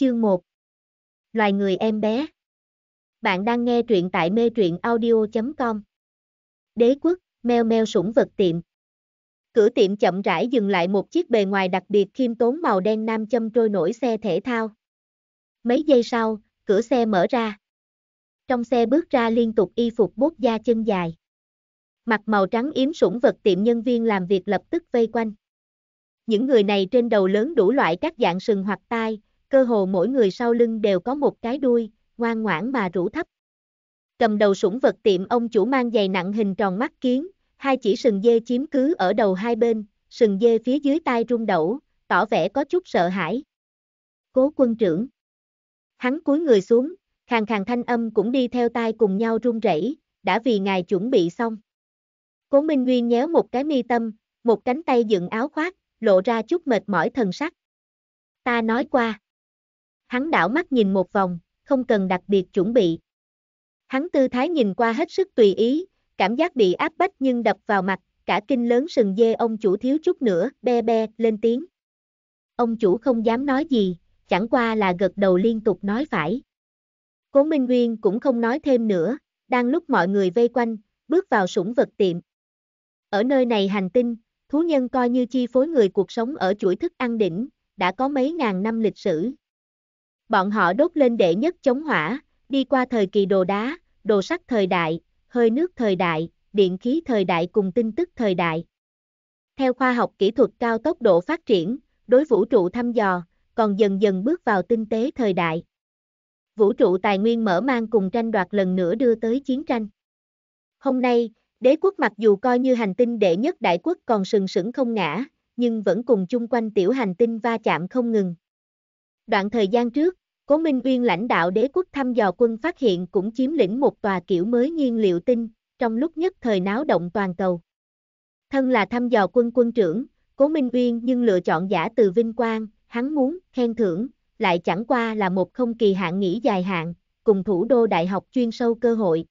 Chương 1 Loài người em bé Bạn đang nghe truyện tại mê truyện audio.com Đế quốc, meo meo sủng vật tiệm Cửa tiệm chậm rãi dừng lại một chiếc bề ngoài đặc biệt khiêm tốn màu đen nam châm trôi nổi xe thể thao. Mấy giây sau, cửa xe mở ra. Trong xe bước ra liên tục y phục bốt da chân dài. Mặt màu trắng yếm sủng vật tiệm nhân viên làm việc lập tức vây quanh. Những người này trên đầu lớn đủ loại các dạng sừng hoặc tai, cơ hồ mỗi người sau lưng đều có một cái đuôi, ngoan ngoãn mà rũ thấp. Cầm đầu sủng vật tiệm ông chủ mang giày nặng hình tròn mắt kiến, hai chỉ sừng dê chiếm cứ ở đầu hai bên, sừng dê phía dưới tai rung đẩu, tỏ vẻ có chút sợ hãi. Cố quân trưởng. Hắn cúi người xuống, khàn khàn thanh âm cũng đi theo tai cùng nhau run rẩy, đã vì ngài chuẩn bị xong. Cố Minh Nguyên nhéo một cái mi tâm, một cánh tay dựng áo khoác, lộ ra chút mệt mỏi thần sắc. Ta nói qua. Hắn đảo mắt nhìn một vòng, không cần đặc biệt chuẩn bị. Hắn tư thái nhìn qua hết sức tùy ý, cảm giác bị áp bách nhưng đập vào mặt, cả kinh lớn sừng dê ông chủ thiếu chút nữa, be be, lên tiếng. Ông chủ không dám nói gì, chẳng qua là gật đầu liên tục nói phải. Cố Minh Nguyên cũng không nói thêm nữa, đang lúc mọi người vây quanh, bước vào sủng vật tiệm. Ở nơi này hành tinh, thú nhân coi như chi phối người cuộc sống ở chuỗi thức ăn đỉnh, đã có mấy ngàn năm lịch sử, Bọn họ đốt lên đệ nhất chống hỏa, đi qua thời kỳ đồ đá, đồ sắt thời đại, hơi nước thời đại, điện khí thời đại cùng tin tức thời đại. Theo khoa học kỹ thuật cao tốc độ phát triển, đối vũ trụ thăm dò, còn dần dần bước vào tinh tế thời đại. Vũ trụ tài nguyên mở mang cùng tranh đoạt lần nữa đưa tới chiến tranh. Hôm nay, đế quốc mặc dù coi như hành tinh đệ nhất đại quốc còn sừng sững không ngã, nhưng vẫn cùng chung quanh tiểu hành tinh va chạm không ngừng. Đoạn thời gian trước, Cố Minh Uyên lãnh đạo đế quốc thăm dò quân phát hiện cũng chiếm lĩnh một tòa kiểu mới nhiên liệu tinh, trong lúc nhất thời náo động toàn cầu. Thân là thăm dò quân quân trưởng, Cố Minh Uyên nhưng lựa chọn giả từ vinh quang, hắn muốn, khen thưởng, lại chẳng qua là một không kỳ hạn nghỉ dài hạn, cùng thủ đô đại học chuyên sâu cơ hội.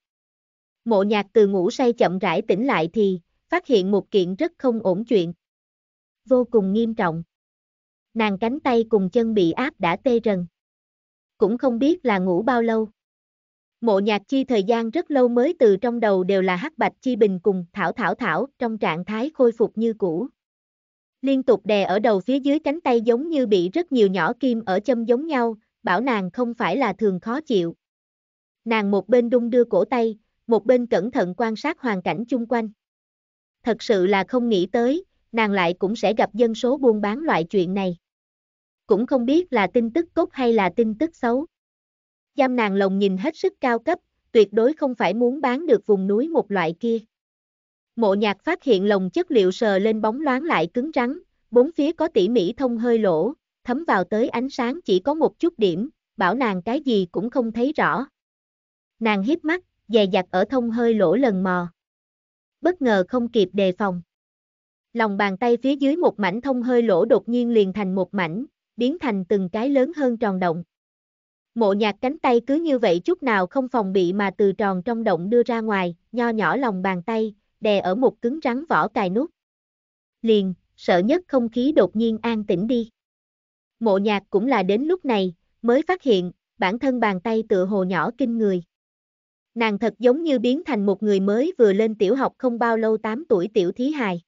Mộ nhạc từ ngủ say chậm rãi tỉnh lại thì, phát hiện một kiện rất không ổn chuyện. Vô cùng nghiêm trọng. Nàng cánh tay cùng chân bị áp đã tê rần cũng không biết là ngủ bao lâu. Mộ nhạc chi thời gian rất lâu mới từ trong đầu đều là hắc bạch chi bình cùng thảo thảo thảo trong trạng thái khôi phục như cũ. Liên tục đè ở đầu phía dưới cánh tay giống như bị rất nhiều nhỏ kim ở châm giống nhau, bảo nàng không phải là thường khó chịu. Nàng một bên đung đưa cổ tay, một bên cẩn thận quan sát hoàn cảnh chung quanh. Thật sự là không nghĩ tới, nàng lại cũng sẽ gặp dân số buôn bán loại chuyện này cũng không biết là tin tức tốt hay là tin tức xấu. Giam nàng lồng nhìn hết sức cao cấp, tuyệt đối không phải muốn bán được vùng núi một loại kia. Mộ nhạc phát hiện lồng chất liệu sờ lên bóng loáng lại cứng rắn, bốn phía có tỉ mỉ thông hơi lỗ, thấm vào tới ánh sáng chỉ có một chút điểm, bảo nàng cái gì cũng không thấy rõ. Nàng hiếp mắt, dè dặt ở thông hơi lỗ lần mò. Bất ngờ không kịp đề phòng. Lòng bàn tay phía dưới một mảnh thông hơi lỗ đột nhiên liền thành một mảnh, biến thành từng cái lớn hơn tròn động. Mộ nhạc cánh tay cứ như vậy chút nào không phòng bị mà từ tròn trong động đưa ra ngoài, nho nhỏ lòng bàn tay, đè ở một cứng rắn vỏ cài nút. Liền, sợ nhất không khí đột nhiên an tĩnh đi. Mộ nhạc cũng là đến lúc này, mới phát hiện, bản thân bàn tay tựa hồ nhỏ kinh người. Nàng thật giống như biến thành một người mới vừa lên tiểu học không bao lâu 8 tuổi tiểu thí hài.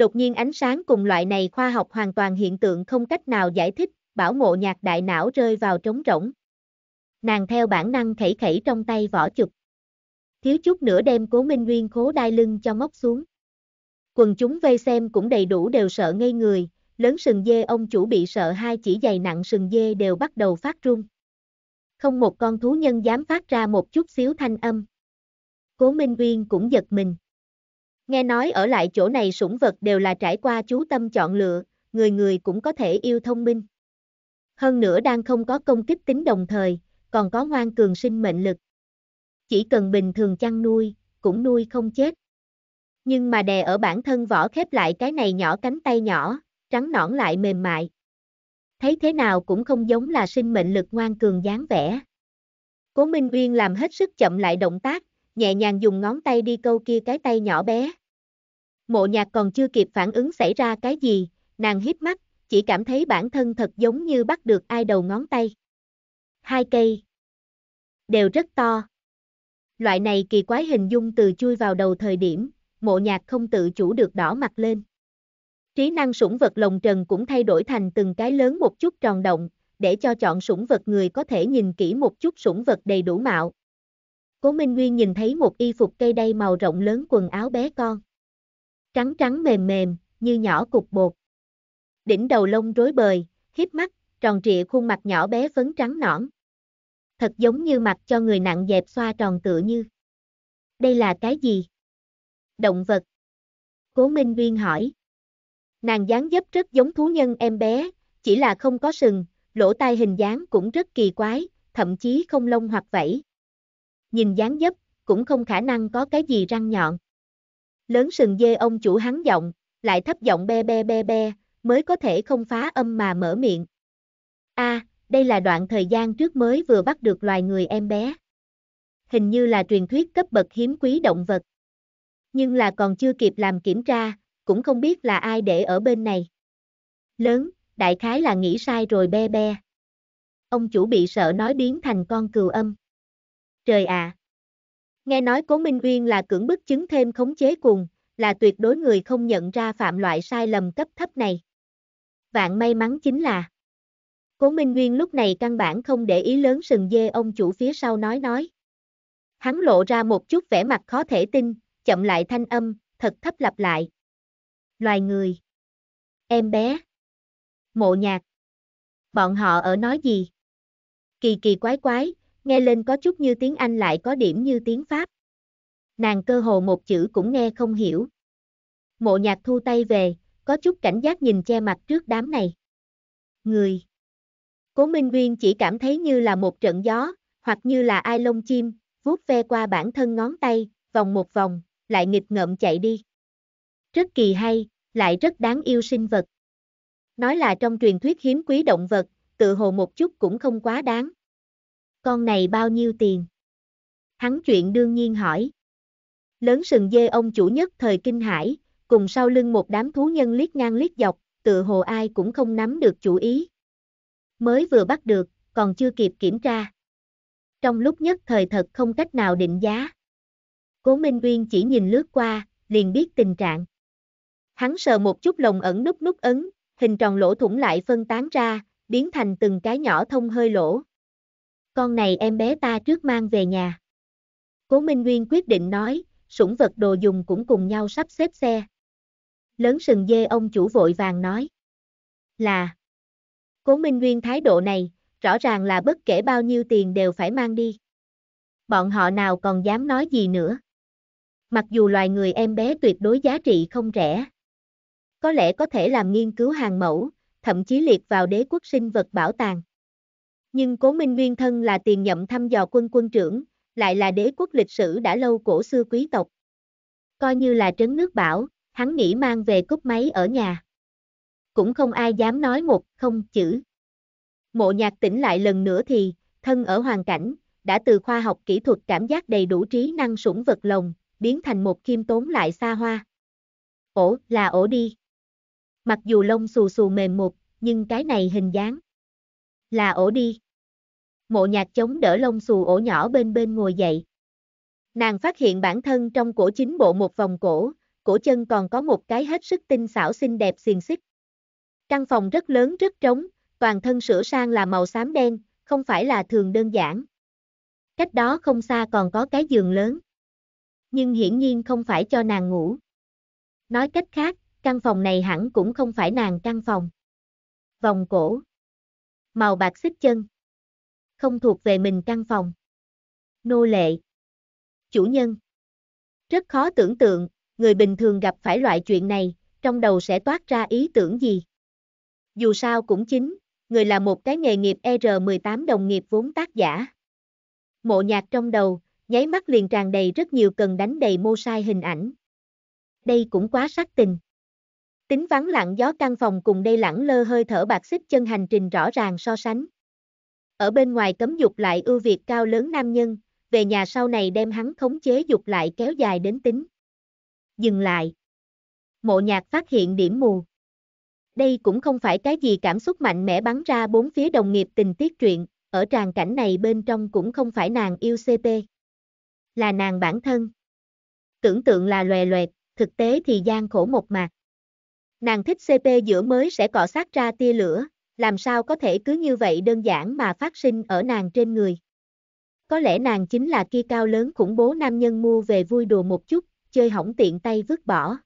Đột nhiên ánh sáng cùng loại này khoa học hoàn toàn hiện tượng không cách nào giải thích, bảo mộ nhạc đại não rơi vào trống rỗng. Nàng theo bản năng khẩy khẩy trong tay vỏ chụp. Thiếu chút nữa đem cố minh nguyên khố đai lưng cho móc xuống. Quần chúng vây xem cũng đầy đủ đều sợ ngây người, lớn sừng dê ông chủ bị sợ hai chỉ dày nặng sừng dê đều bắt đầu phát run. Không một con thú nhân dám phát ra một chút xíu thanh âm. Cố Minh Nguyên cũng giật mình. Nghe nói ở lại chỗ này sủng vật đều là trải qua chú tâm chọn lựa, người người cũng có thể yêu thông minh. Hơn nữa đang không có công kích tính đồng thời, còn có ngoan cường sinh mệnh lực. Chỉ cần bình thường chăn nuôi, cũng nuôi không chết. Nhưng mà đè ở bản thân vỏ khép lại cái này nhỏ cánh tay nhỏ, trắng nõn lại mềm mại. Thấy thế nào cũng không giống là sinh mệnh lực ngoan cường dáng vẻ. Cố Minh Uyên làm hết sức chậm lại động tác, nhẹ nhàng dùng ngón tay đi câu kia cái tay nhỏ bé. Mộ nhạc còn chưa kịp phản ứng xảy ra cái gì, nàng hít mắt, chỉ cảm thấy bản thân thật giống như bắt được ai đầu ngón tay. Hai cây. Đều rất to. Loại này kỳ quái hình dung từ chui vào đầu thời điểm, mộ nhạc không tự chủ được đỏ mặt lên. Trí năng sủng vật lồng trần cũng thay đổi thành từng cái lớn một chút tròn động, để cho chọn sủng vật người có thể nhìn kỹ một chút sủng vật đầy đủ mạo. Cố Minh Nguyên nhìn thấy một y phục cây đay màu rộng lớn quần áo bé con trắng trắng mềm mềm, như nhỏ cục bột. Đỉnh đầu lông rối bời, hiếp mắt, tròn trịa khuôn mặt nhỏ bé phấn trắng nõn. Thật giống như mặt cho người nặng dẹp xoa tròn tựa như. Đây là cái gì? Động vật. Cố Minh Viên hỏi. Nàng dáng dấp rất giống thú nhân em bé, chỉ là không có sừng, lỗ tai hình dáng cũng rất kỳ quái, thậm chí không lông hoặc vẫy. Nhìn dáng dấp, cũng không khả năng có cái gì răng nhọn lớn sừng dê ông chủ hắn giọng, lại thấp giọng be be be be, mới có thể không phá âm mà mở miệng. A, đây là đoạn thời gian trước mới vừa bắt được loài người em bé. Hình như là truyền thuyết cấp bậc hiếm quý động vật. Nhưng là còn chưa kịp làm kiểm tra, cũng không biết là ai để ở bên này. Lớn, đại khái là nghĩ sai rồi be be. Ông chủ bị sợ nói biến thành con cừu âm. Trời ạ! À, Nghe nói Cố Minh Uyên là cưỡng bức chứng thêm khống chế cùng, là tuyệt đối người không nhận ra phạm loại sai lầm cấp thấp này. Vạn may mắn chính là Cố Minh Nguyên lúc này căn bản không để ý lớn sừng dê ông chủ phía sau nói nói. Hắn lộ ra một chút vẻ mặt khó thể tin, chậm lại thanh âm, thật thấp lặp lại. Loài người. Em bé. Mộ nhạc. Bọn họ ở nói gì? Kỳ kỳ quái quái, nghe lên có chút như tiếng Anh lại có điểm như tiếng Pháp. Nàng cơ hồ một chữ cũng nghe không hiểu. Mộ nhạc thu tay về, có chút cảnh giác nhìn che mặt trước đám này. Người Cố Minh Nguyên chỉ cảm thấy như là một trận gió, hoặc như là ai lông chim, vuốt ve qua bản thân ngón tay, vòng một vòng, lại nghịch ngợm chạy đi. Rất kỳ hay, lại rất đáng yêu sinh vật. Nói là trong truyền thuyết hiếm quý động vật, tự hồ một chút cũng không quá đáng. Con này bao nhiêu tiền? Hắn chuyện đương nhiên hỏi. Lớn sừng dê ông chủ nhất thời kinh hải, cùng sau lưng một đám thú nhân liếc ngang liếc dọc, tự hồ ai cũng không nắm được chủ ý. Mới vừa bắt được, còn chưa kịp kiểm tra. Trong lúc nhất thời thật không cách nào định giá. Cố Minh Uyên chỉ nhìn lướt qua, liền biết tình trạng. Hắn sờ một chút lồng ẩn nút nút ấn, hình tròn lỗ thủng lại phân tán ra, biến thành từng cái nhỏ thông hơi lỗ con này em bé ta trước mang về nhà. Cố Minh Nguyên quyết định nói, sủng vật đồ dùng cũng cùng nhau sắp xếp xe. Lớn sừng dê ông chủ vội vàng nói. Là. Cố Minh Nguyên thái độ này, rõ ràng là bất kể bao nhiêu tiền đều phải mang đi. Bọn họ nào còn dám nói gì nữa. Mặc dù loài người em bé tuyệt đối giá trị không rẻ. Có lẽ có thể làm nghiên cứu hàng mẫu, thậm chí liệt vào đế quốc sinh vật bảo tàng. Nhưng Cố Minh Nguyên thân là tiền nhậm thăm dò quân quân trưởng, lại là đế quốc lịch sử đã lâu cổ xưa quý tộc. Coi như là trấn nước bảo, hắn nghĩ mang về cúp máy ở nhà. Cũng không ai dám nói một không chữ. Mộ nhạc tỉnh lại lần nữa thì, thân ở hoàn cảnh, đã từ khoa học kỹ thuật cảm giác đầy đủ trí năng sủng vật lồng, biến thành một kim tốn lại xa hoa. Ổ, là ổ đi. Mặc dù lông xù xù mềm mục, nhưng cái này hình dáng. Là ổ đi. Mộ nhạc chống đỡ lông xù ổ nhỏ bên bên ngồi dậy. Nàng phát hiện bản thân trong cổ chính bộ một vòng cổ, cổ chân còn có một cái hết sức tinh xảo xinh đẹp xiềng xích. Căn phòng rất lớn rất trống, toàn thân sửa sang là màu xám đen, không phải là thường đơn giản. Cách đó không xa còn có cái giường lớn. Nhưng hiển nhiên không phải cho nàng ngủ. Nói cách khác, căn phòng này hẳn cũng không phải nàng căn phòng. Vòng cổ màu bạc xích chân. Không thuộc về mình căn phòng. Nô lệ. Chủ nhân. Rất khó tưởng tượng, người bình thường gặp phải loại chuyện này, trong đầu sẽ toát ra ý tưởng gì. Dù sao cũng chính, người là một cái nghề nghiệp R18 đồng nghiệp vốn tác giả. Mộ nhạc trong đầu, nháy mắt liền tràn đầy rất nhiều cần đánh đầy mô sai hình ảnh. Đây cũng quá sắc tình. Tính vắng lặng gió căn phòng cùng đây lẳng lơ hơi thở bạc xích chân hành trình rõ ràng so sánh. Ở bên ngoài cấm dục lại ưu việt cao lớn nam nhân, về nhà sau này đem hắn khống chế dục lại kéo dài đến tính. Dừng lại. Mộ nhạc phát hiện điểm mù. Đây cũng không phải cái gì cảm xúc mạnh mẽ bắn ra bốn phía đồng nghiệp tình tiết truyện, ở tràng cảnh này bên trong cũng không phải nàng yêu CP. Là nàng bản thân. Tưởng tượng là loè loẹt, thực tế thì gian khổ một mặt Nàng thích CP giữa mới sẽ cọ sát ra tia lửa, làm sao có thể cứ như vậy đơn giản mà phát sinh ở nàng trên người. Có lẽ nàng chính là kia cao lớn khủng bố nam nhân mua về vui đùa một chút, chơi hỏng tiện tay vứt bỏ.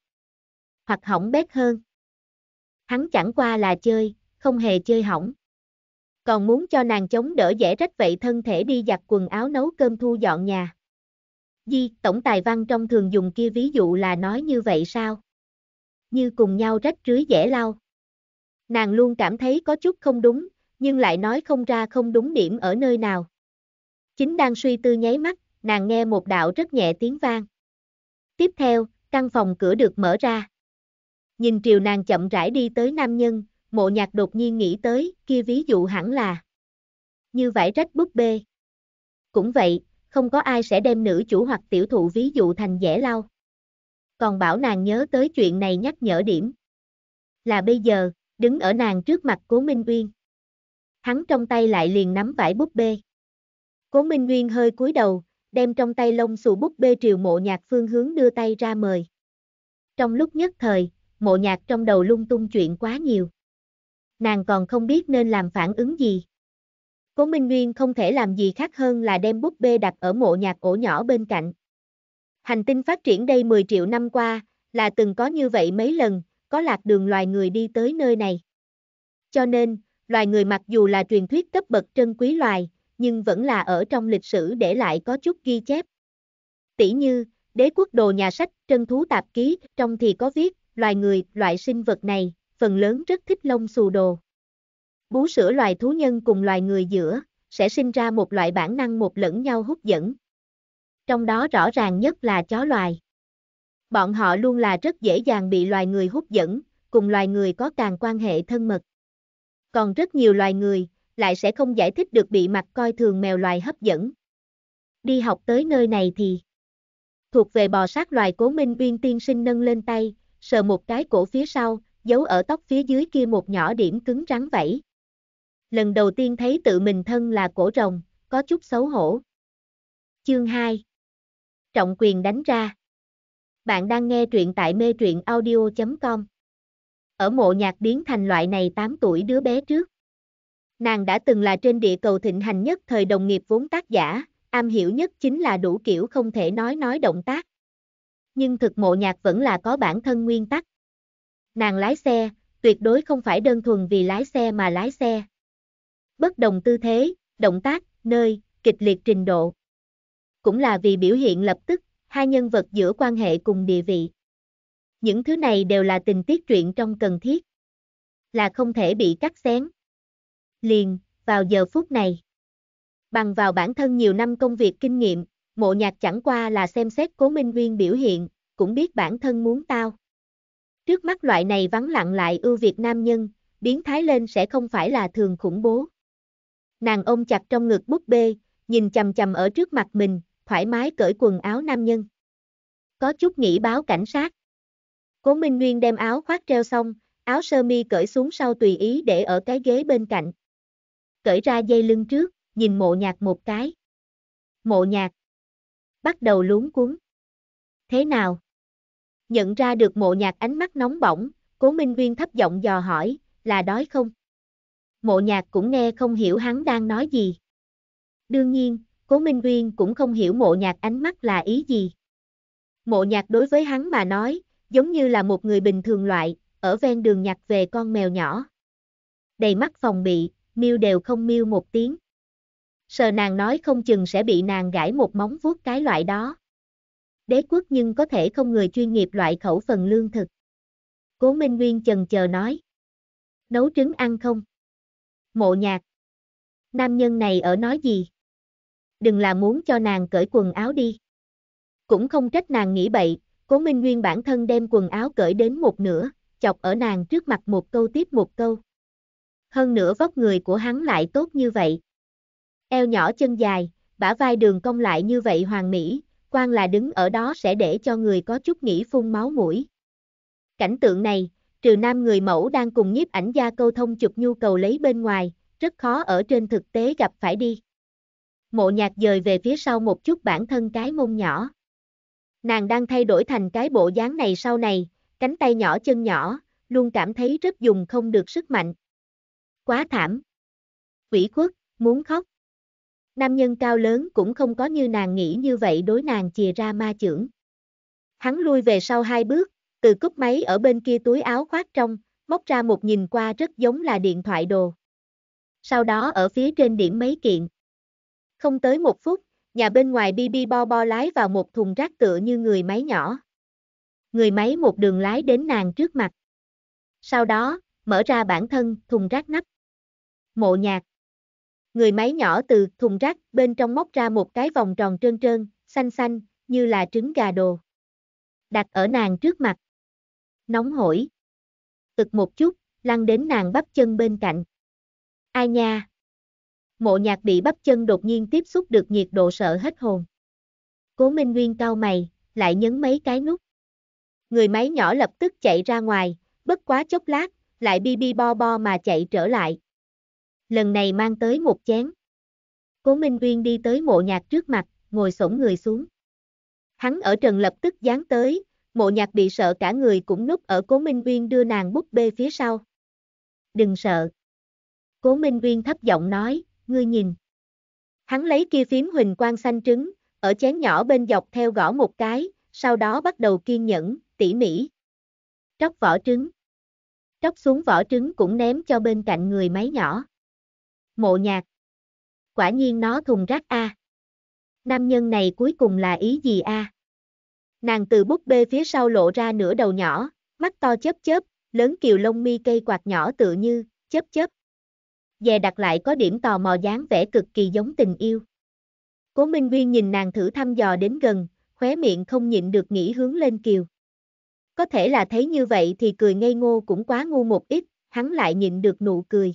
Hoặc hỏng bét hơn. Hắn chẳng qua là chơi, không hề chơi hỏng. Còn muốn cho nàng chống đỡ dễ rách vậy thân thể đi giặt quần áo nấu cơm thu dọn nhà. Di, tổng tài văn trong thường dùng kia ví dụ là nói như vậy sao? như cùng nhau rách rưới dễ lao. Nàng luôn cảm thấy có chút không đúng, nhưng lại nói không ra không đúng điểm ở nơi nào. Chính đang suy tư nháy mắt, nàng nghe một đạo rất nhẹ tiếng vang. Tiếp theo, căn phòng cửa được mở ra. Nhìn triều nàng chậm rãi đi tới nam nhân, mộ nhạc đột nhiên nghĩ tới, kia ví dụ hẳn là. Như vải rách búp bê. Cũng vậy, không có ai sẽ đem nữ chủ hoặc tiểu thụ ví dụ thành dễ lao còn bảo nàng nhớ tới chuyện này nhắc nhở điểm. Là bây giờ, đứng ở nàng trước mặt Cố Minh Uyên. Hắn trong tay lại liền nắm vải búp bê. Cố Minh Uyên hơi cúi đầu, đem trong tay lông xù búp bê triều mộ nhạc phương hướng đưa tay ra mời. Trong lúc nhất thời, mộ nhạc trong đầu lung tung chuyện quá nhiều. Nàng còn không biết nên làm phản ứng gì. Cố Minh Nguyên không thể làm gì khác hơn là đem búp bê đặt ở mộ nhạc ổ nhỏ bên cạnh. Hành tinh phát triển đây 10 triệu năm qua, là từng có như vậy mấy lần, có lạc đường loài người đi tới nơi này. Cho nên, loài người mặc dù là truyền thuyết cấp bậc trân quý loài, nhưng vẫn là ở trong lịch sử để lại có chút ghi chép. Tỷ như, đế quốc đồ nhà sách, trân thú tạp ký, trong thì có viết, loài người, loại sinh vật này, phần lớn rất thích lông xù đồ. Bú sữa loài thú nhân cùng loài người giữa, sẽ sinh ra một loại bản năng một lẫn nhau hút dẫn trong đó rõ ràng nhất là chó loài. Bọn họ luôn là rất dễ dàng bị loài người hút dẫn, cùng loài người có càng quan hệ thân mật. Còn rất nhiều loài người, lại sẽ không giải thích được bị mặt coi thường mèo loài hấp dẫn. Đi học tới nơi này thì thuộc về bò sát loài cố minh uyên tiên sinh nâng lên tay, sờ một cái cổ phía sau, giấu ở tóc phía dưới kia một nhỏ điểm cứng rắn vẫy. Lần đầu tiên thấy tự mình thân là cổ rồng, có chút xấu hổ. Chương 2 Trọng quyền đánh ra. Bạn đang nghe truyện tại mê truyện audio.com. Ở mộ nhạc biến thành loại này 8 tuổi đứa bé trước. Nàng đã từng là trên địa cầu thịnh hành nhất thời đồng nghiệp vốn tác giả, am hiểu nhất chính là đủ kiểu không thể nói nói động tác. Nhưng thực mộ nhạc vẫn là có bản thân nguyên tắc. Nàng lái xe, tuyệt đối không phải đơn thuần vì lái xe mà lái xe. Bất đồng tư thế, động tác, nơi, kịch liệt trình độ cũng là vì biểu hiện lập tức, hai nhân vật giữa quan hệ cùng địa vị. Những thứ này đều là tình tiết truyện trong cần thiết, là không thể bị cắt xén. Liền, vào giờ phút này, bằng vào bản thân nhiều năm công việc kinh nghiệm, mộ nhạc chẳng qua là xem xét cố minh nguyên biểu hiện, cũng biết bản thân muốn tao. Trước mắt loại này vắng lặng lại ưu việt nam nhân, biến thái lên sẽ không phải là thường khủng bố. Nàng ôm chặt trong ngực búp bê, nhìn chầm chầm ở trước mặt mình, thoải mái cởi quần áo nam nhân. Có chút nghĩ báo cảnh sát. Cố Minh Nguyên đem áo khoác treo xong, áo sơ mi cởi xuống sau tùy ý để ở cái ghế bên cạnh. Cởi ra dây lưng trước, nhìn mộ nhạc một cái. Mộ nhạc. Bắt đầu luống cuốn. Thế nào? Nhận ra được mộ nhạc ánh mắt nóng bỏng, cố Minh Nguyên thấp giọng dò hỏi, là đói không? Mộ nhạc cũng nghe không hiểu hắn đang nói gì. Đương nhiên, Cố Minh Nguyên cũng không hiểu mộ nhạc ánh mắt là ý gì. Mộ nhạc đối với hắn mà nói, giống như là một người bình thường loại, ở ven đường nhặt về con mèo nhỏ. Đầy mắt phòng bị, miêu đều không miêu một tiếng. Sợ nàng nói không chừng sẽ bị nàng gãi một móng vuốt cái loại đó. Đế quốc nhưng có thể không người chuyên nghiệp loại khẩu phần lương thực. Cố Minh Nguyên chần chờ nói. Nấu trứng ăn không? Mộ nhạc. Nam nhân này ở nói gì? đừng là muốn cho nàng cởi quần áo đi. Cũng không trách nàng nghĩ bậy, cố minh nguyên bản thân đem quần áo cởi đến một nửa, chọc ở nàng trước mặt một câu tiếp một câu. Hơn nữa vóc người của hắn lại tốt như vậy. Eo nhỏ chân dài, bả vai đường cong lại như vậy hoàng mỹ, quan là đứng ở đó sẽ để cho người có chút nghĩ phun máu mũi. Cảnh tượng này, trừ nam người mẫu đang cùng nhiếp ảnh gia câu thông chụp nhu cầu lấy bên ngoài, rất khó ở trên thực tế gặp phải đi mộ nhạc dời về phía sau một chút bản thân cái mông nhỏ. Nàng đang thay đổi thành cái bộ dáng này sau này, cánh tay nhỏ chân nhỏ, luôn cảm thấy rất dùng không được sức mạnh. Quá thảm. quỷ khuất, muốn khóc. Nam nhân cao lớn cũng không có như nàng nghĩ như vậy đối nàng chìa ra ma chưởng. Hắn lui về sau hai bước, từ cúp máy ở bên kia túi áo khoác trong, móc ra một nhìn qua rất giống là điện thoại đồ. Sau đó ở phía trên điểm mấy kiện. Không tới một phút, nhà bên ngoài BB Bo Bo lái vào một thùng rác tựa như người máy nhỏ. Người máy một đường lái đến nàng trước mặt. Sau đó, mở ra bản thân, thùng rác nắp. Mộ nhạc. Người máy nhỏ từ thùng rác bên trong móc ra một cái vòng tròn trơn trơn, xanh xanh, như là trứng gà đồ. Đặt ở nàng trước mặt. Nóng hổi. Cực một chút, lăn đến nàng bắp chân bên cạnh. Ai nha, Mộ nhạc bị bắp chân đột nhiên tiếp xúc được nhiệt độ sợ hết hồn. Cố Minh Nguyên cau mày, lại nhấn mấy cái nút. Người máy nhỏ lập tức chạy ra ngoài, bất quá chốc lát, lại bi bi bo bo mà chạy trở lại. Lần này mang tới một chén. Cố Minh Nguyên đi tới mộ nhạc trước mặt, ngồi sổng người xuống. Hắn ở trần lập tức dán tới, mộ nhạc bị sợ cả người cũng núp ở Cố Minh Nguyên đưa nàng búp bê phía sau. Đừng sợ. Cố Minh Nguyên thấp giọng nói, ngươi nhìn. Hắn lấy kia phím huỳnh quang xanh trứng, ở chén nhỏ bên dọc theo gõ một cái, sau đó bắt đầu kiên nhẫn, tỉ mỉ. Tróc vỏ trứng. Tróc xuống vỏ trứng cũng ném cho bên cạnh người máy nhỏ. Mộ nhạc. Quả nhiên nó thùng rác a. Nam nhân này cuối cùng là ý gì a? Nàng từ búp bê phía sau lộ ra nửa đầu nhỏ, mắt to chớp chớp, lớn kiều lông mi cây quạt nhỏ tự như, chớp chớp dè đặt lại có điểm tò mò dáng vẻ cực kỳ giống tình yêu. Cố Minh Nguyên nhìn nàng thử thăm dò đến gần, khóe miệng không nhịn được nghĩ hướng lên kiều. Có thể là thấy như vậy thì cười ngây ngô cũng quá ngu một ít, hắn lại nhịn được nụ cười.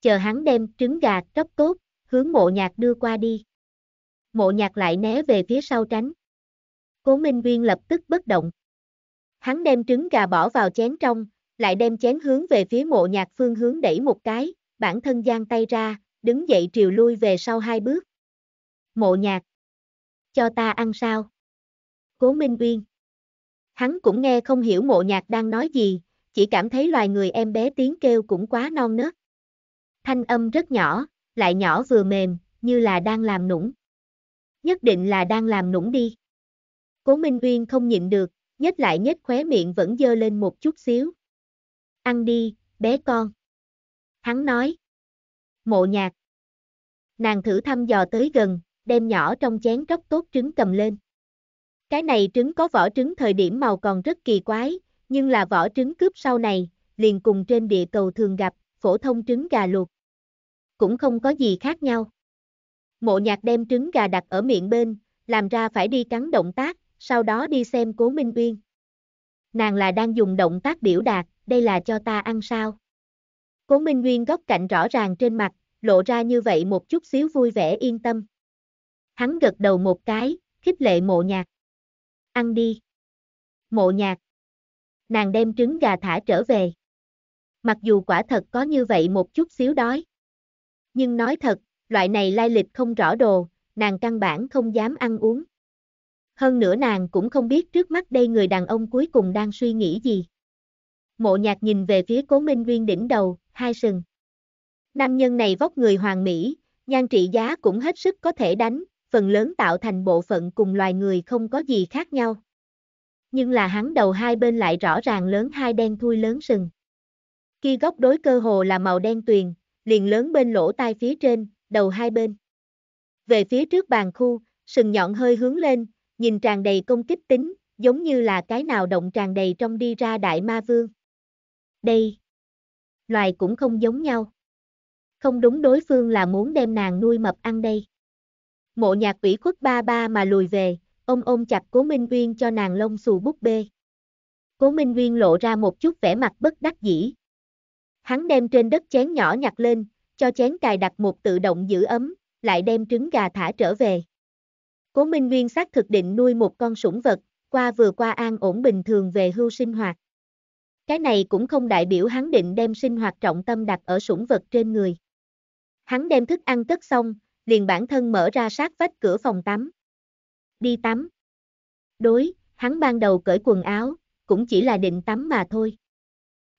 Chờ hắn đem trứng gà rất tốt, hướng mộ nhạc đưa qua đi. Mộ nhạc lại né về phía sau tránh. Cố Minh Nguyên lập tức bất động. Hắn đem trứng gà bỏ vào chén trong, lại đem chén hướng về phía mộ nhạc phương hướng đẩy một cái, bản thân giang tay ra, đứng dậy triều lui về sau hai bước. Mộ nhạc. Cho ta ăn sao? Cố Minh Uyên. Hắn cũng nghe không hiểu mộ nhạc đang nói gì, chỉ cảm thấy loài người em bé tiếng kêu cũng quá non nớt. Thanh âm rất nhỏ, lại nhỏ vừa mềm, như là đang làm nũng. Nhất định là đang làm nũng đi. Cố Minh Uyên không nhịn được, nhếch lại nhếch khóe miệng vẫn dơ lên một chút xíu. Ăn đi, bé con. Hắn nói. Mộ nhạc. Nàng thử thăm dò tới gần, đem nhỏ trong chén tróc tốt trứng cầm lên. Cái này trứng có vỏ trứng thời điểm màu còn rất kỳ quái, nhưng là vỏ trứng cướp sau này, liền cùng trên địa cầu thường gặp, phổ thông trứng gà luộc. Cũng không có gì khác nhau. Mộ nhạc đem trứng gà đặt ở miệng bên, làm ra phải đi cắn động tác, sau đó đi xem cố Minh Uyên. Nàng là đang dùng động tác biểu đạt, đây là cho ta ăn sao? Cố Minh Nguyên góc cạnh rõ ràng trên mặt, lộ ra như vậy một chút xíu vui vẻ yên tâm. Hắn gật đầu một cái, khích lệ mộ nhạc. Ăn đi. Mộ nhạc. Nàng đem trứng gà thả trở về. Mặc dù quả thật có như vậy một chút xíu đói. Nhưng nói thật, loại này lai lịch không rõ đồ, nàng căn bản không dám ăn uống. Hơn nữa nàng cũng không biết trước mắt đây người đàn ông cuối cùng đang suy nghĩ gì mộ nhạc nhìn về phía cố minh nguyên đỉnh đầu, hai sừng. Nam nhân này vóc người hoàng mỹ, nhan trị giá cũng hết sức có thể đánh, phần lớn tạo thành bộ phận cùng loài người không có gì khác nhau. Nhưng là hắn đầu hai bên lại rõ ràng lớn hai đen thui lớn sừng. Khi góc đối cơ hồ là màu đen tuyền, liền lớn bên lỗ tai phía trên, đầu hai bên. Về phía trước bàn khu, sừng nhọn hơi hướng lên, nhìn tràn đầy công kích tính, giống như là cái nào động tràn đầy trong đi ra đại ma vương đây. Loài cũng không giống nhau. Không đúng đối phương là muốn đem nàng nuôi mập ăn đây. Mộ nhạc ủy khuất ba ba mà lùi về, ôm ôm chặt Cố Minh Uyên cho nàng lông xù búp bê. Cố Minh Uyên lộ ra một chút vẻ mặt bất đắc dĩ. Hắn đem trên đất chén nhỏ nhặt lên, cho chén cài đặt một tự động giữ ấm, lại đem trứng gà thả trở về. Cố Minh Nguyên xác thực định nuôi một con sủng vật, qua vừa qua an ổn bình thường về hưu sinh hoạt. Cái này cũng không đại biểu hắn định đem sinh hoạt trọng tâm đặt ở sủng vật trên người. Hắn đem thức ăn tất xong, liền bản thân mở ra sát vách cửa phòng tắm. Đi tắm. Đối, hắn ban đầu cởi quần áo, cũng chỉ là định tắm mà thôi.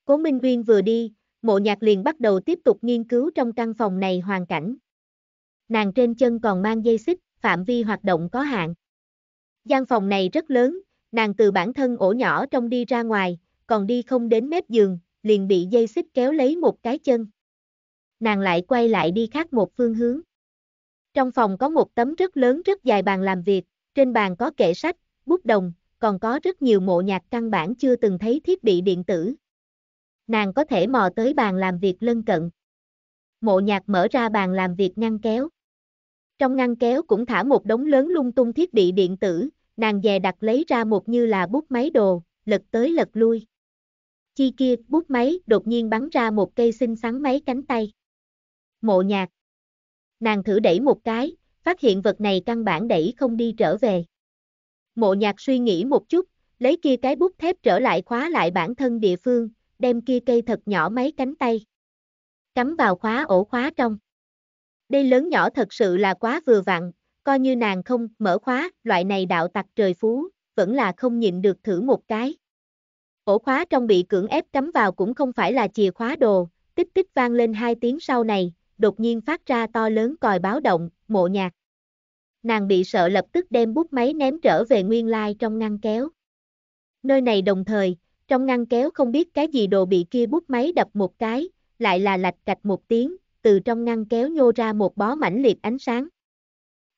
Cố Minh Nguyên vừa đi, mộ nhạc liền bắt đầu tiếp tục nghiên cứu trong căn phòng này hoàn cảnh. Nàng trên chân còn mang dây xích, phạm vi hoạt động có hạn. Gian phòng này rất lớn, nàng từ bản thân ổ nhỏ trong đi ra ngoài, còn đi không đến mép giường, liền bị dây xích kéo lấy một cái chân. Nàng lại quay lại đi khác một phương hướng. Trong phòng có một tấm rất lớn rất dài bàn làm việc, trên bàn có kệ sách, bút đồng, còn có rất nhiều mộ nhạc căn bản chưa từng thấy thiết bị điện tử. Nàng có thể mò tới bàn làm việc lân cận. Mộ nhạc mở ra bàn làm việc ngăn kéo. Trong ngăn kéo cũng thả một đống lớn lung tung thiết bị điện tử, nàng dè đặt lấy ra một như là bút máy đồ, lật tới lật lui. Chi kia, bút máy, đột nhiên bắn ra một cây xinh xắn máy cánh tay. Mộ nhạc. Nàng thử đẩy một cái, phát hiện vật này căn bản đẩy không đi trở về. Mộ nhạc suy nghĩ một chút, lấy kia cái bút thép trở lại khóa lại bản thân địa phương, đem kia cây thật nhỏ mấy cánh tay. Cắm vào khóa ổ khóa trong. Đây lớn nhỏ thật sự là quá vừa vặn, coi như nàng không mở khóa, loại này đạo tặc trời phú, vẫn là không nhịn được thử một cái. Ổ khóa trong bị cưỡng ép cắm vào cũng không phải là chìa khóa đồ, tích tích vang lên hai tiếng sau này, đột nhiên phát ra to lớn còi báo động, mộ nhạc. Nàng bị sợ lập tức đem bút máy ném trở về nguyên lai trong ngăn kéo. Nơi này đồng thời, trong ngăn kéo không biết cái gì đồ bị kia bút máy đập một cái, lại là lạch cạch một tiếng, từ trong ngăn kéo nhô ra một bó mảnh liệt ánh sáng.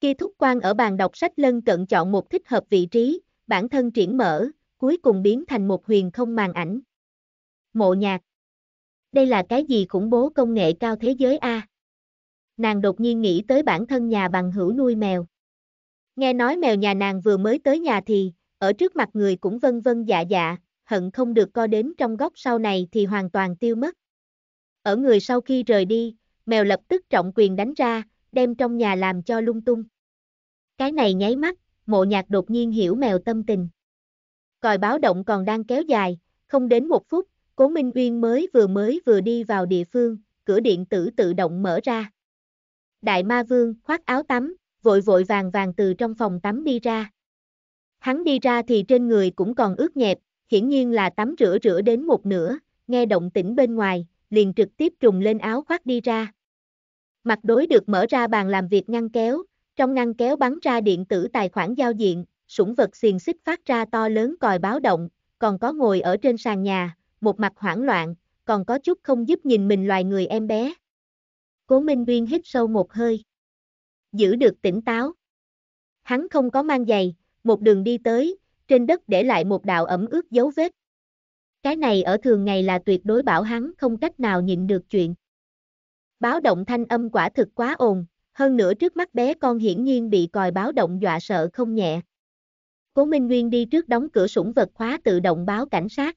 Khi thúc quan ở bàn đọc sách lân cận chọn một thích hợp vị trí, bản thân triển mở, cuối cùng biến thành một huyền không màn ảnh. Mộ nhạc. Đây là cái gì khủng bố công nghệ cao thế giới a? Nàng đột nhiên nghĩ tới bản thân nhà bằng hữu nuôi mèo. Nghe nói mèo nhà nàng vừa mới tới nhà thì, ở trước mặt người cũng vân vân dạ dạ, hận không được co đến trong góc sau này thì hoàn toàn tiêu mất. Ở người sau khi rời đi, mèo lập tức trọng quyền đánh ra, đem trong nhà làm cho lung tung. Cái này nháy mắt, mộ nhạc đột nhiên hiểu mèo tâm tình còi báo động còn đang kéo dài, không đến một phút, Cố Minh Uyên mới vừa mới vừa đi vào địa phương, cửa điện tử tự động mở ra. Đại Ma Vương khoác áo tắm, vội vội vàng vàng từ trong phòng tắm đi ra. Hắn đi ra thì trên người cũng còn ướt nhẹp, hiển nhiên là tắm rửa rửa đến một nửa, nghe động tĩnh bên ngoài, liền trực tiếp trùng lên áo khoác đi ra. Mặt đối được mở ra bàn làm việc ngăn kéo, trong ngăn kéo bắn ra điện tử tài khoản giao diện, sủng vật xiềng xích phát ra to lớn còi báo động, còn có ngồi ở trên sàn nhà, một mặt hoảng loạn, còn có chút không giúp nhìn mình loài người em bé. Cố Minh Nguyên hít sâu một hơi. Giữ được tỉnh táo. Hắn không có mang giày, một đường đi tới, trên đất để lại một đạo ẩm ướt dấu vết. Cái này ở thường ngày là tuyệt đối bảo hắn không cách nào nhịn được chuyện. Báo động thanh âm quả thực quá ồn, hơn nữa trước mắt bé con hiển nhiên bị còi báo động dọa sợ không nhẹ. Cố Minh Nguyên đi trước đóng cửa sủng vật khóa tự động báo cảnh sát.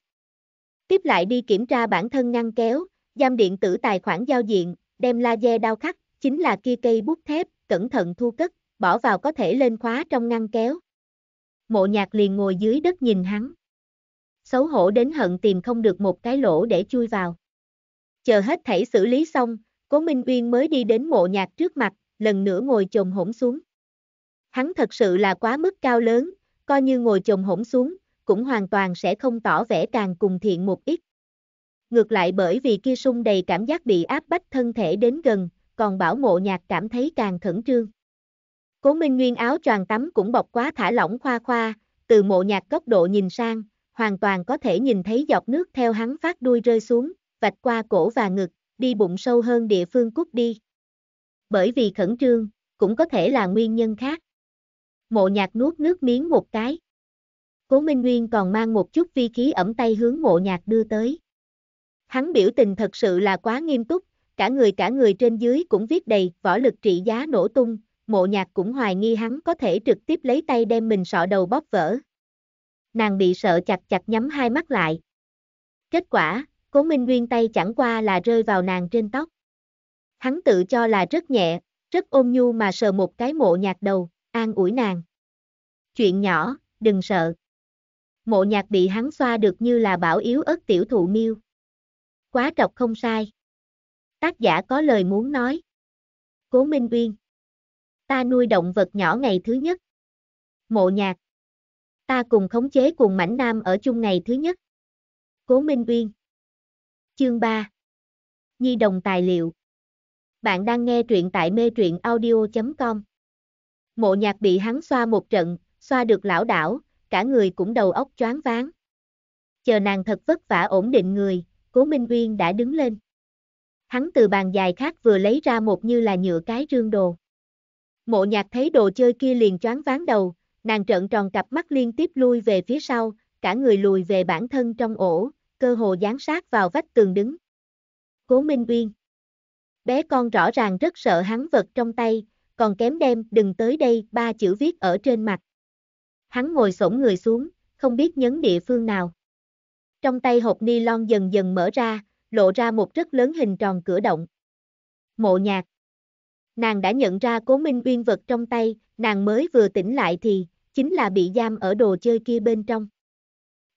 Tiếp lại đi kiểm tra bản thân ngăn kéo, giam điện tử tài khoản giao diện, đem laser đao khắc, chính là kia cây bút thép, cẩn thận thu cất, bỏ vào có thể lên khóa trong ngăn kéo. Mộ nhạc liền ngồi dưới đất nhìn hắn. Xấu hổ đến hận tìm không được một cái lỗ để chui vào. Chờ hết thảy xử lý xong, Cố Minh Uyên mới đi đến mộ nhạc trước mặt, lần nữa ngồi chồm hổm xuống. Hắn thật sự là quá mức cao lớn, coi như ngồi chồng hổng xuống, cũng hoàn toàn sẽ không tỏ vẻ càng cùng thiện một ít. Ngược lại bởi vì kia sung đầy cảm giác bị áp bách thân thể đến gần, còn bảo mộ nhạc cảm thấy càng khẩn trương. Cố Minh Nguyên áo choàng tắm cũng bọc quá thả lỏng khoa khoa, từ mộ nhạc góc độ nhìn sang, hoàn toàn có thể nhìn thấy giọt nước theo hắn phát đuôi rơi xuống, vạch qua cổ và ngực, đi bụng sâu hơn địa phương cút đi. Bởi vì khẩn trương, cũng có thể là nguyên nhân khác. Mộ nhạc nuốt nước miếng một cái. Cố Minh Nguyên còn mang một chút vi khí ẩm tay hướng mộ nhạc đưa tới. Hắn biểu tình thật sự là quá nghiêm túc, cả người cả người trên dưới cũng viết đầy võ lực trị giá nổ tung, mộ nhạc cũng hoài nghi hắn có thể trực tiếp lấy tay đem mình sọ đầu bóp vỡ. Nàng bị sợ chặt chặt nhắm hai mắt lại. Kết quả, cố Minh Nguyên tay chẳng qua là rơi vào nàng trên tóc. Hắn tự cho là rất nhẹ, rất ôm nhu mà sờ một cái mộ nhạc đầu, an ủi nàng. Chuyện nhỏ, đừng sợ. Mộ nhạc bị hắn xoa được như là bảo yếu ớt tiểu thụ miêu. Quá trọc không sai. Tác giả có lời muốn nói. Cố Minh Uyên. Ta nuôi động vật nhỏ ngày thứ nhất. Mộ nhạc. Ta cùng khống chế cùng mảnh nam ở chung ngày thứ nhất. Cố Minh Uyên. Chương 3. Nhi đồng tài liệu. Bạn đang nghe truyện tại mê truyện audio.com. Mộ nhạc bị hắn xoa một trận, xoa được lão đảo, cả người cũng đầu óc choáng váng. Chờ nàng thật vất vả ổn định người, cố Minh Uyên đã đứng lên. Hắn từ bàn dài khác vừa lấy ra một như là nhựa cái rương đồ. Mộ nhạc thấy đồ chơi kia liền choáng váng đầu, nàng trợn tròn cặp mắt liên tiếp lui về phía sau, cả người lùi về bản thân trong ổ, cơ hồ dán sát vào vách tường đứng. Cố Minh Uyên Bé con rõ ràng rất sợ hắn vật trong tay, còn kém đem đừng tới đây ba chữ viết ở trên mặt. Hắn ngồi xổm người xuống, không biết nhấn địa phương nào. Trong tay hộp ni lon dần dần mở ra, lộ ra một rất lớn hình tròn cửa động. Mộ nhạc. Nàng đã nhận ra cố minh uyên vật trong tay, nàng mới vừa tỉnh lại thì, chính là bị giam ở đồ chơi kia bên trong.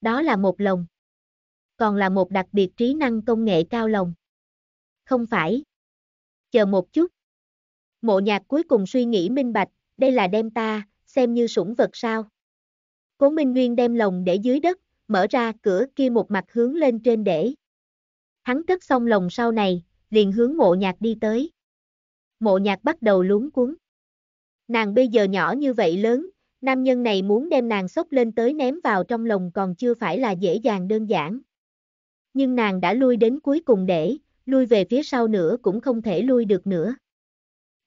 Đó là một lồng. Còn là một đặc biệt trí năng công nghệ cao lồng. Không phải. Chờ một chút. Mộ nhạc cuối cùng suy nghĩ minh bạch, đây là đem ta, xem như sủng vật sao. Cố Minh Nguyên đem lồng để dưới đất, mở ra cửa kia một mặt hướng lên trên để. Hắn cất xong lồng sau này, liền hướng mộ nhạc đi tới. Mộ nhạc bắt đầu luống cuốn. Nàng bây giờ nhỏ như vậy lớn, nam nhân này muốn đem nàng sốc lên tới ném vào trong lồng còn chưa phải là dễ dàng đơn giản. Nhưng nàng đã lui đến cuối cùng để, lui về phía sau nữa cũng không thể lui được nữa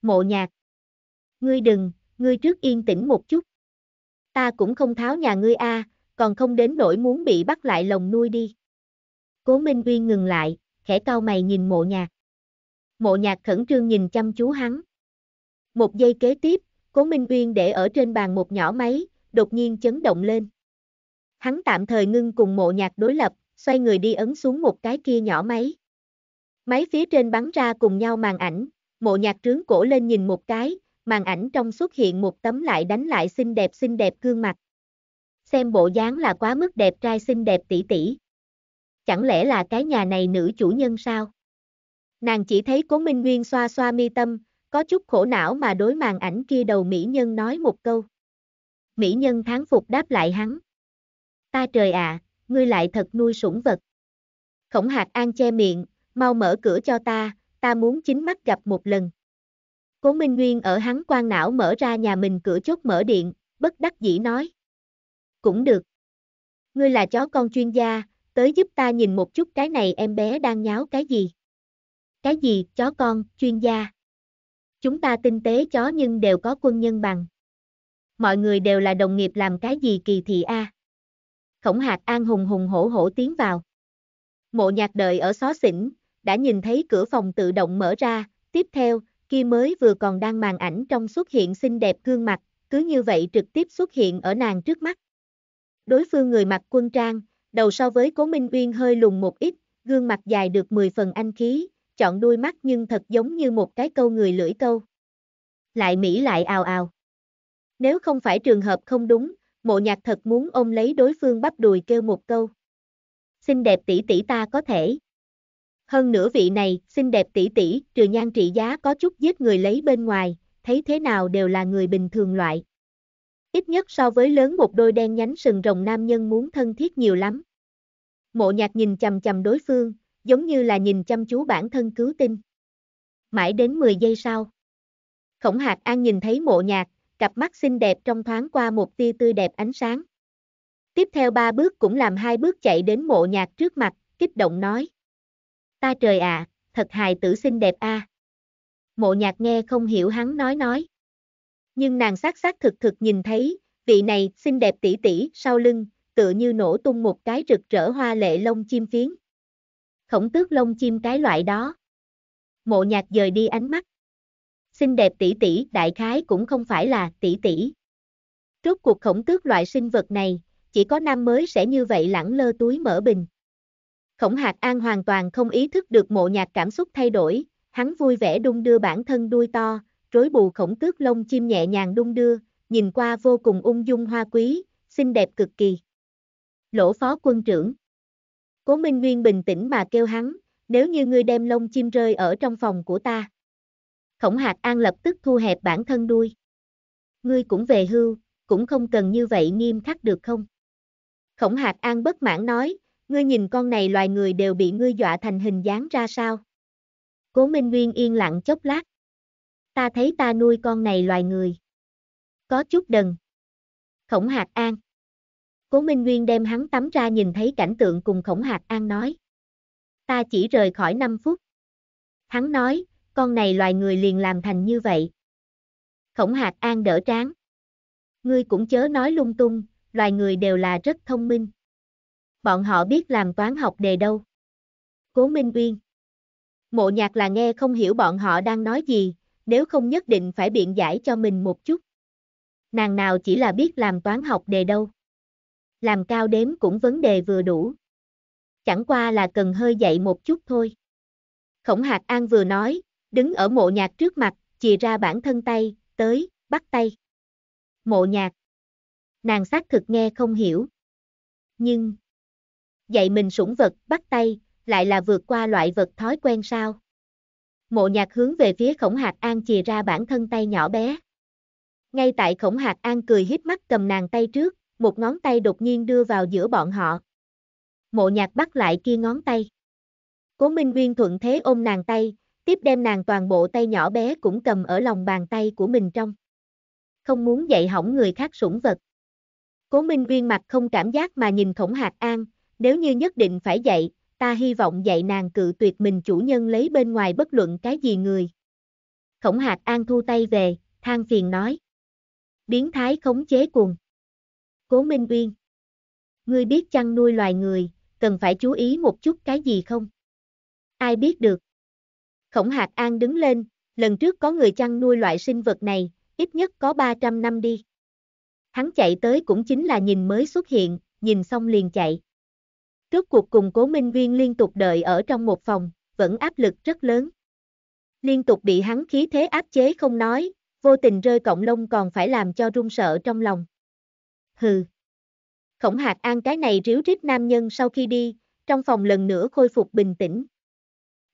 mộ nhạc. Ngươi đừng, ngươi trước yên tĩnh một chút. Ta cũng không tháo nhà ngươi a, còn không đến nỗi muốn bị bắt lại lồng nuôi đi. Cố Minh Uy ngừng lại, khẽ cau mày nhìn mộ nhạc. Mộ nhạc khẩn trương nhìn chăm chú hắn. Một giây kế tiếp, Cố Minh Uyên để ở trên bàn một nhỏ máy, đột nhiên chấn động lên. Hắn tạm thời ngưng cùng mộ nhạc đối lập, xoay người đi ấn xuống một cái kia nhỏ máy. Máy phía trên bắn ra cùng nhau màn ảnh, Mộ nhạc trướng cổ lên nhìn một cái, màn ảnh trong xuất hiện một tấm lại đánh lại xinh đẹp xinh đẹp gương mặt. Xem bộ dáng là quá mức đẹp trai xinh đẹp tỷ tỷ. Chẳng lẽ là cái nhà này nữ chủ nhân sao? Nàng chỉ thấy cố Minh Nguyên xoa xoa mi tâm, có chút khổ não mà đối màn ảnh kia đầu mỹ nhân nói một câu. Mỹ nhân tháng phục đáp lại hắn. Ta trời ạ, à, ngươi lại thật nuôi sủng vật. Khổng hạt an che miệng, mau mở cửa cho ta, ta muốn chính mắt gặp một lần. Cố Minh Nguyên ở hắn quan não mở ra nhà mình cửa chốt mở điện, bất đắc dĩ nói. Cũng được. Ngươi là chó con chuyên gia, tới giúp ta nhìn một chút cái này em bé đang nháo cái gì. Cái gì, chó con, chuyên gia. Chúng ta tinh tế chó nhưng đều có quân nhân bằng. Mọi người đều là đồng nghiệp làm cái gì kỳ thị a. Khổng hạc an hùng hùng hổ hổ tiến vào. Mộ nhạc đợi ở xó xỉnh, đã nhìn thấy cửa phòng tự động mở ra, tiếp theo, kia mới vừa còn đang màn ảnh trong xuất hiện xinh đẹp gương mặt, cứ như vậy trực tiếp xuất hiện ở nàng trước mắt. Đối phương người mặc quân trang, đầu so với Cố Minh Uyên hơi lùng một ít, gương mặt dài được 10 phần anh khí, chọn đuôi mắt nhưng thật giống như một cái câu người lưỡi câu. Lại Mỹ lại ào ào. Nếu không phải trường hợp không đúng, mộ nhạc thật muốn ôm lấy đối phương bắp đùi kêu một câu. Xinh đẹp tỷ tỷ ta có thể. Hơn nữa vị này, xinh đẹp tỷ tỷ, trừ nhan trị giá có chút giết người lấy bên ngoài, thấy thế nào đều là người bình thường loại. Ít nhất so với lớn một đôi đen nhánh sừng rồng nam nhân muốn thân thiết nhiều lắm. Mộ nhạc nhìn chầm chầm đối phương, giống như là nhìn chăm chú bản thân cứu tinh. Mãi đến 10 giây sau. Khổng hạc an nhìn thấy mộ nhạc, cặp mắt xinh đẹp trong thoáng qua một tia tươi đẹp ánh sáng. Tiếp theo ba bước cũng làm hai bước chạy đến mộ nhạc trước mặt, kích động nói ta trời ạ, à, thật hài tử xinh đẹp a. À. Mộ nhạc nghe không hiểu hắn nói nói. Nhưng nàng xác xác thực thực nhìn thấy, vị này xinh đẹp tỷ tỷ sau lưng, tựa như nổ tung một cái rực rỡ hoa lệ lông chim phiến. Khổng tước lông chim cái loại đó. Mộ nhạc dời đi ánh mắt. Xinh đẹp tỷ tỷ đại khái cũng không phải là tỷ tỷ. Trước cuộc khổng tước loại sinh vật này, chỉ có năm mới sẽ như vậy lẳng lơ túi mở bình. Khổng Hạc An hoàn toàn không ý thức được mộ nhạc cảm xúc thay đổi, hắn vui vẻ đung đưa bản thân đuôi to, rối bù khổng tước lông chim nhẹ nhàng đung đưa, nhìn qua vô cùng ung dung hoa quý, xinh đẹp cực kỳ. Lỗ phó quân trưởng Cố Minh Nguyên bình tĩnh mà kêu hắn, nếu như ngươi đem lông chim rơi ở trong phòng của ta. Khổng Hạc An lập tức thu hẹp bản thân đuôi. Ngươi cũng về hưu, cũng không cần như vậy nghiêm khắc được không? Khổng Hạc An bất mãn nói, ngươi nhìn con này loài người đều bị ngươi dọa thành hình dáng ra sao. Cố Minh Nguyên yên lặng chốc lát. Ta thấy ta nuôi con này loài người. Có chút đần. Khổng Hạc An. Cố Minh Nguyên đem hắn tắm ra nhìn thấy cảnh tượng cùng Khổng Hạc An nói. Ta chỉ rời khỏi 5 phút. Hắn nói, con này loài người liền làm thành như vậy. Khổng Hạc An đỡ tráng. Ngươi cũng chớ nói lung tung, loài người đều là rất thông minh bọn họ biết làm toán học đề đâu. Cố Minh Uyên Mộ nhạc là nghe không hiểu bọn họ đang nói gì, nếu không nhất định phải biện giải cho mình một chút. Nàng nào chỉ là biết làm toán học đề đâu. Làm cao đếm cũng vấn đề vừa đủ. Chẳng qua là cần hơi dậy một chút thôi. Khổng Hạc An vừa nói, đứng ở mộ nhạc trước mặt, chìa ra bản thân tay, tới, bắt tay. Mộ nhạc. Nàng xác thực nghe không hiểu. Nhưng, dạy mình sủng vật, bắt tay, lại là vượt qua loại vật thói quen sao. Mộ nhạc hướng về phía khổng hạt an chìa ra bản thân tay nhỏ bé. Ngay tại khổng hạt an cười hiếp mắt cầm nàng tay trước, một ngón tay đột nhiên đưa vào giữa bọn họ. Mộ nhạc bắt lại kia ngón tay. Cố Minh Nguyên thuận thế ôm nàng tay, tiếp đem nàng toàn bộ tay nhỏ bé cũng cầm ở lòng bàn tay của mình trong. Không muốn dạy hỏng người khác sủng vật. Cố Minh Nguyên mặt không cảm giác mà nhìn khổng hạt an, nếu như nhất định phải dạy, ta hy vọng dạy nàng cự tuyệt mình chủ nhân lấy bên ngoài bất luận cái gì người. Khổng Hạc an thu tay về, than phiền nói. Biến thái khống chế cùng. Cố Minh Uyên. Ngươi biết chăn nuôi loài người, cần phải chú ý một chút cái gì không? Ai biết được. Khổng Hạc an đứng lên, lần trước có người chăn nuôi loại sinh vật này, ít nhất có 300 năm đi. Hắn chạy tới cũng chính là nhìn mới xuất hiện, nhìn xong liền chạy. Trước cuộc cùng cố minh viên liên tục đợi ở trong một phòng, vẫn áp lực rất lớn. Liên tục bị hắn khí thế áp chế không nói, vô tình rơi cộng lông còn phải làm cho run sợ trong lòng. Hừ. Khổng Hạc an cái này ríu rít nam nhân sau khi đi, trong phòng lần nữa khôi phục bình tĩnh.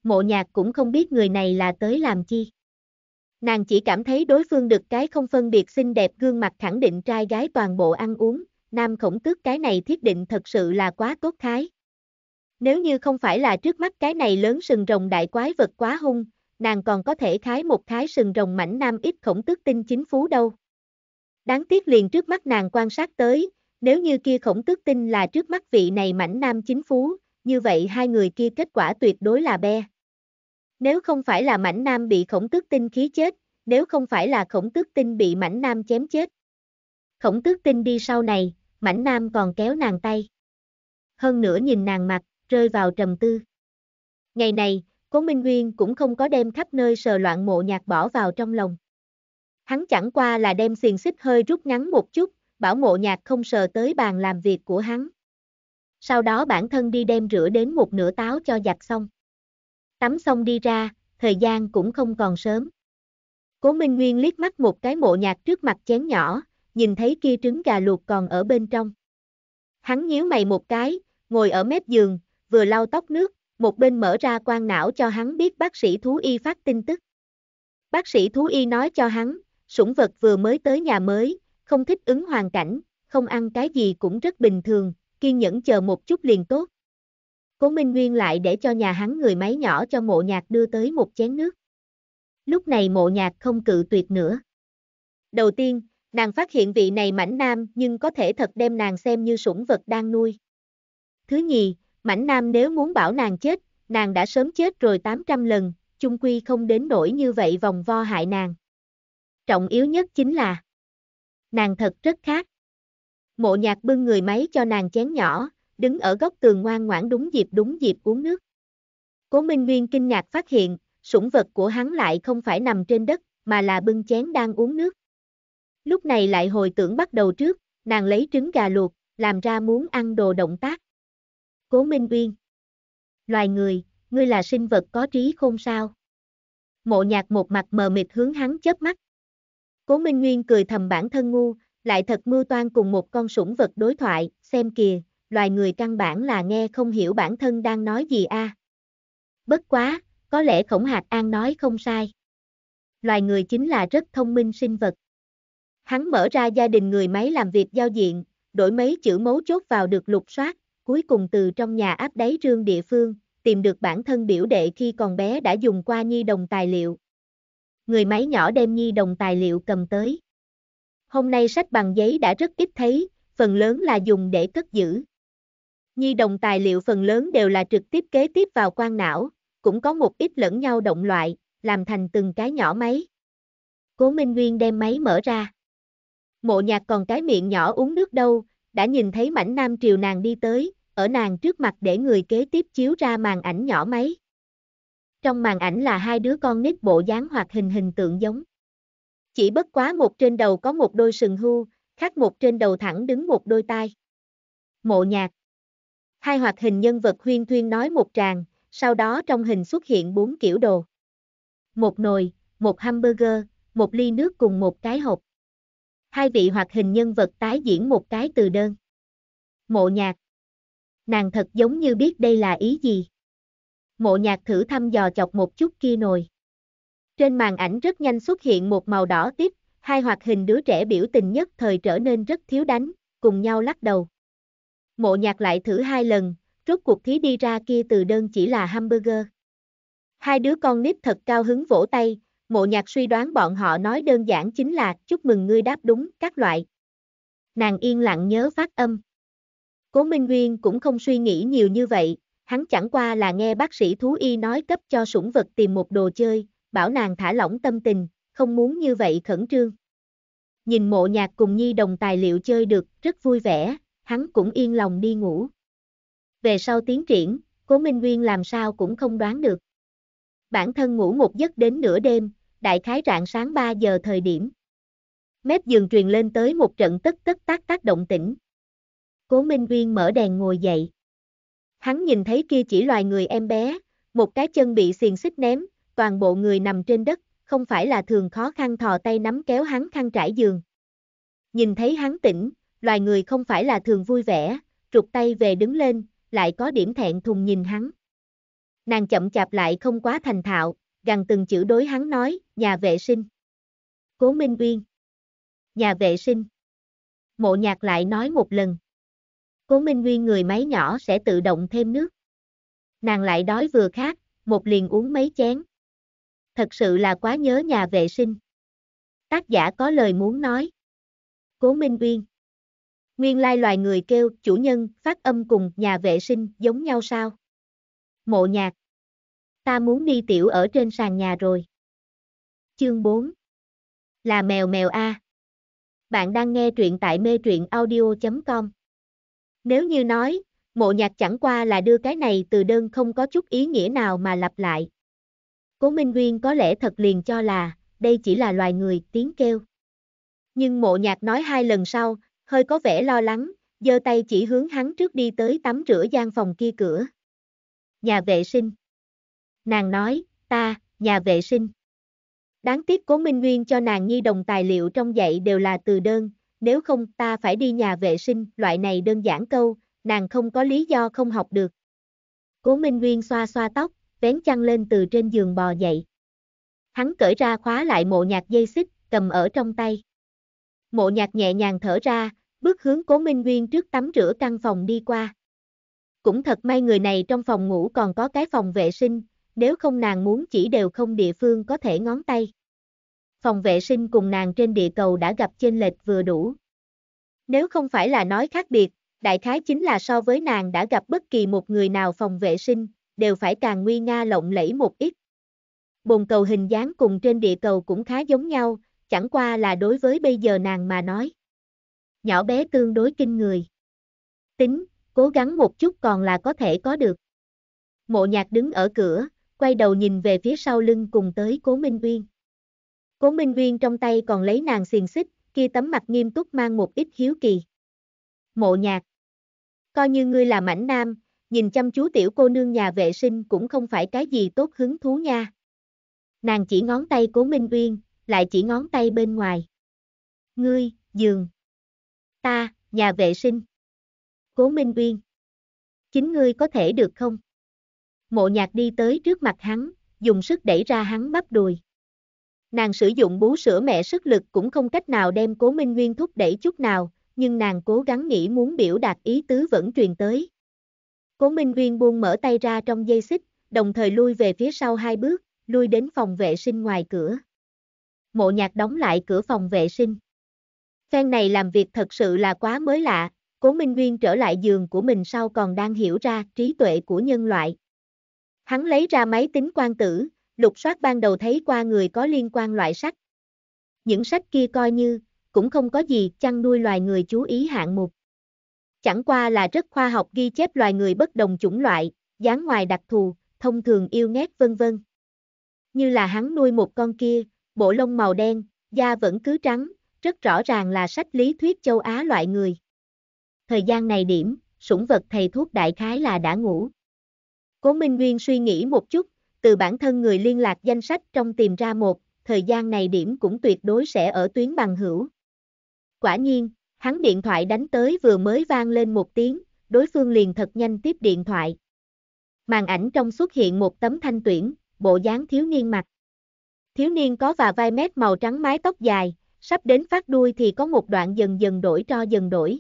Mộ nhạc cũng không biết người này là tới làm chi. Nàng chỉ cảm thấy đối phương được cái không phân biệt xinh đẹp gương mặt khẳng định trai gái toàn bộ ăn uống, Nam Khổng Tước cái này thiết định thật sự là quá tốt thái. Nếu như không phải là trước mắt cái này lớn sừng rồng đại quái vật quá hung, nàng còn có thể khái một khái sừng rồng mảnh nam ít khổng tước tinh chính phú đâu. Đáng tiếc liền trước mắt nàng quan sát tới, nếu như kia khổng tước tinh là trước mắt vị này mảnh nam chính phú, như vậy hai người kia kết quả tuyệt đối là be. Nếu không phải là mảnh nam bị khổng tước tinh khí chết, nếu không phải là khổng tước tinh bị mảnh nam chém chết. Khổng tước tinh đi sau này, mảnh nam còn kéo nàng tay. Hơn nữa nhìn nàng mặt, rơi vào trầm tư. Ngày này, Cố Minh Nguyên cũng không có đem khắp nơi sờ loạn mộ nhạc bỏ vào trong lòng. Hắn chẳng qua là đem xiềng xích hơi rút ngắn một chút, bảo mộ nhạc không sờ tới bàn làm việc của hắn. Sau đó bản thân đi đem rửa đến một nửa táo cho giặt xong. Tắm xong đi ra, thời gian cũng không còn sớm. Cố Minh Nguyên liếc mắt một cái mộ nhạc trước mặt chén nhỏ, nhìn thấy kia trứng gà luộc còn ở bên trong. Hắn nhíu mày một cái, ngồi ở mép giường, vừa lau tóc nước, một bên mở ra quan não cho hắn biết bác sĩ thú y phát tin tức. Bác sĩ thú y nói cho hắn, sủng vật vừa mới tới nhà mới, không thích ứng hoàn cảnh, không ăn cái gì cũng rất bình thường, kiên nhẫn chờ một chút liền tốt. Cố Minh Nguyên lại để cho nhà hắn người máy nhỏ cho mộ nhạc đưa tới một chén nước. Lúc này mộ nhạc không cự tuyệt nữa. Đầu tiên, Nàng phát hiện vị này mảnh nam nhưng có thể thật đem nàng xem như sủng vật đang nuôi. Thứ nhì, mảnh nam nếu muốn bảo nàng chết, nàng đã sớm chết rồi 800 lần, chung quy không đến nỗi như vậy vòng vo hại nàng. Trọng yếu nhất chính là Nàng thật rất khác. Mộ nhạc bưng người máy cho nàng chén nhỏ, đứng ở góc tường ngoan ngoãn đúng dịp đúng dịp uống nước. Cố Minh Nguyên kinh ngạc phát hiện, sủng vật của hắn lại không phải nằm trên đất, mà là bưng chén đang uống nước lúc này lại hồi tưởng bắt đầu trước, nàng lấy trứng gà luộc, làm ra muốn ăn đồ động tác. Cố Minh Uyên Loài người, ngươi là sinh vật có trí không sao? Mộ nhạc một mặt mờ mịt hướng hắn chớp mắt. Cố Minh Nguyên cười thầm bản thân ngu, lại thật mưu toan cùng một con sủng vật đối thoại, xem kìa, loài người căn bản là nghe không hiểu bản thân đang nói gì a. Bất quá, có lẽ khổng hạt an nói không sai. Loài người chính là rất thông minh sinh vật. Hắn mở ra gia đình người máy làm việc giao diện, đổi mấy chữ mấu chốt vào được lục soát, cuối cùng từ trong nhà áp đáy rương địa phương, tìm được bản thân biểu đệ khi còn bé đã dùng qua nhi đồng tài liệu. Người máy nhỏ đem nhi đồng tài liệu cầm tới. Hôm nay sách bằng giấy đã rất ít thấy, phần lớn là dùng để cất giữ. Nhi đồng tài liệu phần lớn đều là trực tiếp kế tiếp vào quan não, cũng có một ít lẫn nhau động loại, làm thành từng cái nhỏ máy. Cố Minh Nguyên đem máy mở ra. Mộ nhạc còn cái miệng nhỏ uống nước đâu, đã nhìn thấy mảnh nam triều nàng đi tới, ở nàng trước mặt để người kế tiếp chiếu ra màn ảnh nhỏ máy. Trong màn ảnh là hai đứa con nít bộ dáng hoạt hình hình tượng giống. Chỉ bất quá một trên đầu có một đôi sừng hưu, khác một trên đầu thẳng đứng một đôi tai. Mộ nhạc. Hai hoạt hình nhân vật huyên thuyên nói một tràng, sau đó trong hình xuất hiện bốn kiểu đồ. Một nồi, một hamburger, một ly nước cùng một cái hộp hai vị hoạt hình nhân vật tái diễn một cái từ đơn. Mộ nhạc. Nàng thật giống như biết đây là ý gì. Mộ nhạc thử thăm dò chọc một chút kia nồi. Trên màn ảnh rất nhanh xuất hiện một màu đỏ tiếp, hai hoạt hình đứa trẻ biểu tình nhất thời trở nên rất thiếu đánh, cùng nhau lắc đầu. Mộ nhạc lại thử hai lần, rốt cuộc thí đi ra kia từ đơn chỉ là hamburger. Hai đứa con nít thật cao hứng vỗ tay, mộ nhạc suy đoán bọn họ nói đơn giản chính là chúc mừng ngươi đáp đúng các loại. Nàng yên lặng nhớ phát âm. Cố Minh Nguyên cũng không suy nghĩ nhiều như vậy, hắn chẳng qua là nghe bác sĩ thú y nói cấp cho sủng vật tìm một đồ chơi, bảo nàng thả lỏng tâm tình, không muốn như vậy khẩn trương. Nhìn mộ nhạc cùng nhi đồng tài liệu chơi được, rất vui vẻ, hắn cũng yên lòng đi ngủ. Về sau tiến triển, cố Minh Nguyên làm sao cũng không đoán được. Bản thân ngủ một giấc đến nửa đêm, đại khái rạng sáng 3 giờ thời điểm. Mép giường truyền lên tới một trận tất tất tác tác động tĩnh. Cố Minh Uyên mở đèn ngồi dậy. Hắn nhìn thấy kia chỉ loài người em bé, một cái chân bị xiềng xích ném, toàn bộ người nằm trên đất, không phải là thường khó khăn thò tay nắm kéo hắn khăn trải giường. Nhìn thấy hắn tỉnh, loài người không phải là thường vui vẻ, trục tay về đứng lên, lại có điểm thẹn thùng nhìn hắn. Nàng chậm chạp lại không quá thành thạo, gần từng chữ đối hắn nói, Nhà vệ sinh. Cố Minh Uyên. Nhà vệ sinh. Mộ nhạc lại nói một lần. Cố Minh Nguyên người máy nhỏ sẽ tự động thêm nước. Nàng lại đói vừa khát, một liền uống mấy chén. Thật sự là quá nhớ nhà vệ sinh. Tác giả có lời muốn nói. Cố Minh Uyên. Nguyên lai loài người kêu, chủ nhân, phát âm cùng nhà vệ sinh giống nhau sao? Mộ nhạc. Ta muốn đi tiểu ở trên sàn nhà rồi. Chương 4 Là mèo mèo A Bạn đang nghe truyện tại mê truyện audio.com Nếu như nói, mộ nhạc chẳng qua là đưa cái này từ đơn không có chút ý nghĩa nào mà lặp lại. Cố Minh Nguyên có lẽ thật liền cho là, đây chỉ là loài người, tiếng kêu. Nhưng mộ nhạc nói hai lần sau, hơi có vẻ lo lắng, giơ tay chỉ hướng hắn trước đi tới tắm rửa gian phòng kia cửa. Nhà vệ sinh. Nàng nói, ta, nhà vệ sinh. Đáng tiếc cố Minh Nguyên cho nàng nhi đồng tài liệu trong dạy đều là từ đơn, nếu không ta phải đi nhà vệ sinh, loại này đơn giản câu, nàng không có lý do không học được. Cố Minh Nguyên xoa xoa tóc, vén chăn lên từ trên giường bò dậy. Hắn cởi ra khóa lại mộ nhạc dây xích, cầm ở trong tay. Mộ nhạc nhẹ nhàng thở ra, bước hướng cố Minh Nguyên trước tắm rửa căn phòng đi qua. Cũng thật may người này trong phòng ngủ còn có cái phòng vệ sinh, nếu không nàng muốn chỉ đều không địa phương có thể ngón tay phòng vệ sinh cùng nàng trên địa cầu đã gặp chênh lệch vừa đủ. Nếu không phải là nói khác biệt, đại khái chính là so với nàng đã gặp bất kỳ một người nào phòng vệ sinh, đều phải càng nguy nga lộng lẫy một ít. Bồn cầu hình dáng cùng trên địa cầu cũng khá giống nhau, chẳng qua là đối với bây giờ nàng mà nói. Nhỏ bé tương đối kinh người. Tính, cố gắng một chút còn là có thể có được. Mộ nhạc đứng ở cửa, quay đầu nhìn về phía sau lưng cùng tới cố Minh Uyên. Cố Minh Nguyên trong tay còn lấy nàng xiềng xích, kia tấm mặt nghiêm túc mang một ít hiếu kỳ. Mộ nhạc. Coi như ngươi là mảnh nam, nhìn chăm chú tiểu cô nương nhà vệ sinh cũng không phải cái gì tốt hứng thú nha. Nàng chỉ ngón tay cố Minh Uyên, lại chỉ ngón tay bên ngoài. Ngươi, giường. Ta, nhà vệ sinh. Cố Minh Uyên. Chính ngươi có thể được không? Mộ nhạc đi tới trước mặt hắn, dùng sức đẩy ra hắn bắp đùi. Nàng sử dụng bú sữa mẹ sức lực cũng không cách nào đem cố minh nguyên thúc đẩy chút nào, nhưng nàng cố gắng nghĩ muốn biểu đạt ý tứ vẫn truyền tới. Cố minh nguyên buông mở tay ra trong dây xích, đồng thời lui về phía sau hai bước, lui đến phòng vệ sinh ngoài cửa. Mộ nhạc đóng lại cửa phòng vệ sinh. Phen này làm việc thật sự là quá mới lạ, cố minh nguyên trở lại giường của mình sau còn đang hiểu ra trí tuệ của nhân loại. Hắn lấy ra máy tính quan tử, Lục soát ban đầu thấy qua người có liên quan loại sách. Những sách kia coi như, cũng không có gì chăn nuôi loài người chú ý hạng mục. Chẳng qua là rất khoa học ghi chép loài người bất đồng chủng loại, dáng ngoài đặc thù, thông thường yêu ghét vân vân. Như là hắn nuôi một con kia, bộ lông màu đen, da vẫn cứ trắng, rất rõ ràng là sách lý thuyết châu Á loại người. Thời gian này điểm, sủng vật thầy thuốc đại khái là đã ngủ. Cố Minh Nguyên suy nghĩ một chút, từ bản thân người liên lạc danh sách trong tìm ra một, thời gian này điểm cũng tuyệt đối sẽ ở tuyến bằng hữu. Quả nhiên, hắn điện thoại đánh tới vừa mới vang lên một tiếng, đối phương liền thật nhanh tiếp điện thoại. Màn ảnh trong xuất hiện một tấm thanh tuyển, bộ dáng thiếu niên mặt. Thiếu niên có và vai mét màu trắng mái tóc dài, sắp đến phát đuôi thì có một đoạn dần dần đổi cho dần đổi.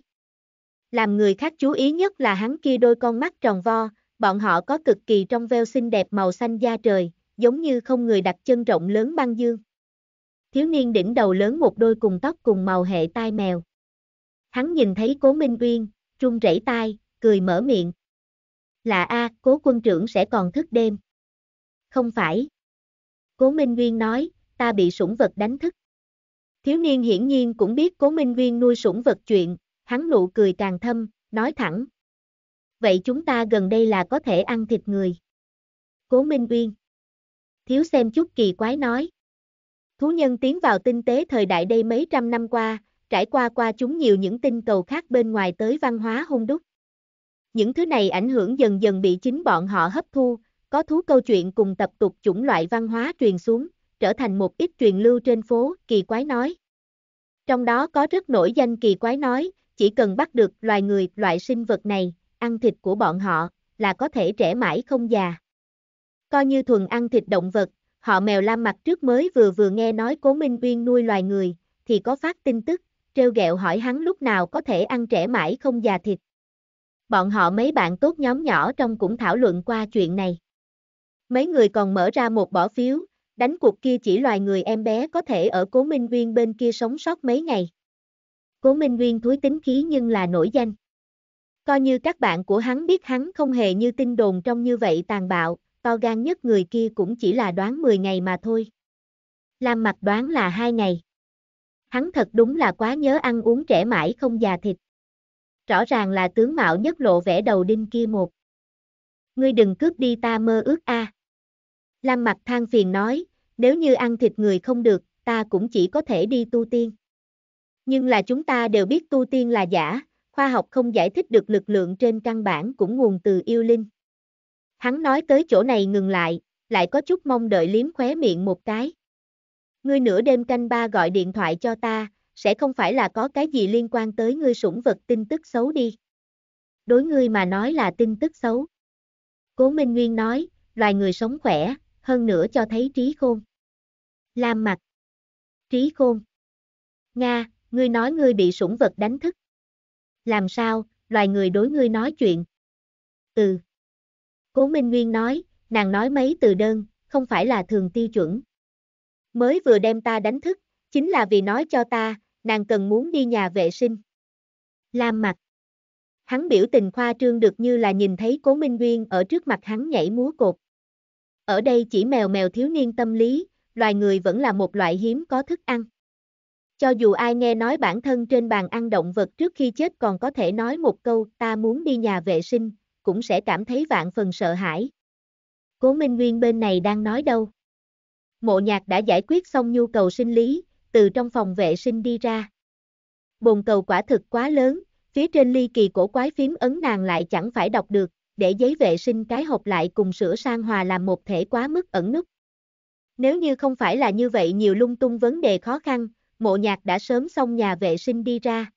Làm người khác chú ý nhất là hắn kia đôi con mắt tròn vo, bọn họ có cực kỳ trong veo xinh đẹp màu xanh da trời, giống như không người đặt chân rộng lớn băng dương. Thiếu niên đỉnh đầu lớn một đôi cùng tóc cùng màu hệ tai mèo. Hắn nhìn thấy Cố Minh Uyên, trung rẩy tai, cười mở miệng. Là a, Cố quân trưởng sẽ còn thức đêm. Không phải. Cố Minh Uyên nói, ta bị sủng vật đánh thức. Thiếu niên hiển nhiên cũng biết Cố Minh Uyên nuôi sủng vật chuyện, hắn nụ cười càng thâm, nói thẳng, vậy chúng ta gần đây là có thể ăn thịt người. Cố Minh Uyên Thiếu xem chút kỳ quái nói. Thú nhân tiến vào tinh tế thời đại đây mấy trăm năm qua, trải qua qua chúng nhiều những tinh cầu khác bên ngoài tới văn hóa hung đúc. Những thứ này ảnh hưởng dần dần bị chính bọn họ hấp thu, có thú câu chuyện cùng tập tục chủng loại văn hóa truyền xuống, trở thành một ít truyền lưu trên phố, kỳ quái nói. Trong đó có rất nổi danh kỳ quái nói, chỉ cần bắt được loài người, loại sinh vật này, ăn thịt của bọn họ, là có thể trẻ mãi không già. Coi như thuần ăn thịt động vật, họ mèo lam mặt trước mới vừa vừa nghe nói Cố Minh Uyên nuôi loài người, thì có phát tin tức, treo gẹo hỏi hắn lúc nào có thể ăn trẻ mãi không già thịt. Bọn họ mấy bạn tốt nhóm nhỏ trong cũng thảo luận qua chuyện này. Mấy người còn mở ra một bỏ phiếu, đánh cuộc kia chỉ loài người em bé có thể ở Cố Minh Uyên bên kia sống sót mấy ngày. Cố Minh Uyên thúi tính khí nhưng là nổi danh. Coi như các bạn của hắn biết hắn không hề như tin đồn trong như vậy tàn bạo, to gan nhất người kia cũng chỉ là đoán 10 ngày mà thôi. Lam mặt đoán là hai ngày. Hắn thật đúng là quá nhớ ăn uống trẻ mãi không già thịt. Rõ ràng là tướng mạo nhất lộ vẻ đầu đinh kia một. Ngươi đừng cướp đi ta mơ ước a. Lam mặt than phiền nói, nếu như ăn thịt người không được, ta cũng chỉ có thể đi tu tiên. Nhưng là chúng ta đều biết tu tiên là giả, khoa học không giải thích được lực lượng trên căn bản cũng nguồn từ yêu linh. Hắn nói tới chỗ này ngừng lại, lại có chút mong đợi liếm khóe miệng một cái. Ngươi nửa đêm canh ba gọi điện thoại cho ta, sẽ không phải là có cái gì liên quan tới ngươi sủng vật tin tức xấu đi. Đối ngươi mà nói là tin tức xấu. Cố Minh Nguyên nói, loài người sống khỏe, hơn nữa cho thấy trí khôn. Lam mặt. Trí khôn. Nga, ngươi nói ngươi bị sủng vật đánh thức làm sao, loài người đối ngươi nói chuyện. Từ. Cố Minh Nguyên nói, nàng nói mấy từ đơn, không phải là thường tiêu chuẩn. Mới vừa đem ta đánh thức, chính là vì nói cho ta, nàng cần muốn đi nhà vệ sinh. Lam mặt. Hắn biểu tình khoa trương được như là nhìn thấy Cố Minh Nguyên ở trước mặt hắn nhảy múa cột. Ở đây chỉ mèo mèo thiếu niên tâm lý, loài người vẫn là một loại hiếm có thức ăn. Cho dù ai nghe nói bản thân trên bàn ăn động vật trước khi chết còn có thể nói một câu ta muốn đi nhà vệ sinh, cũng sẽ cảm thấy vạn phần sợ hãi. Cố Minh Nguyên bên này đang nói đâu? Mộ nhạc đã giải quyết xong nhu cầu sinh lý, từ trong phòng vệ sinh đi ra. Bồn cầu quả thực quá lớn, phía trên ly kỳ cổ quái phím ấn nàng lại chẳng phải đọc được, để giấy vệ sinh cái hộp lại cùng sửa sang hòa làm một thể quá mức ẩn nút. Nếu như không phải là như vậy nhiều lung tung vấn đề khó khăn, mộ nhạc đã sớm xong nhà vệ sinh đi ra.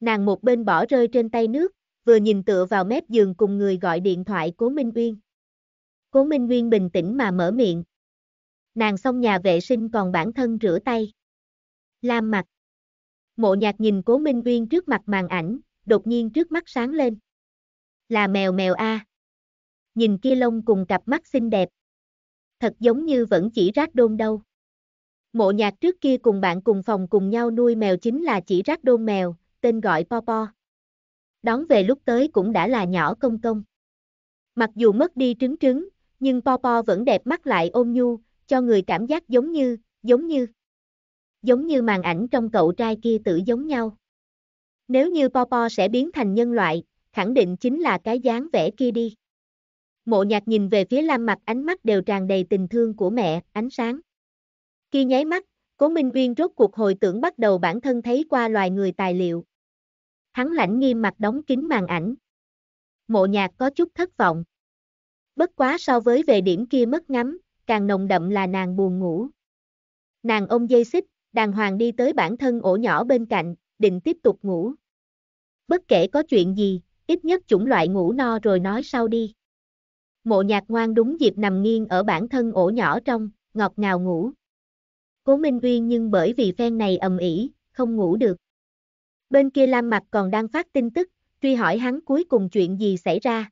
Nàng một bên bỏ rơi trên tay nước, vừa nhìn tựa vào mép giường cùng người gọi điện thoại Cố Minh Uyên. Cố Minh Uyên bình tĩnh mà mở miệng. Nàng xong nhà vệ sinh còn bản thân rửa tay. Lam mặt. Mộ nhạc nhìn Cố Minh Uyên trước mặt màn ảnh, đột nhiên trước mắt sáng lên. Là mèo mèo a. Nhìn kia lông cùng cặp mắt xinh đẹp. Thật giống như vẫn chỉ rác đôn đâu. Mộ nhạc trước kia cùng bạn cùng phòng cùng nhau nuôi mèo chính là chỉ rác đôn mèo, tên gọi Popo. Đón về lúc tới cũng đã là nhỏ công công. Mặc dù mất đi trứng trứng, nhưng Popo vẫn đẹp mắt lại ôm nhu, cho người cảm giác giống như, giống như, giống như màn ảnh trong cậu trai kia tự giống nhau. Nếu như Popo sẽ biến thành nhân loại, khẳng định chính là cái dáng vẻ kia đi. Mộ nhạc nhìn về phía Lam mặt ánh mắt đều tràn đầy tình thương của mẹ, ánh sáng. Khi nháy mắt, Cố Minh Uyên rốt cuộc hồi tưởng bắt đầu bản thân thấy qua loài người tài liệu. Hắn lãnh nghiêm mặt đóng kín màn ảnh. Mộ nhạc có chút thất vọng. Bất quá so với về điểm kia mất ngắm, càng nồng đậm là nàng buồn ngủ. Nàng ôm dây xích, đàng hoàng đi tới bản thân ổ nhỏ bên cạnh, định tiếp tục ngủ. Bất kể có chuyện gì, ít nhất chủng loại ngủ no rồi nói sau đi. Mộ nhạc ngoan đúng dịp nằm nghiêng ở bản thân ổ nhỏ trong, ngọt ngào ngủ. Cố Minh Uyên nhưng bởi vì phen này ầm ĩ, không ngủ được. Bên kia Lam Mặc còn đang phát tin tức, truy hỏi hắn cuối cùng chuyện gì xảy ra.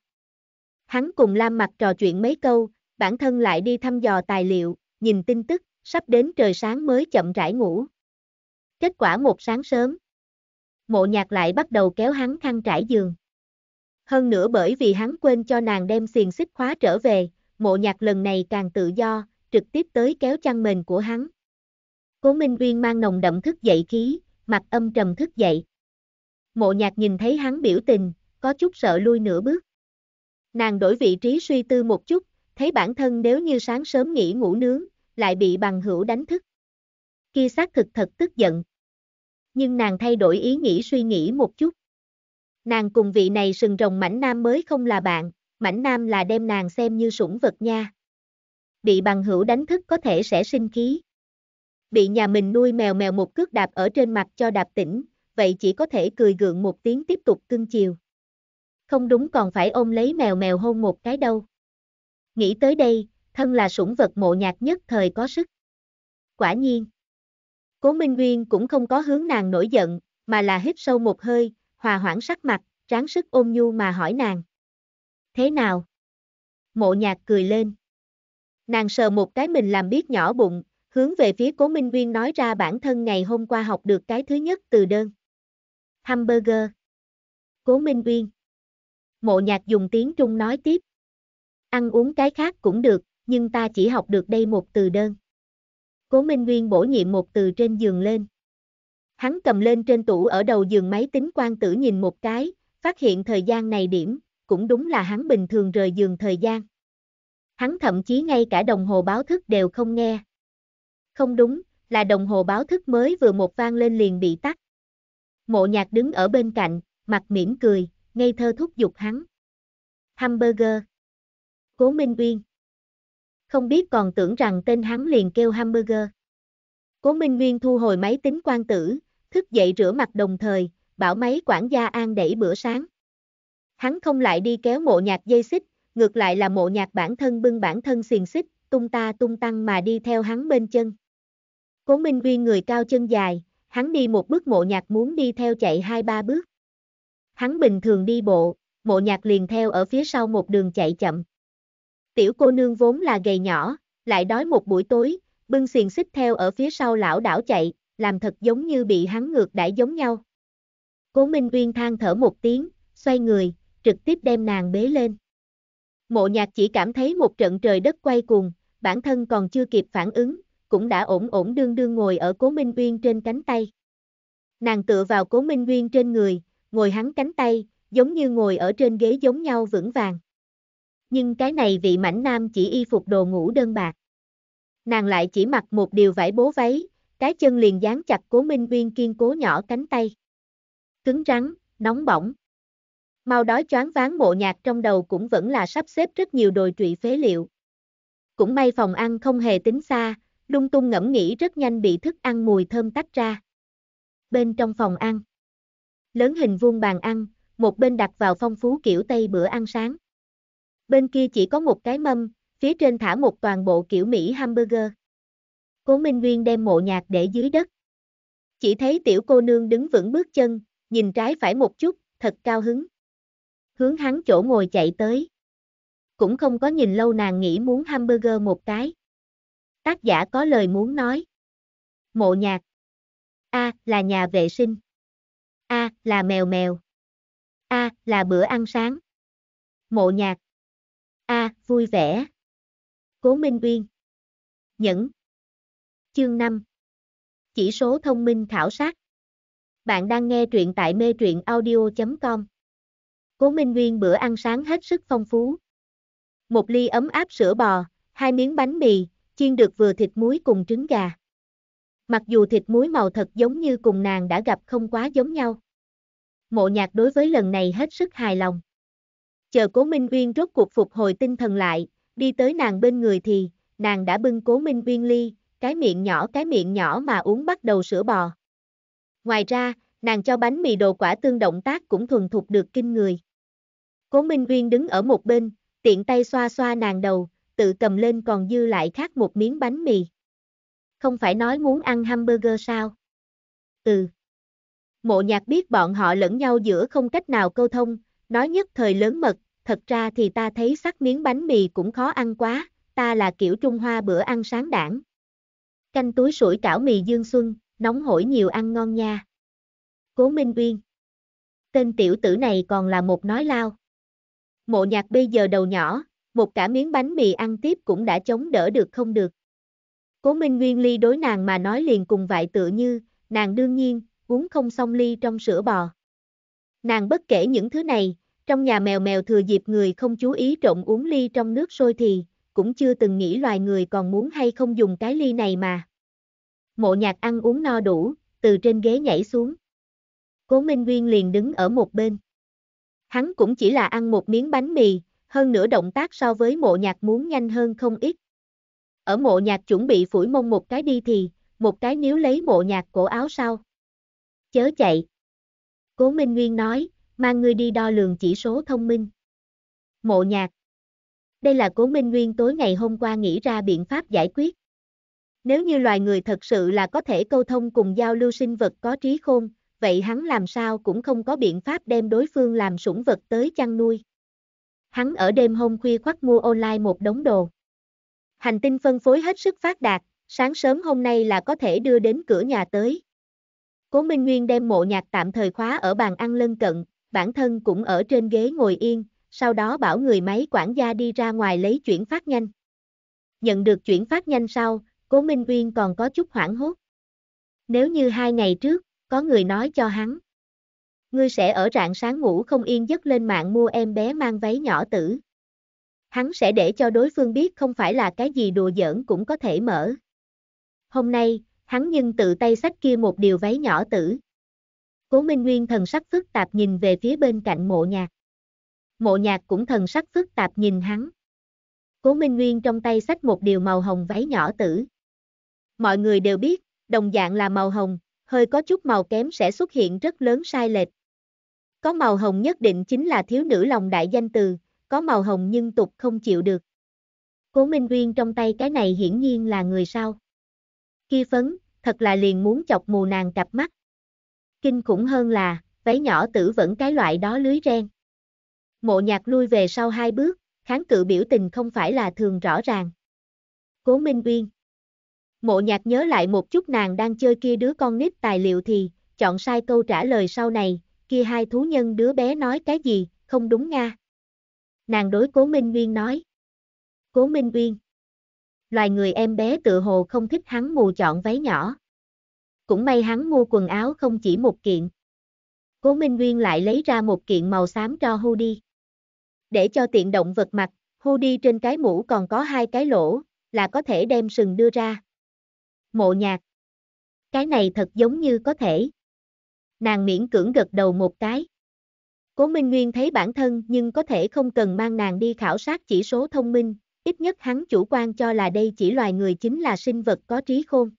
Hắn cùng Lam Mặc trò chuyện mấy câu, bản thân lại đi thăm dò tài liệu, nhìn tin tức, sắp đến trời sáng mới chậm rãi ngủ. Kết quả một sáng sớm, mộ nhạc lại bắt đầu kéo hắn khăn trải giường. Hơn nữa bởi vì hắn quên cho nàng đem xiềng xích khóa trở về, mộ nhạc lần này càng tự do, trực tiếp tới kéo chăn mền của hắn. Cố Minh Uyên mang nồng đậm thức dậy khí, mặt âm trầm thức dậy. Mộ nhạc nhìn thấy hắn biểu tình, có chút sợ lui nửa bước. Nàng đổi vị trí suy tư một chút, thấy bản thân nếu như sáng sớm nghỉ ngủ nướng, lại bị bằng hữu đánh thức. Kia xác thực thật tức giận. Nhưng nàng thay đổi ý nghĩ suy nghĩ một chút. Nàng cùng vị này sừng rồng mảnh nam mới không là bạn, mảnh nam là đem nàng xem như sủng vật nha. Bị bằng hữu đánh thức có thể sẽ sinh khí bị nhà mình nuôi mèo mèo một cước đạp ở trên mặt cho đạp tỉnh, vậy chỉ có thể cười gượng một tiếng tiếp tục cưng chiều. Không đúng còn phải ôm lấy mèo mèo hôn một cái đâu. Nghĩ tới đây, thân là sủng vật mộ nhạc nhất thời có sức. Quả nhiên, Cố Minh Nguyên cũng không có hướng nàng nổi giận, mà là hít sâu một hơi, hòa hoãn sắc mặt, ráng sức ôm nhu mà hỏi nàng. Thế nào? Mộ nhạc cười lên. Nàng sờ một cái mình làm biết nhỏ bụng, hướng về phía Cố Minh Nguyên nói ra bản thân ngày hôm qua học được cái thứ nhất từ đơn. Hamburger. Cố Minh Nguyên. Mộ nhạc dùng tiếng Trung nói tiếp. Ăn uống cái khác cũng được, nhưng ta chỉ học được đây một từ đơn. Cố Minh Nguyên bổ nhiệm một từ trên giường lên. Hắn cầm lên trên tủ ở đầu giường máy tính quang tử nhìn một cái, phát hiện thời gian này điểm, cũng đúng là hắn bình thường rời giường thời gian. Hắn thậm chí ngay cả đồng hồ báo thức đều không nghe, không đúng, là đồng hồ báo thức mới vừa một vang lên liền bị tắt. Mộ nhạc đứng ở bên cạnh, mặt mỉm cười, ngây thơ thúc giục hắn. Hamburger. Cố Minh Uyên. Không biết còn tưởng rằng tên hắn liền kêu hamburger. Cố Minh Nguyên thu hồi máy tính quan tử, thức dậy rửa mặt đồng thời, bảo máy quản gia an đẩy bữa sáng. Hắn không lại đi kéo mộ nhạc dây xích, ngược lại là mộ nhạc bản thân bưng bản thân xiềng xích, tung ta tung tăng mà đi theo hắn bên chân. Cố Minh Uyên người cao chân dài, hắn đi một bước mộ nhạc muốn đi theo chạy hai ba bước. Hắn bình thường đi bộ, mộ nhạc liền theo ở phía sau một đường chạy chậm. Tiểu cô nương vốn là gầy nhỏ, lại đói một buổi tối, bưng xiềng xích theo ở phía sau lão đảo chạy, làm thật giống như bị hắn ngược đãi giống nhau. Cố Minh Uyên than thở một tiếng, xoay người, trực tiếp đem nàng bế lên. Mộ nhạc chỉ cảm thấy một trận trời đất quay cuồng, bản thân còn chưa kịp phản ứng, cũng đã ổn ổn đương đương ngồi ở Cố Minh Uyên trên cánh tay. Nàng tựa vào Cố Minh Uyên trên người, ngồi hắn cánh tay, giống như ngồi ở trên ghế giống nhau vững vàng. Nhưng cái này vị mảnh nam chỉ y phục đồ ngủ đơn bạc. Nàng lại chỉ mặc một điều vải bố váy, cái chân liền dán chặt Cố Minh Uyên kiên cố nhỏ cánh tay. Cứng rắn, nóng bỏng. Mau đói choáng ván bộ nhạc trong đầu cũng vẫn là sắp xếp rất nhiều đồi trụy phế liệu. Cũng may phòng ăn không hề tính xa, lung tung ngẫm nghĩ rất nhanh bị thức ăn mùi thơm tách ra. Bên trong phòng ăn, lớn hình vuông bàn ăn, một bên đặt vào phong phú kiểu Tây bữa ăn sáng. Bên kia chỉ có một cái mâm, phía trên thả một toàn bộ kiểu Mỹ hamburger. Cố Minh Nguyên đem mộ nhạc để dưới đất. Chỉ thấy tiểu cô nương đứng vững bước chân, nhìn trái phải một chút, thật cao hứng. Hướng hắn chỗ ngồi chạy tới. Cũng không có nhìn lâu nàng nghĩ muốn hamburger một cái. Tác giả có lời muốn nói. Mộ nhạc. A là nhà vệ sinh. A là mèo mèo. A là bữa ăn sáng. Mộ nhạc. A vui vẻ. Cố Minh Uyên. Nhẫn. Chương 5. Chỉ số thông minh khảo sát. Bạn đang nghe truyện tại mê truyện audio.com. Cố Minh Nguyên bữa ăn sáng hết sức phong phú. Một ly ấm áp sữa bò, hai miếng bánh mì, chiên được vừa thịt muối cùng trứng gà. Mặc dù thịt muối màu thật giống như cùng nàng đã gặp không quá giống nhau. Mộ nhạc đối với lần này hết sức hài lòng. Chờ cố Minh Uyên rốt cuộc phục hồi tinh thần lại, đi tới nàng bên người thì, nàng đã bưng cố Minh Uyên ly, cái miệng nhỏ cái miệng nhỏ mà uống bắt đầu sữa bò. Ngoài ra, nàng cho bánh mì đồ quả tương động tác cũng thuần thục được kinh người. Cố Minh Uyên đứng ở một bên, tiện tay xoa xoa nàng đầu, tự cầm lên còn dư lại khác một miếng bánh mì. Không phải nói muốn ăn hamburger sao? Ừ. Mộ nhạc biết bọn họ lẫn nhau giữa không cách nào câu thông, nói nhất thời lớn mật, thật ra thì ta thấy sắc miếng bánh mì cũng khó ăn quá, ta là kiểu Trung Hoa bữa ăn sáng đảng. Canh túi sủi cảo mì dương xuân, nóng hổi nhiều ăn ngon nha. Cố Minh Uyên Tên tiểu tử này còn là một nói lao. Mộ nhạc bây giờ đầu nhỏ, một cả miếng bánh mì ăn tiếp cũng đã chống đỡ được không được. Cố Minh Nguyên ly đối nàng mà nói liền cùng vậy tự như, nàng đương nhiên, uống không xong ly trong sữa bò. Nàng bất kể những thứ này, trong nhà mèo mèo thừa dịp người không chú ý trộn uống ly trong nước sôi thì, cũng chưa từng nghĩ loài người còn muốn hay không dùng cái ly này mà. Mộ nhạc ăn uống no đủ, từ trên ghế nhảy xuống. Cố Minh Nguyên liền đứng ở một bên. Hắn cũng chỉ là ăn một miếng bánh mì, hơn nữa động tác so với mộ nhạc muốn nhanh hơn không ít. Ở mộ nhạc chuẩn bị phủi mông một cái đi thì, một cái níu lấy mộ nhạc cổ áo sau. Chớ chạy. Cố Minh Nguyên nói, mang ngươi đi đo lường chỉ số thông minh. Mộ nhạc. Đây là Cố Minh Nguyên tối ngày hôm qua nghĩ ra biện pháp giải quyết. Nếu như loài người thật sự là có thể câu thông cùng giao lưu sinh vật có trí khôn, vậy hắn làm sao cũng không có biện pháp đem đối phương làm sủng vật tới chăn nuôi hắn ở đêm hôm khuya khoắt mua online một đống đồ. Hành tinh phân phối hết sức phát đạt, sáng sớm hôm nay là có thể đưa đến cửa nhà tới. Cố Minh Nguyên đem mộ nhạc tạm thời khóa ở bàn ăn lân cận, bản thân cũng ở trên ghế ngồi yên, sau đó bảo người máy quản gia đi ra ngoài lấy chuyển phát nhanh. Nhận được chuyển phát nhanh sau, Cố Minh Nguyên còn có chút hoảng hốt. Nếu như hai ngày trước, có người nói cho hắn, Ngươi sẽ ở rạng sáng ngủ không yên giấc lên mạng mua em bé mang váy nhỏ tử. Hắn sẽ để cho đối phương biết không phải là cái gì đùa giỡn cũng có thể mở. Hôm nay, hắn nhưng tự tay sách kia một điều váy nhỏ tử. Cố Minh Nguyên thần sắc phức tạp nhìn về phía bên cạnh mộ nhạc. Mộ nhạc cũng thần sắc phức tạp nhìn hắn. Cố Minh Nguyên trong tay sách một điều màu hồng váy nhỏ tử. Mọi người đều biết, đồng dạng là màu hồng, hơi có chút màu kém sẽ xuất hiện rất lớn sai lệch, có màu hồng nhất định chính là thiếu nữ lòng đại danh từ, có màu hồng nhưng tục không chịu được. Cố Minh Uyên trong tay cái này hiển nhiên là người sao. Khi phấn, thật là liền muốn chọc mù nàng cặp mắt. Kinh khủng hơn là, váy nhỏ tử vẫn cái loại đó lưới ren. Mộ nhạc lui về sau hai bước, kháng cự biểu tình không phải là thường rõ ràng. Cố Minh Uyên Mộ nhạc nhớ lại một chút nàng đang chơi kia đứa con nít tài liệu thì, chọn sai câu trả lời sau này, kia hai thú nhân đứa bé nói cái gì, không đúng Nga. Nàng đối Cố Minh Nguyên nói. Cố Minh Nguyên. Loài người em bé tự hồ không thích hắn mù chọn váy nhỏ. Cũng may hắn mua quần áo không chỉ một kiện. Cố Minh Nguyên lại lấy ra một kiện màu xám cho hoodie. Để cho tiện động vật mặt, hoodie trên cái mũ còn có hai cái lỗ, là có thể đem sừng đưa ra. Mộ nhạc. Cái này thật giống như có thể nàng miễn cưỡng gật đầu một cái. Cố Minh Nguyên thấy bản thân nhưng có thể không cần mang nàng đi khảo sát chỉ số thông minh, ít nhất hắn chủ quan cho là đây chỉ loài người chính là sinh vật có trí khôn.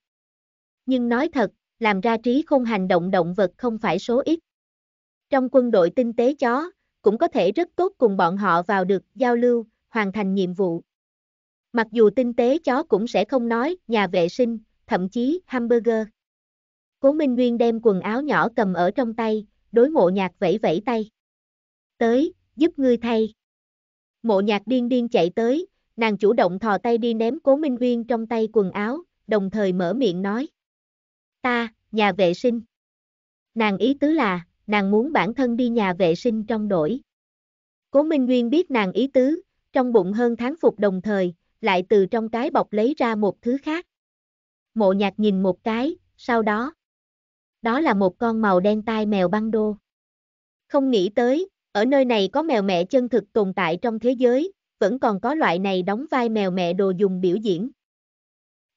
Nhưng nói thật, làm ra trí khôn hành động động vật không phải số ít. Trong quân đội tinh tế chó, cũng có thể rất tốt cùng bọn họ vào được giao lưu, hoàn thành nhiệm vụ. Mặc dù tinh tế chó cũng sẽ không nói nhà vệ sinh, thậm chí hamburger. Cố Minh Nguyên đem quần áo nhỏ cầm ở trong tay, đối mộ nhạc vẫy vẫy tay. Tới, giúp ngươi thay. Mộ nhạc điên điên chạy tới, nàng chủ động thò tay đi ném Cố Minh Nguyên trong tay quần áo, đồng thời mở miệng nói. Ta, nhà vệ sinh. Nàng ý tứ là, nàng muốn bản thân đi nhà vệ sinh trong đổi. Cố Minh Nguyên biết nàng ý tứ, trong bụng hơn tháng phục đồng thời, lại từ trong cái bọc lấy ra một thứ khác. Mộ nhạc nhìn một cái, sau đó đó là một con màu đen tai mèo băng đô. Không nghĩ tới, ở nơi này có mèo mẹ chân thực tồn tại trong thế giới, vẫn còn có loại này đóng vai mèo mẹ đồ dùng biểu diễn.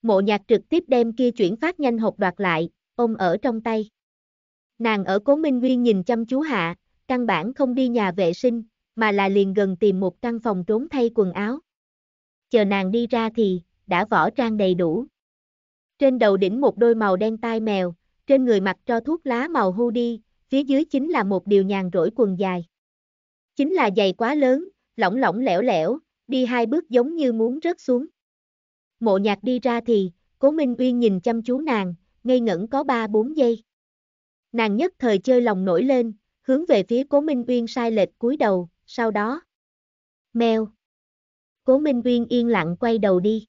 Mộ nhạc trực tiếp đem kia chuyển phát nhanh hộp đoạt lại, ôm ở trong tay. Nàng ở cố Minh Nguyên nhìn chăm chú hạ, căn bản không đi nhà vệ sinh, mà là liền gần tìm một căn phòng trốn thay quần áo. Chờ nàng đi ra thì, đã võ trang đầy đủ. Trên đầu đỉnh một đôi màu đen tai mèo, trên người mặc cho thuốc lá màu hoodie, phía dưới chính là một điều nhàn rỗi quần dài. Chính là giày quá lớn, lỏng lỏng lẻo lẻo, đi hai bước giống như muốn rớt xuống. Mộ nhạc đi ra thì, cố Minh Uyên nhìn chăm chú nàng, ngây ngẩn có ba bốn giây. Nàng nhất thời chơi lòng nổi lên, hướng về phía cố Minh Uyên sai lệch cúi đầu, sau đó. Mèo. Cố Minh Uyên yên lặng quay đầu đi.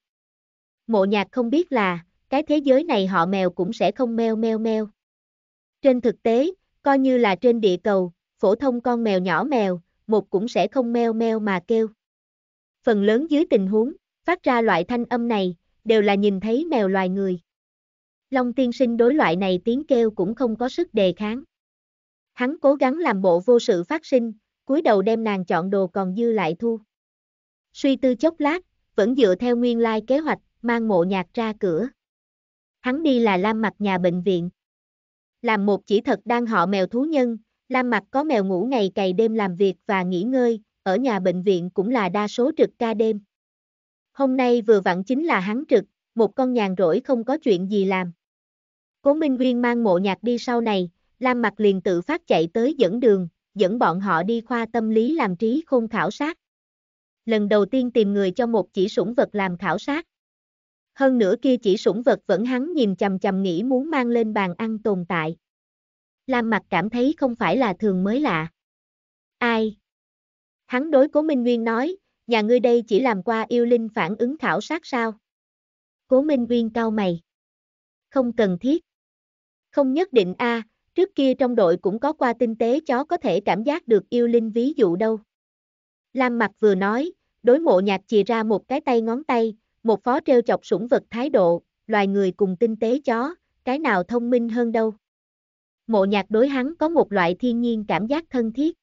Mộ nhạc không biết là, cái thế giới này họ mèo cũng sẽ không meo meo meo. Trên thực tế, coi như là trên địa cầu, phổ thông con mèo nhỏ mèo, một cũng sẽ không meo meo mà kêu. Phần lớn dưới tình huống, phát ra loại thanh âm này, đều là nhìn thấy mèo loài người. Long tiên sinh đối loại này tiếng kêu cũng không có sức đề kháng. Hắn cố gắng làm bộ vô sự phát sinh, cúi đầu đem nàng chọn đồ còn dư lại thu. Suy tư chốc lát, vẫn dựa theo nguyên lai kế hoạch, mang mộ nhạc ra cửa hắn đi là Lam Mặt nhà bệnh viện. Làm một chỉ thật đang họ mèo thú nhân, Lam Mặt có mèo ngủ ngày cày đêm làm việc và nghỉ ngơi, ở nhà bệnh viện cũng là đa số trực ca đêm. Hôm nay vừa vặn chính là hắn trực, một con nhàn rỗi không có chuyện gì làm. Cố Minh Nguyên mang mộ nhạc đi sau này, Lam Mặt liền tự phát chạy tới dẫn đường, dẫn bọn họ đi khoa tâm lý làm trí khôn khảo sát. Lần đầu tiên tìm người cho một chỉ sủng vật làm khảo sát. Hơn nữa kia chỉ sủng vật vẫn hắn nhìn chầm chầm nghĩ muốn mang lên bàn ăn tồn tại. Lam mặt cảm thấy không phải là thường mới lạ. Ai? Hắn đối Cố Minh Nguyên nói, nhà ngươi đây chỉ làm qua yêu linh phản ứng khảo sát sao? Cố Minh Nguyên cau mày. Không cần thiết. Không nhất định a, à, trước kia trong đội cũng có qua tinh tế chó có thể cảm giác được yêu linh ví dụ đâu. Lam mặt vừa nói, đối mộ nhạc chìa ra một cái tay ngón tay, một phó treo chọc sủng vật thái độ, loài người cùng tinh tế chó, cái nào thông minh hơn đâu. Mộ nhạc đối hắn có một loại thiên nhiên cảm giác thân thiết.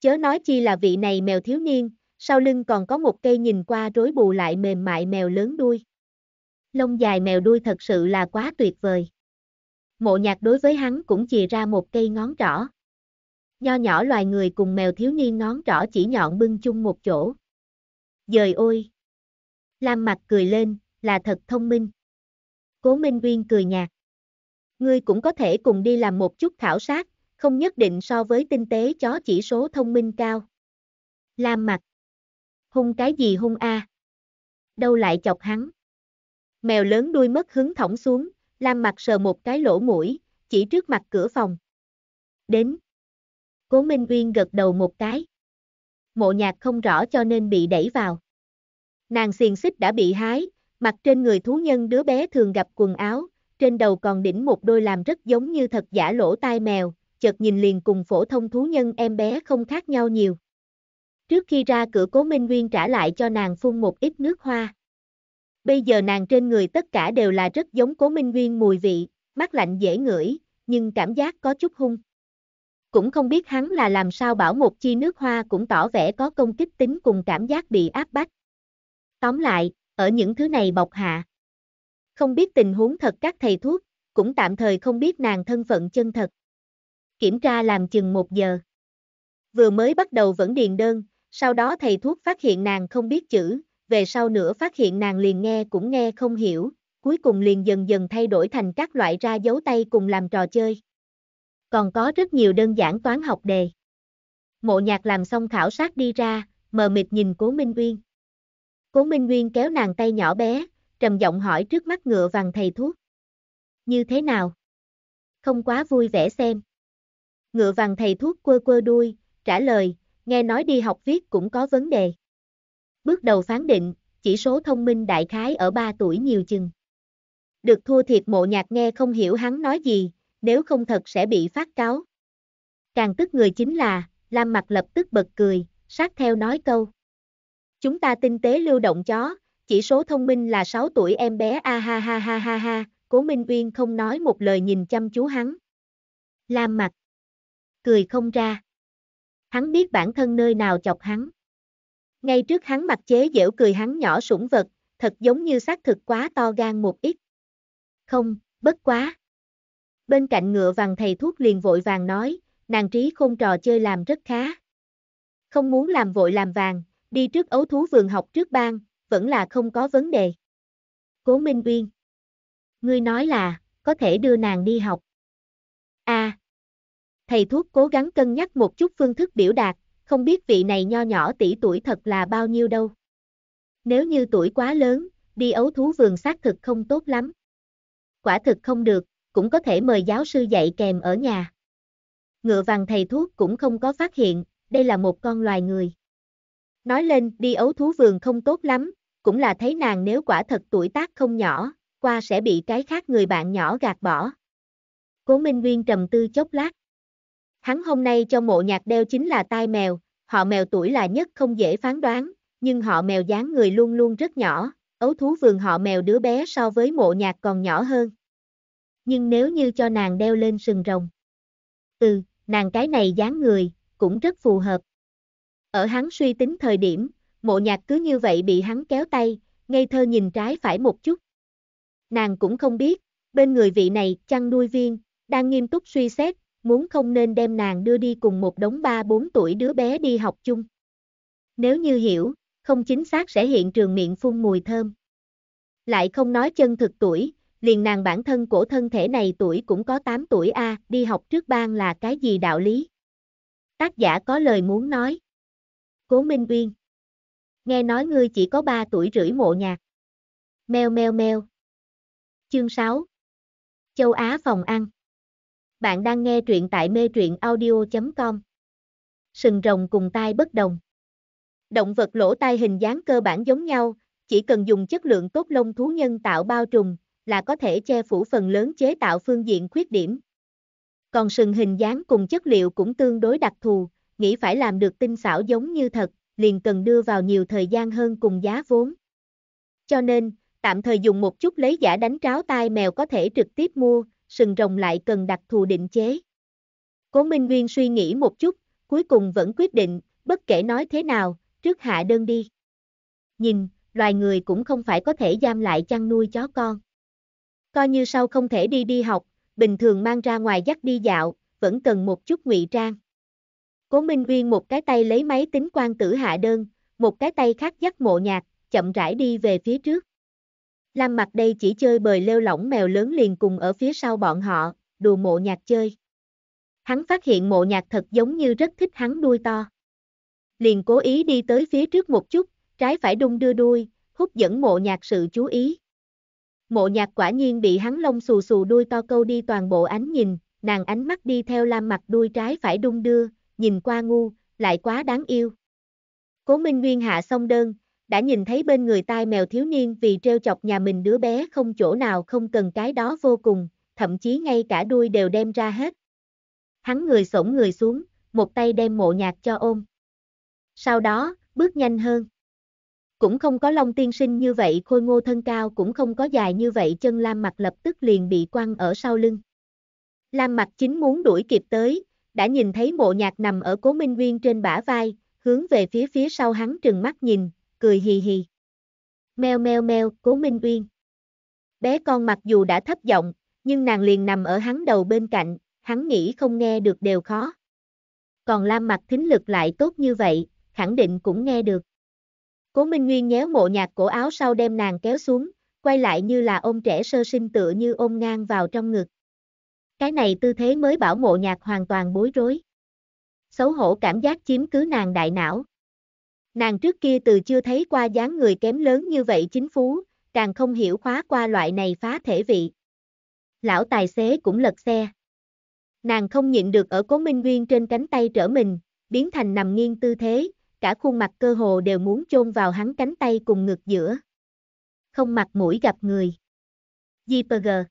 Chớ nói chi là vị này mèo thiếu niên, sau lưng còn có một cây nhìn qua rối bù lại mềm mại mèo lớn đuôi. Lông dài mèo đuôi thật sự là quá tuyệt vời. Mộ nhạc đối với hắn cũng chìa ra một cây ngón trỏ. Nho nhỏ loài người cùng mèo thiếu niên ngón trỏ chỉ nhọn bưng chung một chỗ. giời ôi, Lam mặt cười lên, là thật thông minh. Cố Minh Nguyên cười nhạt. Ngươi cũng có thể cùng đi làm một chút khảo sát, không nhất định so với tinh tế chó chỉ số thông minh cao. Lam mặt. Hung cái gì hung a? Đâu lại chọc hắn? Mèo lớn đuôi mất hứng thõng xuống, Lam mặt sờ một cái lỗ mũi, chỉ trước mặt cửa phòng. Đến. Cố Minh Uyên gật đầu một cái. Mộ nhạc không rõ cho nên bị đẩy vào. Nàng xiềng xích đã bị hái, mặc trên người thú nhân đứa bé thường gặp quần áo, trên đầu còn đỉnh một đôi làm rất giống như thật giả lỗ tai mèo, chợt nhìn liền cùng phổ thông thú nhân em bé không khác nhau nhiều. Trước khi ra cửa cố Minh Nguyên trả lại cho nàng phun một ít nước hoa. Bây giờ nàng trên người tất cả đều là rất giống cố Minh Nguyên mùi vị, mắt lạnh dễ ngửi, nhưng cảm giác có chút hung. Cũng không biết hắn là làm sao bảo một chi nước hoa cũng tỏ vẻ có công kích tính cùng cảm giác bị áp bách. Tóm lại, ở những thứ này bọc hạ. Không biết tình huống thật các thầy thuốc, cũng tạm thời không biết nàng thân phận chân thật. Kiểm tra làm chừng một giờ. Vừa mới bắt đầu vẫn điền đơn, sau đó thầy thuốc phát hiện nàng không biết chữ, về sau nữa phát hiện nàng liền nghe cũng nghe không hiểu, cuối cùng liền dần dần thay đổi thành các loại ra dấu tay cùng làm trò chơi. Còn có rất nhiều đơn giản toán học đề. Mộ nhạc làm xong khảo sát đi ra, mờ mịt nhìn Cố Minh Uyên. Cố Minh Nguyên kéo nàng tay nhỏ bé, trầm giọng hỏi trước mắt ngựa vàng thầy thuốc. Như thế nào? Không quá vui vẻ xem. Ngựa vàng thầy thuốc quơ quơ đuôi, trả lời, nghe nói đi học viết cũng có vấn đề. Bước đầu phán định, chỉ số thông minh đại khái ở 3 tuổi nhiều chừng. Được thua thiệt mộ nhạc nghe không hiểu hắn nói gì, nếu không thật sẽ bị phát cáo. Càng tức người chính là, Lam mặt lập tức bật cười, sát theo nói câu. Chúng ta tinh tế lưu động chó, chỉ số thông minh là 6 tuổi em bé a ha ha ha ha ha, cố Minh Uyên không nói một lời nhìn chăm chú hắn. Lam mặt. Cười không ra. Hắn biết bản thân nơi nào chọc hắn. Ngay trước hắn mặt chế dễu cười hắn nhỏ sủng vật, thật giống như xác thực quá to gan một ít. Không, bất quá. Bên cạnh ngựa vàng thầy thuốc liền vội vàng nói, nàng trí không trò chơi làm rất khá. Không muốn làm vội làm vàng, đi trước ấu thú vườn học trước ban, vẫn là không có vấn đề. Cố Minh Uyên. Ngươi nói là, có thể đưa nàng đi học. a à, Thầy thuốc cố gắng cân nhắc một chút phương thức biểu đạt, không biết vị này nho nhỏ tỷ tuổi thật là bao nhiêu đâu. Nếu như tuổi quá lớn, đi ấu thú vườn xác thực không tốt lắm. Quả thực không được, cũng có thể mời giáo sư dạy kèm ở nhà. Ngựa vàng thầy thuốc cũng không có phát hiện, đây là một con loài người. Nói lên, đi ấu thú vườn không tốt lắm, cũng là thấy nàng nếu quả thật tuổi tác không nhỏ, qua sẽ bị cái khác người bạn nhỏ gạt bỏ. Cố Minh Nguyên trầm tư chốc lát. Hắn hôm nay cho mộ nhạc đeo chính là tai mèo, họ mèo tuổi là nhất không dễ phán đoán, nhưng họ mèo dáng người luôn luôn rất nhỏ, ấu thú vườn họ mèo đứa bé so với mộ nhạc còn nhỏ hơn. Nhưng nếu như cho nàng đeo lên sừng rồng. Ừ, nàng cái này dáng người, cũng rất phù hợp. Ở hắn suy tính thời điểm, mộ nhạc cứ như vậy bị hắn kéo tay, ngây thơ nhìn trái phải một chút. Nàng cũng không biết, bên người vị này chăn nuôi viên, đang nghiêm túc suy xét, muốn không nên đem nàng đưa đi cùng một đống ba bốn tuổi đứa bé đi học chung. Nếu như hiểu, không chính xác sẽ hiện trường miệng phun mùi thơm. Lại không nói chân thực tuổi, liền nàng bản thân cổ thân thể này tuổi cũng có 8 tuổi a, đi học trước ban là cái gì đạo lý? Tác giả có lời muốn nói. Cố Minh Uyên. Nghe nói ngươi chỉ có 3 tuổi rưỡi mộ nhạc. Meo meo meo. Chương 6. Châu Á phòng ăn. Bạn đang nghe truyện tại mê truyện audio.com. Sừng rồng cùng tai bất đồng. Động vật lỗ tai hình dáng cơ bản giống nhau, chỉ cần dùng chất lượng tốt lông thú nhân tạo bao trùm là có thể che phủ phần lớn chế tạo phương diện khuyết điểm. Còn sừng hình dáng cùng chất liệu cũng tương đối đặc thù, nghĩ phải làm được tinh xảo giống như thật, liền cần đưa vào nhiều thời gian hơn cùng giá vốn. Cho nên, tạm thời dùng một chút lấy giả đánh tráo tai mèo có thể trực tiếp mua, sừng rồng lại cần đặc thù định chế. Cố Minh Nguyên suy nghĩ một chút, cuối cùng vẫn quyết định, bất kể nói thế nào, trước hạ đơn đi. Nhìn, loài người cũng không phải có thể giam lại chăn nuôi chó con. Coi như sau không thể đi đi học, bình thường mang ra ngoài dắt đi dạo, vẫn cần một chút ngụy trang. Cố Minh Uyên một cái tay lấy máy tính quan tử hạ đơn, một cái tay khác dắt mộ nhạc, chậm rãi đi về phía trước. Lam mặt đây chỉ chơi bời lêu lỏng mèo lớn liền cùng ở phía sau bọn họ, đùa mộ nhạc chơi. Hắn phát hiện mộ nhạc thật giống như rất thích hắn đuôi to. Liền cố ý đi tới phía trước một chút, trái phải đung đưa đuôi, hút dẫn mộ nhạc sự chú ý. Mộ nhạc quả nhiên bị hắn lông xù xù đuôi to câu đi toàn bộ ánh nhìn, nàng ánh mắt đi theo lam mặt đuôi trái phải đung đưa, nhìn qua ngu, lại quá đáng yêu. Cố Minh Nguyên hạ xong đơn, đã nhìn thấy bên người tai mèo thiếu niên vì treo chọc nhà mình đứa bé không chỗ nào không cần cái đó vô cùng, thậm chí ngay cả đuôi đều đem ra hết. Hắn người sổng người xuống, một tay đem mộ nhạc cho ôm. Sau đó, bước nhanh hơn. Cũng không có long tiên sinh như vậy khôi ngô thân cao cũng không có dài như vậy chân Lam Mặt lập tức liền bị quăng ở sau lưng. Lam Mặt chính muốn đuổi kịp tới, đã nhìn thấy mộ nhạc nằm ở cố minh nguyên trên bả vai, hướng về phía phía sau hắn trừng mắt nhìn, cười hì hì. Meo meo meo, cố minh uyên. Bé con mặc dù đã thấp giọng, nhưng nàng liền nằm ở hắn đầu bên cạnh, hắn nghĩ không nghe được đều khó. Còn Lam mặt thính lực lại tốt như vậy, khẳng định cũng nghe được. Cố Minh Nguyên nhéo mộ nhạc cổ áo sau đem nàng kéo xuống, quay lại như là ôm trẻ sơ sinh tựa như ôm ngang vào trong ngực. Cái này tư thế mới bảo mộ nhạc hoàn toàn bối rối. Xấu hổ cảm giác chiếm cứ nàng đại não. Nàng trước kia từ chưa thấy qua dáng người kém lớn như vậy chính phú, càng không hiểu khóa qua loại này phá thể vị. Lão tài xế cũng lật xe. Nàng không nhịn được ở cố minh nguyên trên cánh tay trở mình, biến thành nằm nghiêng tư thế, cả khuôn mặt cơ hồ đều muốn chôn vào hắn cánh tay cùng ngực giữa. Không mặt mũi gặp người. Di Jipperger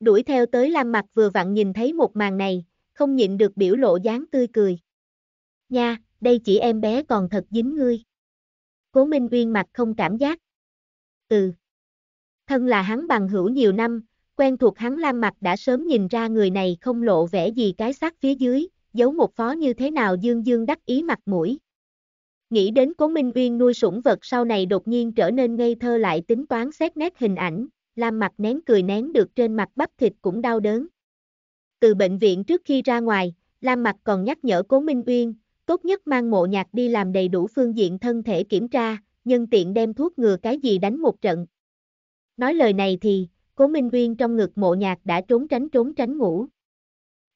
Đuổi theo tới Lam Mặt vừa vặn nhìn thấy một màn này, không nhịn được biểu lộ dáng tươi cười. Nha, đây chỉ em bé còn thật dính ngươi. Cố Minh Uyên mặt không cảm giác. Ừ. Thân là hắn bằng hữu nhiều năm, quen thuộc hắn Lam Mặt đã sớm nhìn ra người này không lộ vẻ gì cái xác phía dưới, giấu một phó như thế nào dương dương đắc ý mặt mũi. Nghĩ đến Cố Minh Uyên nuôi sủng vật sau này đột nhiên trở nên ngây thơ lại tính toán xét nét hình ảnh, Lam mặt nén cười nén được trên mặt bắp thịt cũng đau đớn. Từ bệnh viện trước khi ra ngoài, Lam mặt còn nhắc nhở Cố Minh Uyên, tốt nhất mang mộ nhạc đi làm đầy đủ phương diện thân thể kiểm tra, nhân tiện đem thuốc ngừa cái gì đánh một trận. Nói lời này thì, Cố Minh Uyên trong ngực mộ nhạc đã trốn tránh trốn tránh ngủ.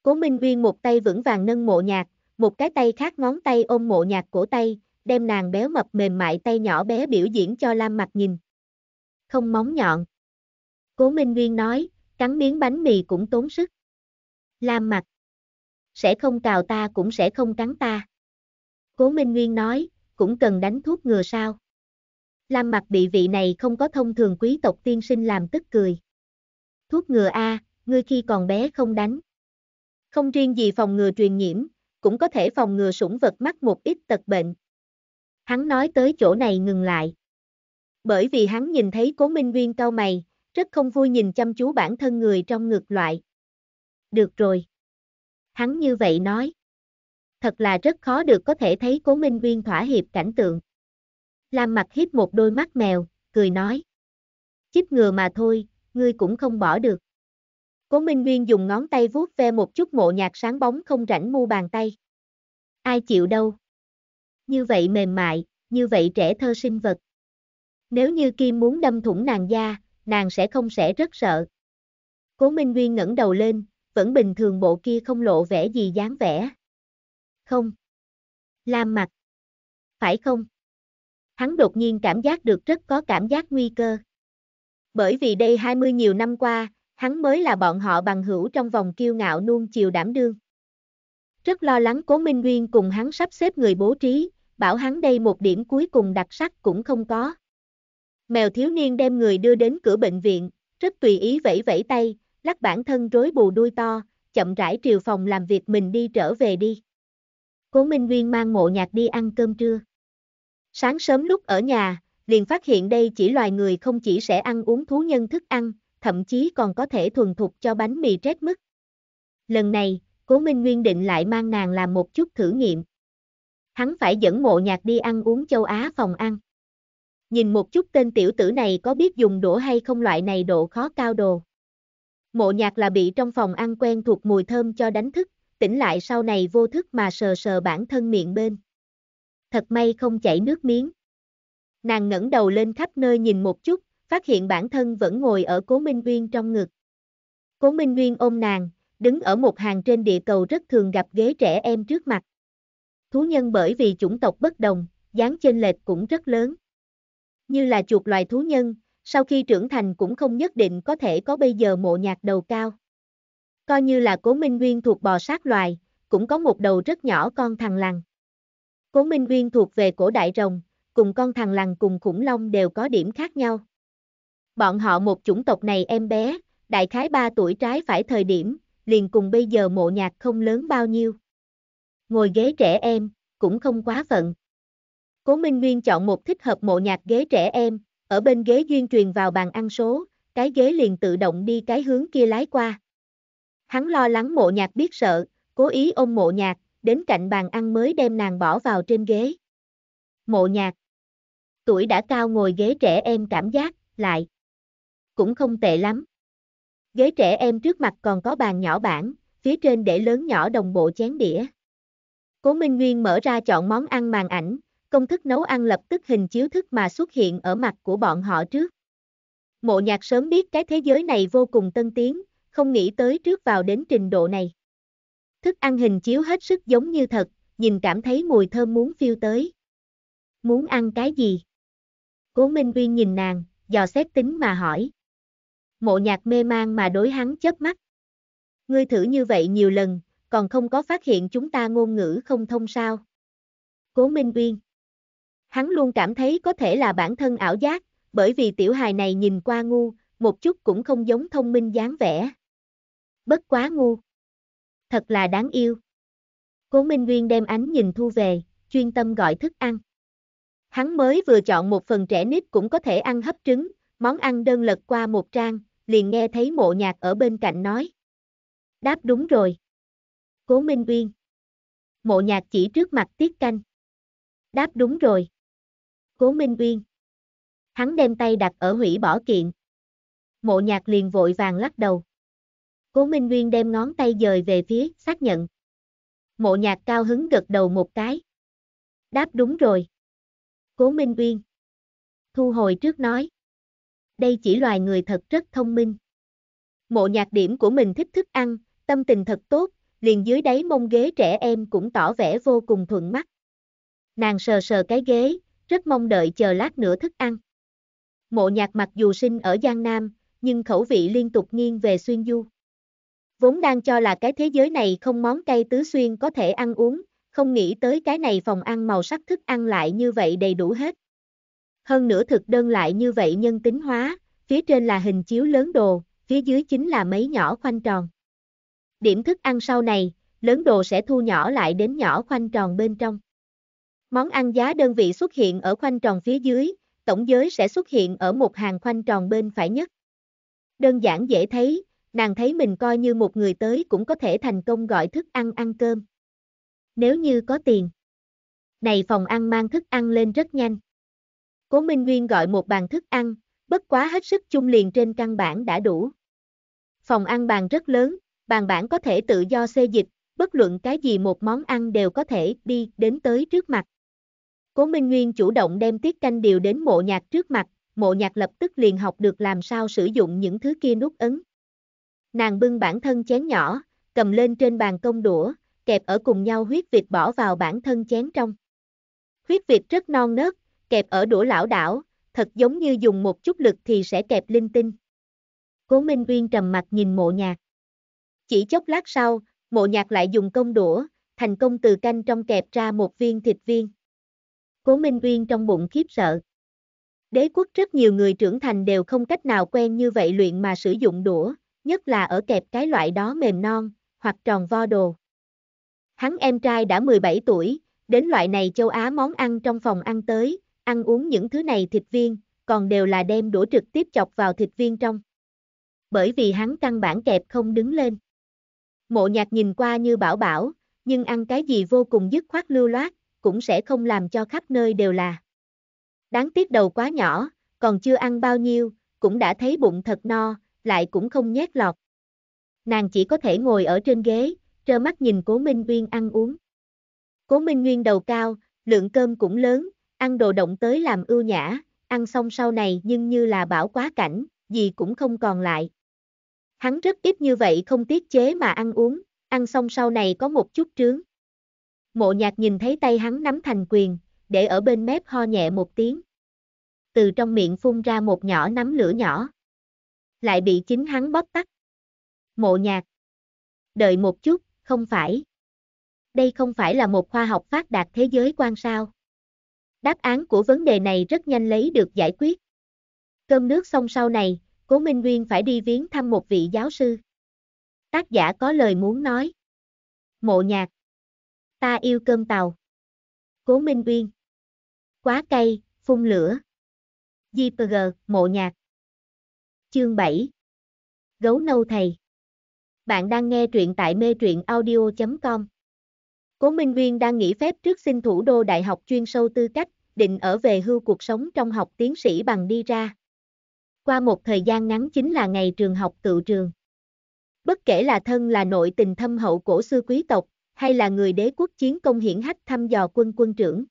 Cố Minh Uyên một tay vững vàng nâng mộ nhạc, một cái tay khác ngón tay ôm mộ nhạc cổ tay, đem nàng béo mập mềm mại tay nhỏ bé biểu diễn cho Lam Mặc nhìn. Không móng nhọn. Cố Minh Nguyên nói, cắn miếng bánh mì cũng tốn sức. Lam mặt. Sẽ không cào ta cũng sẽ không cắn ta. Cố Minh Nguyên nói, cũng cần đánh thuốc ngừa sao. Lam mặt bị vị này không có thông thường quý tộc tiên sinh làm tức cười. Thuốc ngừa A, ngươi khi còn bé không đánh. Không riêng gì phòng ngừa truyền nhiễm, cũng có thể phòng ngừa sủng vật mắc một ít tật bệnh. Hắn nói tới chỗ này ngừng lại. Bởi vì hắn nhìn thấy cố Minh Nguyên cau mày, rất không vui nhìn chăm chú bản thân người trong ngược loại. Được rồi. Hắn như vậy nói. Thật là rất khó được có thể thấy cố minh nguyên thỏa hiệp cảnh tượng. Lam mặt hiếp một đôi mắt mèo, cười nói. Chích ngừa mà thôi, ngươi cũng không bỏ được. Cố Minh Nguyên dùng ngón tay vuốt ve một chút mộ nhạc sáng bóng không rảnh mu bàn tay. Ai chịu đâu. Như vậy mềm mại, như vậy trẻ thơ sinh vật. Nếu như Kim muốn đâm thủng nàng da, nàng sẽ không sẽ rất sợ. Cố Minh Nguyên ngẩng đầu lên, vẫn bình thường bộ kia không lộ vẻ gì dáng vẻ. Không. Lam mặt. Phải không? Hắn đột nhiên cảm giác được rất có cảm giác nguy cơ. Bởi vì đây 20 nhiều năm qua, hắn mới là bọn họ bằng hữu trong vòng kiêu ngạo nuông chiều đảm đương. Rất lo lắng Cố Minh Nguyên cùng hắn sắp xếp người bố trí, bảo hắn đây một điểm cuối cùng đặc sắc cũng không có. Mèo thiếu niên đem người đưa đến cửa bệnh viện, rất tùy ý vẫy vẫy tay, lắc bản thân rối bù đuôi to, chậm rãi triều phòng làm việc mình đi trở về đi. Cố Minh Nguyên mang mộ nhạc đi ăn cơm trưa. Sáng sớm lúc ở nhà, liền phát hiện đây chỉ loài người không chỉ sẽ ăn uống thú nhân thức ăn, thậm chí còn có thể thuần thục cho bánh mì trét mứt. Lần này, Cố Minh Nguyên định lại mang nàng làm một chút thử nghiệm. Hắn phải dẫn mộ nhạc đi ăn uống châu Á phòng ăn. Nhìn một chút tên tiểu tử này có biết dùng đũa hay không loại này độ khó cao đồ. Mộ nhạc là bị trong phòng ăn quen thuộc mùi thơm cho đánh thức, tỉnh lại sau này vô thức mà sờ sờ bản thân miệng bên. Thật may không chảy nước miếng. Nàng ngẩng đầu lên khắp nơi nhìn một chút, phát hiện bản thân vẫn ngồi ở Cố Minh Nguyên trong ngực. Cố Minh Nguyên ôm nàng, đứng ở một hàng trên địa cầu rất thường gặp ghế trẻ em trước mặt. Thú nhân bởi vì chủng tộc bất đồng, dáng chênh lệch cũng rất lớn như là chuột loài thú nhân, sau khi trưởng thành cũng không nhất định có thể có bây giờ mộ nhạc đầu cao. Coi như là cố minh nguyên thuộc bò sát loài, cũng có một đầu rất nhỏ con thằng lằn. Cố minh nguyên thuộc về cổ đại rồng, cùng con thằng lằn cùng khủng long đều có điểm khác nhau. Bọn họ một chủng tộc này em bé, đại khái 3 tuổi trái phải thời điểm, liền cùng bây giờ mộ nhạc không lớn bao nhiêu. Ngồi ghế trẻ em, cũng không quá phận. Cố Minh Nguyên chọn một thích hợp mộ nhạc ghế trẻ em, ở bên ghế duyên truyền vào bàn ăn số, cái ghế liền tự động đi cái hướng kia lái qua. Hắn lo lắng mộ nhạc biết sợ, cố ý ôm mộ nhạc, đến cạnh bàn ăn mới đem nàng bỏ vào trên ghế. Mộ nhạc Tuổi đã cao ngồi ghế trẻ em cảm giác, lại Cũng không tệ lắm. Ghế trẻ em trước mặt còn có bàn nhỏ bản, phía trên để lớn nhỏ đồng bộ chén đĩa. Cố Minh Nguyên mở ra chọn món ăn màn ảnh, công thức nấu ăn lập tức hình chiếu thức mà xuất hiện ở mặt của bọn họ trước. Mộ nhạc sớm biết cái thế giới này vô cùng tân tiến, không nghĩ tới trước vào đến trình độ này. Thức ăn hình chiếu hết sức giống như thật, nhìn cảm thấy mùi thơm muốn phiêu tới. Muốn ăn cái gì? Cố Minh Uyên nhìn nàng, dò xét tính mà hỏi. Mộ nhạc mê mang mà đối hắn chớp mắt. Ngươi thử như vậy nhiều lần, còn không có phát hiện chúng ta ngôn ngữ không thông sao. Cố Minh Uyên Hắn luôn cảm thấy có thể là bản thân ảo giác, bởi vì tiểu hài này nhìn qua ngu, một chút cũng không giống thông minh dáng vẻ. Bất quá ngu. Thật là đáng yêu. Cố Minh Nguyên đem ánh nhìn thu về, chuyên tâm gọi thức ăn. Hắn mới vừa chọn một phần trẻ nít cũng có thể ăn hấp trứng, món ăn đơn lật qua một trang, liền nghe thấy mộ nhạc ở bên cạnh nói. Đáp đúng rồi. Cố Minh Uyên. Mộ nhạc chỉ trước mặt tiết canh. Đáp đúng rồi cố minh uyên. Hắn đem tay đặt ở hủy bỏ kiện. Mộ nhạc liền vội vàng lắc đầu. Cố Minh Nguyên đem ngón tay dời về phía, xác nhận. Mộ nhạc cao hứng gật đầu một cái. Đáp đúng rồi. Cố Minh Nguyên. Thu hồi trước nói. Đây chỉ loài người thật rất thông minh. Mộ nhạc điểm của mình thích thức ăn, tâm tình thật tốt, liền dưới đáy mông ghế trẻ em cũng tỏ vẻ vô cùng thuận mắt. Nàng sờ sờ cái ghế, rất mong đợi chờ lát nữa thức ăn. Mộ nhạc mặc dù sinh ở Giang Nam, nhưng khẩu vị liên tục nghiêng về xuyên du. Vốn đang cho là cái thế giới này không món cây tứ xuyên có thể ăn uống, không nghĩ tới cái này phòng ăn màu sắc thức ăn lại như vậy đầy đủ hết. Hơn nữa thực đơn lại như vậy nhân tính hóa, phía trên là hình chiếu lớn đồ, phía dưới chính là mấy nhỏ khoanh tròn. Điểm thức ăn sau này, lớn đồ sẽ thu nhỏ lại đến nhỏ khoanh tròn bên trong. Món ăn giá đơn vị xuất hiện ở khoanh tròn phía dưới, tổng giới sẽ xuất hiện ở một hàng khoanh tròn bên phải nhất. Đơn giản dễ thấy, nàng thấy mình coi như một người tới cũng có thể thành công gọi thức ăn ăn cơm. Nếu như có tiền. Này phòng ăn mang thức ăn lên rất nhanh. Cố Minh Nguyên gọi một bàn thức ăn, bất quá hết sức chung liền trên căn bản đã đủ. Phòng ăn bàn rất lớn, bàn bản có thể tự do xê dịch, bất luận cái gì một món ăn đều có thể đi đến tới trước mặt. Cố Minh Nguyên chủ động đem tiết canh điều đến mộ nhạc trước mặt, mộ nhạc lập tức liền học được làm sao sử dụng những thứ kia nút ấn. Nàng bưng bản thân chén nhỏ, cầm lên trên bàn công đũa, kẹp ở cùng nhau huyết vịt bỏ vào bản thân chén trong. Huyết vịt rất non nớt, kẹp ở đũa lão đảo, thật giống như dùng một chút lực thì sẽ kẹp linh tinh. Cố Minh Nguyên trầm mặt nhìn mộ nhạc. Chỉ chốc lát sau, mộ nhạc lại dùng công đũa, thành công từ canh trong kẹp ra một viên thịt viên. Cố Minh Uyên trong bụng khiếp sợ. Đế quốc rất nhiều người trưởng thành đều không cách nào quen như vậy luyện mà sử dụng đũa, nhất là ở kẹp cái loại đó mềm non, hoặc tròn vo đồ. Hắn em trai đã 17 tuổi, đến loại này châu Á món ăn trong phòng ăn tới, ăn uống những thứ này thịt viên, còn đều là đem đũa trực tiếp chọc vào thịt viên trong. Bởi vì hắn căn bản kẹp không đứng lên. Mộ nhạc nhìn qua như bảo bảo, nhưng ăn cái gì vô cùng dứt khoát lưu loát, cũng sẽ không làm cho khắp nơi đều là. Đáng tiếc đầu quá nhỏ, còn chưa ăn bao nhiêu, cũng đã thấy bụng thật no, lại cũng không nhét lọt. Nàng chỉ có thể ngồi ở trên ghế, trơ mắt nhìn Cố Minh Uyên ăn uống. Cố Minh Nguyên đầu cao, lượng cơm cũng lớn, ăn đồ động tới làm ưu nhã, ăn xong sau này nhưng như là bảo quá cảnh, gì cũng không còn lại. Hắn rất ít như vậy không tiết chế mà ăn uống, ăn xong sau này có một chút trướng. Mộ nhạc nhìn thấy tay hắn nắm thành quyền, để ở bên mép ho nhẹ một tiếng. Từ trong miệng phun ra một nhỏ nắm lửa nhỏ. Lại bị chính hắn bóp tắt. Mộ nhạc. Đợi một chút, không phải. Đây không phải là một khoa học phát đạt thế giới quan sao. Đáp án của vấn đề này rất nhanh lấy được giải quyết. Cơm nước xong sau này, Cố Minh Nguyên phải đi viếng thăm một vị giáo sư. Tác giả có lời muốn nói. Mộ nhạc. Ta yêu cơm tàu. Cố Minh Uyên. Quá cay, phun lửa. GPG, mộ nhạc. Chương 7. Gấu nâu thầy. Bạn đang nghe truyện tại mê truyện audio.com. Cố Minh Uyên đang nghỉ phép trước sinh thủ đô đại học chuyên sâu tư cách, định ở về hưu cuộc sống trong học tiến sĩ bằng đi ra. Qua một thời gian ngắn chính là ngày trường học tự trường. Bất kể là thân là nội tình thâm hậu cổ xưa quý tộc, hay là người đế quốc chiến công hiển hách thăm dò quân quân trưởng.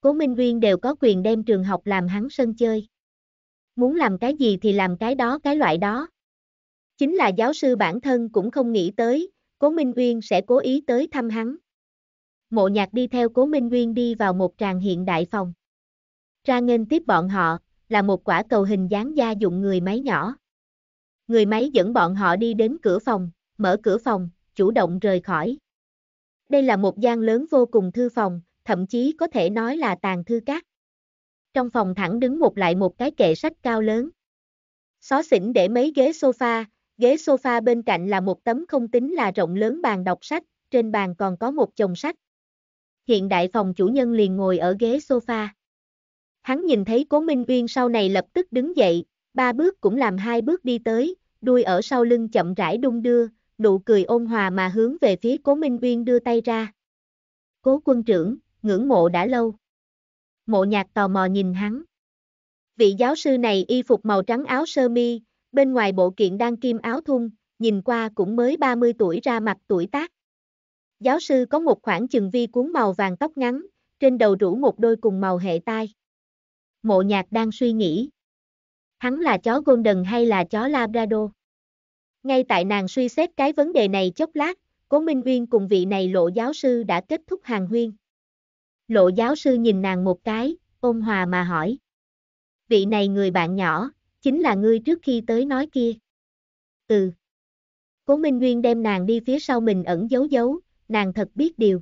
Cố Minh Nguyên đều có quyền đem trường học làm hắn sân chơi. Muốn làm cái gì thì làm cái đó cái loại đó. Chính là giáo sư bản thân cũng không nghĩ tới, Cố Minh Nguyên sẽ cố ý tới thăm hắn. Mộ nhạc đi theo Cố Minh Nguyên đi vào một tràng hiện đại phòng. Ra nghênh tiếp bọn họ, là một quả cầu hình dáng gia dụng người máy nhỏ. Người máy dẫn bọn họ đi đến cửa phòng, mở cửa phòng, chủ động rời khỏi. Đây là một gian lớn vô cùng thư phòng, thậm chí có thể nói là tàn thư cát. Trong phòng thẳng đứng một lại một cái kệ sách cao lớn. Xó xỉnh để mấy ghế sofa, ghế sofa bên cạnh là một tấm không tính là rộng lớn bàn đọc sách, trên bàn còn có một chồng sách. Hiện đại phòng chủ nhân liền ngồi ở ghế sofa. Hắn nhìn thấy Cố Minh Uyên sau này lập tức đứng dậy, ba bước cũng làm hai bước đi tới, đuôi ở sau lưng chậm rãi đung đưa, nụ cười ôn hòa mà hướng về phía Cố Minh Uyên đưa tay ra. Cố quân trưởng, ngưỡng mộ đã lâu. Mộ nhạc tò mò nhìn hắn. Vị giáo sư này y phục màu trắng áo sơ mi, bên ngoài bộ kiện đang kim áo thun, nhìn qua cũng mới 30 tuổi ra mặt tuổi tác. Giáo sư có một khoảng chừng vi cuốn màu vàng tóc ngắn, trên đầu rủ một đôi cùng màu hệ tai. Mộ nhạc đang suy nghĩ. Hắn là chó Golden hay là chó Labrador? Ngay tại nàng suy xét cái vấn đề này chốc lát, Cố Minh Uyên cùng vị này lộ giáo sư đã kết thúc hàng huyên. Lộ giáo sư nhìn nàng một cái, ôn hòa mà hỏi. Vị này người bạn nhỏ, chính là ngươi trước khi tới nói kia. Ừ. Cố Minh Nguyên đem nàng đi phía sau mình ẩn giấu giấu, nàng thật biết điều.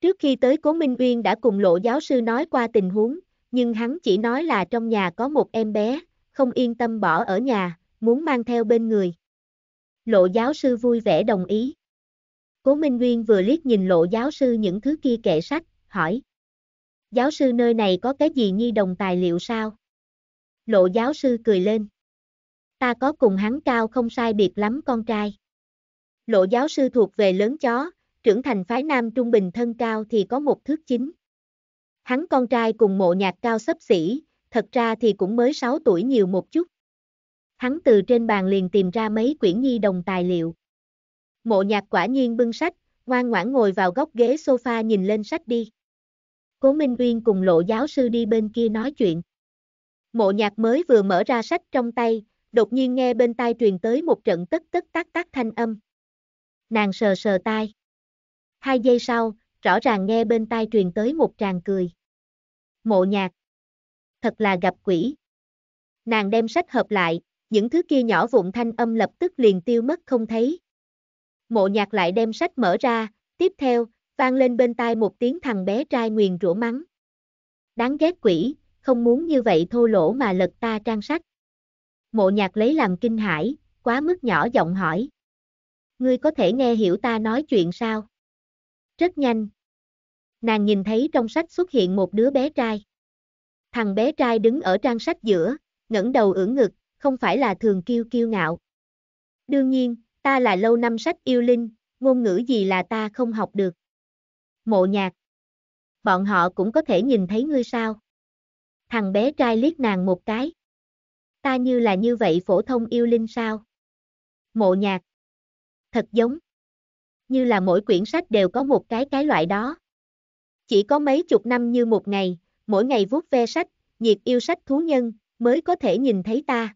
Trước khi tới Cố Minh Nguyên đã cùng lộ giáo sư nói qua tình huống, nhưng hắn chỉ nói là trong nhà có một em bé, không yên tâm bỏ ở nhà, muốn mang theo bên người. Lộ giáo sư vui vẻ đồng ý. Cố Minh Nguyên vừa liếc nhìn lộ giáo sư những thứ kia kệ sách, hỏi. Giáo sư nơi này có cái gì nhi đồng tài liệu sao? Lộ giáo sư cười lên. Ta có cùng hắn cao không sai biệt lắm con trai. Lộ giáo sư thuộc về lớn chó, trưởng thành phái nam trung bình thân cao thì có một thước chính. Hắn con trai cùng mộ nhạc cao sấp xỉ, thật ra thì cũng mới 6 tuổi nhiều một chút hắn từ trên bàn liền tìm ra mấy quyển nhi đồng tài liệu. Mộ nhạc quả nhiên bưng sách, ngoan ngoãn ngồi vào góc ghế sofa nhìn lên sách đi. Cố Minh Uyên cùng lộ giáo sư đi bên kia nói chuyện. Mộ nhạc mới vừa mở ra sách trong tay, đột nhiên nghe bên tai truyền tới một trận tất tất tác tác thanh âm. Nàng sờ sờ tai. Hai giây sau, rõ ràng nghe bên tai truyền tới một tràng cười. Mộ nhạc. Thật là gặp quỷ. Nàng đem sách hợp lại, những thứ kia nhỏ vụn thanh âm lập tức liền tiêu mất không thấy. Mộ nhạc lại đem sách mở ra, tiếp theo, vang lên bên tai một tiếng thằng bé trai nguyền rủa mắng. Đáng ghét quỷ, không muốn như vậy thô lỗ mà lật ta trang sách. Mộ nhạc lấy làm kinh hãi, quá mức nhỏ giọng hỏi. Ngươi có thể nghe hiểu ta nói chuyện sao? Rất nhanh. Nàng nhìn thấy trong sách xuất hiện một đứa bé trai. Thằng bé trai đứng ở trang sách giữa, ngẩng đầu ưỡn ngực, không phải là thường kiêu kiêu ngạo. Đương nhiên, ta là lâu năm sách yêu linh, ngôn ngữ gì là ta không học được. Mộ nhạc. Bọn họ cũng có thể nhìn thấy ngươi sao. Thằng bé trai liếc nàng một cái. Ta như là như vậy phổ thông yêu linh sao. Mộ nhạc. Thật giống. Như là mỗi quyển sách đều có một cái cái loại đó. Chỉ có mấy chục năm như một ngày, mỗi ngày vuốt ve sách, nhiệt yêu sách thú nhân, mới có thể nhìn thấy ta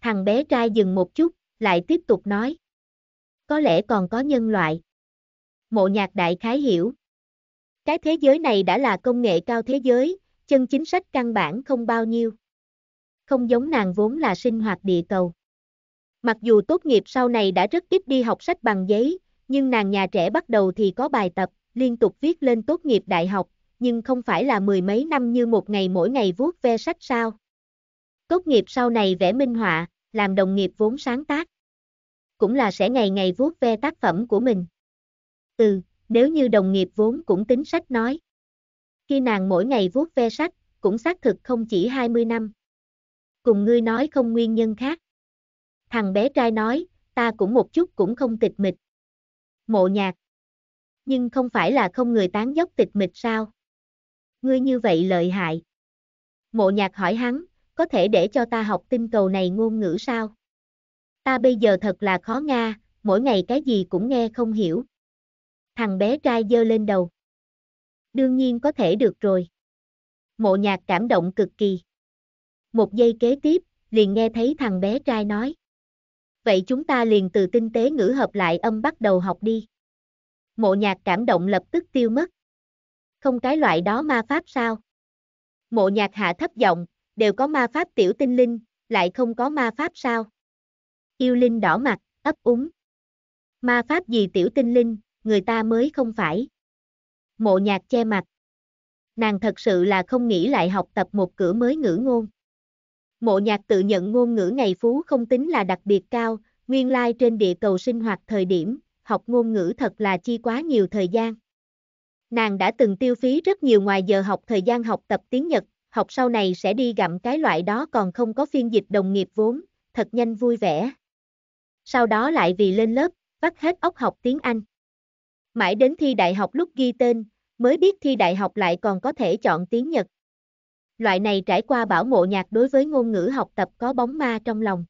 thằng bé trai dừng một chút, lại tiếp tục nói. Có lẽ còn có nhân loại. Mộ nhạc đại khái hiểu. Cái thế giới này đã là công nghệ cao thế giới, chân chính sách căn bản không bao nhiêu. Không giống nàng vốn là sinh hoạt địa cầu. Mặc dù tốt nghiệp sau này đã rất ít đi học sách bằng giấy, nhưng nàng nhà trẻ bắt đầu thì có bài tập, liên tục viết lên tốt nghiệp đại học, nhưng không phải là mười mấy năm như một ngày mỗi ngày vuốt ve sách sao. Tốt nghiệp sau này vẽ minh họa, làm đồng nghiệp vốn sáng tác. Cũng là sẽ ngày ngày vuốt ve tác phẩm của mình. Ừ, nếu như đồng nghiệp vốn cũng tính sách nói. Khi nàng mỗi ngày vuốt ve sách, cũng xác thực không chỉ 20 năm. Cùng ngươi nói không nguyên nhân khác. Thằng bé trai nói, ta cũng một chút cũng không tịch mịch. Mộ nhạc. Nhưng không phải là không người tán dốc tịch mịch sao? Ngươi như vậy lợi hại. Mộ nhạc hỏi hắn, có thể để cho ta học tinh cầu này ngôn ngữ sao? Ta bây giờ thật là khó nga, mỗi ngày cái gì cũng nghe không hiểu. Thằng bé trai giơ lên đầu. Đương nhiên có thể được rồi. Mộ nhạc cảm động cực kỳ. Một giây kế tiếp, liền nghe thấy thằng bé trai nói. Vậy chúng ta liền từ tinh tế ngữ hợp lại âm bắt đầu học đi. Mộ nhạc cảm động lập tức tiêu mất. Không cái loại đó ma pháp sao? Mộ nhạc hạ thấp giọng, đều có ma pháp tiểu tinh linh, lại không có ma pháp sao? Yêu linh đỏ mặt, ấp úng. Ma pháp gì tiểu tinh linh, người ta mới không phải. Mộ nhạc che mặt. Nàng thật sự là không nghĩ lại học tập một cửa mới ngữ ngôn. Mộ nhạc tự nhận ngôn ngữ ngày phú không tính là đặc biệt cao, nguyên lai trên địa cầu sinh hoạt thời điểm, học ngôn ngữ thật là chi quá nhiều thời gian. Nàng đã từng tiêu phí rất nhiều ngoài giờ học thời gian học tập tiếng Nhật, học sau này sẽ đi gặm cái loại đó còn không có phiên dịch đồng nghiệp vốn, thật nhanh vui vẻ. Sau đó lại vì lên lớp, vắt hết ốc học tiếng Anh. Mãi đến thi đại học lúc ghi tên, mới biết thi đại học lại còn có thể chọn tiếng Nhật. Loại này trải qua bảo mộ nhạc đối với ngôn ngữ học tập có bóng ma trong lòng.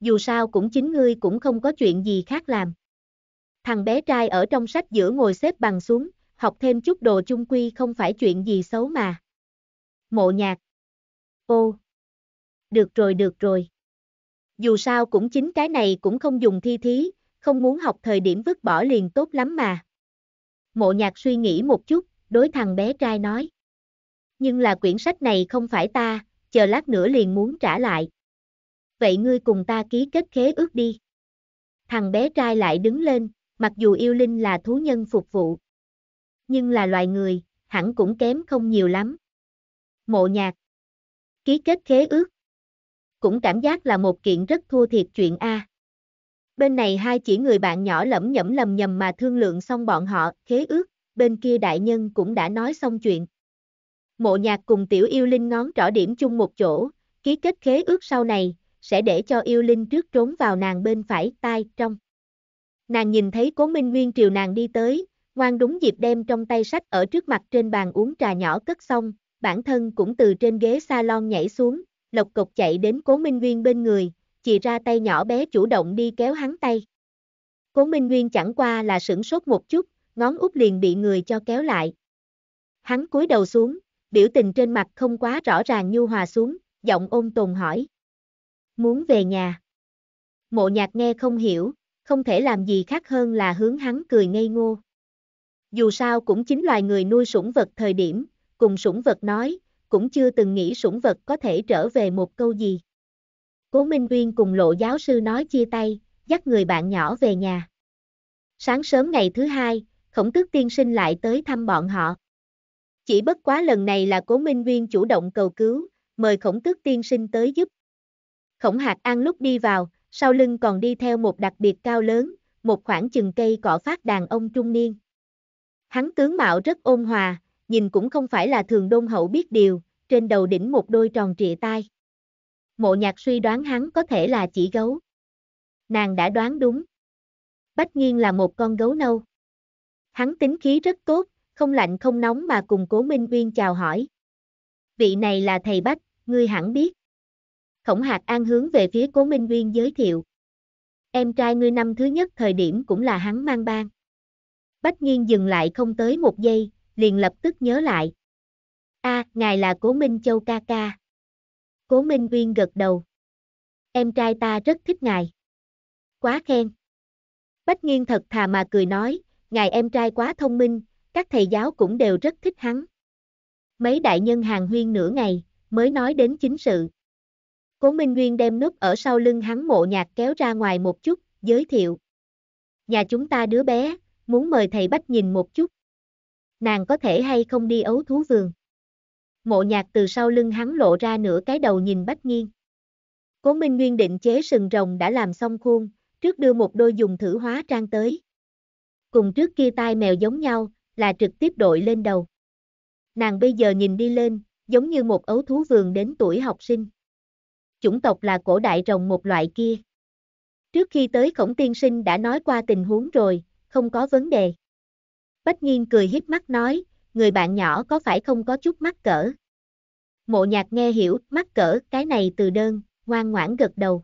Dù sao cũng chính ngươi cũng không có chuyện gì khác làm. Thằng bé trai ở trong sách giữa ngồi xếp bằng xuống, học thêm chút đồ chung quy không phải chuyện gì xấu mà. Mộ nhạc. Ô. Được rồi được rồi. Dù sao cũng chính cái này cũng không dùng thi thí, không muốn học thời điểm vứt bỏ liền tốt lắm mà. Mộ nhạc suy nghĩ một chút, đối thằng bé trai nói. Nhưng là quyển sách này không phải ta, chờ lát nữa liền muốn trả lại. Vậy ngươi cùng ta ký kết khế ước đi. Thằng bé trai lại đứng lên, mặc dù yêu linh là thú nhân phục vụ. Nhưng là loài người, hẳn cũng kém không nhiều lắm. Mộ nhạc. Ký kết khế ước. Cũng cảm giác là một kiện rất thua thiệt chuyện A. Bên này hai chỉ người bạn nhỏ lẩm nhẩm lầm nhầm mà thương lượng xong bọn họ, khế ước, bên kia đại nhân cũng đã nói xong chuyện. Mộ nhạc cùng tiểu yêu linh ngón trỏ điểm chung một chỗ, ký kết khế ước sau này, sẽ để cho yêu linh trước trốn vào nàng bên phải tay trong. Nàng nhìn thấy cố minh nguyên triều nàng đi tới, ngoan đúng dịp đem trong tay sách ở trước mặt trên bàn uống trà nhỏ cất xong, bản thân cũng từ trên ghế salon nhảy xuống, lộc cộc chạy đến Cố Minh Nguyên bên người, chỉ ra tay nhỏ bé chủ động đi kéo hắn tay. Cố Minh Nguyên chẳng qua là sửng sốt một chút, ngón út liền bị người cho kéo lại. Hắn cúi đầu xuống, biểu tình trên mặt không quá rõ ràng nhu hòa xuống, giọng ôn tồn hỏi. Muốn về nhà. Mộ nhạc nghe không hiểu, không thể làm gì khác hơn là hướng hắn cười ngây ngô. Dù sao cũng chính loài người nuôi sủng vật thời điểm, cùng sủng vật nói, cũng chưa từng nghĩ sủng vật có thể trở về một câu gì. Cố Minh Uyên cùng lộ giáo sư nói chia tay, dắt người bạn nhỏ về nhà. Sáng sớm ngày thứ hai, khổng tước tiên sinh lại tới thăm bọn họ. Chỉ bất quá lần này là cố Minh Uyên chủ động cầu cứu, mời khổng tước tiên sinh tới giúp. Khổng hạt an lúc đi vào, sau lưng còn đi theo một đặc biệt cao lớn, một khoảng chừng cây cỏ phát đàn ông trung niên. Hắn tướng mạo rất ôn hòa, nhìn cũng không phải là thường đôn hậu biết điều, trên đầu đỉnh một đôi tròn trịa tai. Mộ nhạc suy đoán hắn có thể là chỉ gấu. Nàng đã đoán đúng. Bách nhiên là một con gấu nâu. Hắn tính khí rất tốt, không lạnh không nóng mà cùng cố Minh Uyên chào hỏi. Vị này là thầy Bách, ngươi hẳn biết. Khổng hạc an hướng về phía cố Minh Uyên giới thiệu. Em trai ngươi năm thứ nhất thời điểm cũng là hắn mang ban Bách nhiên dừng lại không tới một giây, liền lập tức nhớ lại. A, ngài là Cố Minh Châu ca ca. Cố Minh Uyên gật đầu. Em trai ta rất thích ngài. Quá khen. Bách Nghiên thật thà mà cười nói, ngài em trai quá thông minh, các thầy giáo cũng đều rất thích hắn. Mấy đại nhân hàng huyên nửa ngày, mới nói đến chính sự. Cố Minh Nguyên đem núp ở sau lưng hắn mộ nhạc kéo ra ngoài một chút, giới thiệu. Nhà chúng ta đứa bé, muốn mời thầy Bách nhìn một chút nàng có thể hay không đi ấu thú vườn. Mộ nhạc từ sau lưng hắn lộ ra nửa cái đầu nhìn bách nghiêng. Cố Minh Nguyên định chế sừng rồng đã làm xong khuôn, trước đưa một đôi dùng thử hóa trang tới. Cùng trước kia tai mèo giống nhau, là trực tiếp đội lên đầu. Nàng bây giờ nhìn đi lên, giống như một ấu thú vườn đến tuổi học sinh. Chủng tộc là cổ đại rồng một loại kia. Trước khi tới khổng tiên sinh đã nói qua tình huống rồi, không có vấn đề. Bách Nghiên cười híp mắt nói, người bạn nhỏ có phải không có chút mắc cỡ? Mộ nhạc nghe hiểu, mắc cỡ, cái này từ đơn, ngoan ngoãn gật đầu.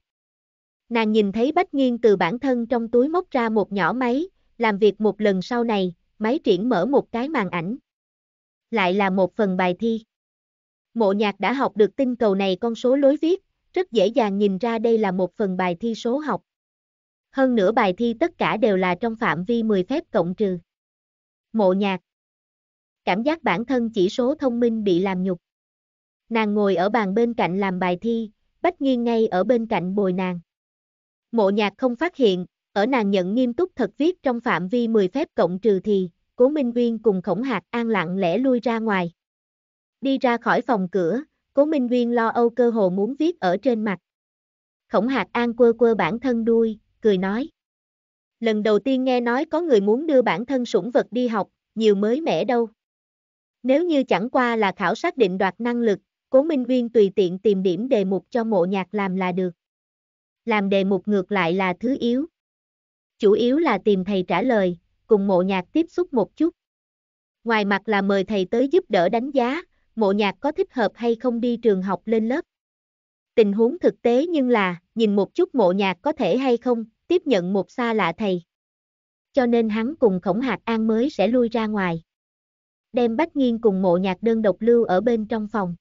Nàng nhìn thấy Bách Nghiên từ bản thân trong túi móc ra một nhỏ máy, làm việc một lần sau này, máy triển mở một cái màn ảnh. Lại là một phần bài thi. Mộ nhạc đã học được tinh cầu này con số lối viết, rất dễ dàng nhìn ra đây là một phần bài thi số học. Hơn nữa bài thi tất cả đều là trong phạm vi 10 phép cộng trừ. Mộ nhạc. Cảm giác bản thân chỉ số thông minh bị làm nhục. Nàng ngồi ở bàn bên cạnh làm bài thi, Bách nghiêng ngay ở bên cạnh bồi nàng. Mộ nhạc không phát hiện, ở nàng nhận nghiêm túc thật viết trong phạm vi 10 phép cộng trừ thì, Cố Minh Nguyên cùng khổng hạt an lặng lẽ lui ra ngoài. Đi ra khỏi phòng cửa, Cố Minh Nguyên lo âu cơ hồ muốn viết ở trên mặt. Khổng hạt an quơ quơ bản thân đuôi, cười nói lần đầu tiên nghe nói có người muốn đưa bản thân sủng vật đi học, nhiều mới mẻ đâu. Nếu như chẳng qua là khảo sát định đoạt năng lực, Cố Minh Uyên tùy tiện tìm điểm đề mục cho mộ nhạc làm là được. Làm đề mục ngược lại là thứ yếu. Chủ yếu là tìm thầy trả lời, cùng mộ nhạc tiếp xúc một chút. Ngoài mặt là mời thầy tới giúp đỡ đánh giá, mộ nhạc có thích hợp hay không đi trường học lên lớp. Tình huống thực tế nhưng là, nhìn một chút mộ nhạc có thể hay không, tiếp nhận một xa lạ thầy. Cho nên hắn cùng khổng hạt an mới sẽ lui ra ngoài. Đem bách nghiên cùng mộ nhạc đơn độc lưu ở bên trong phòng.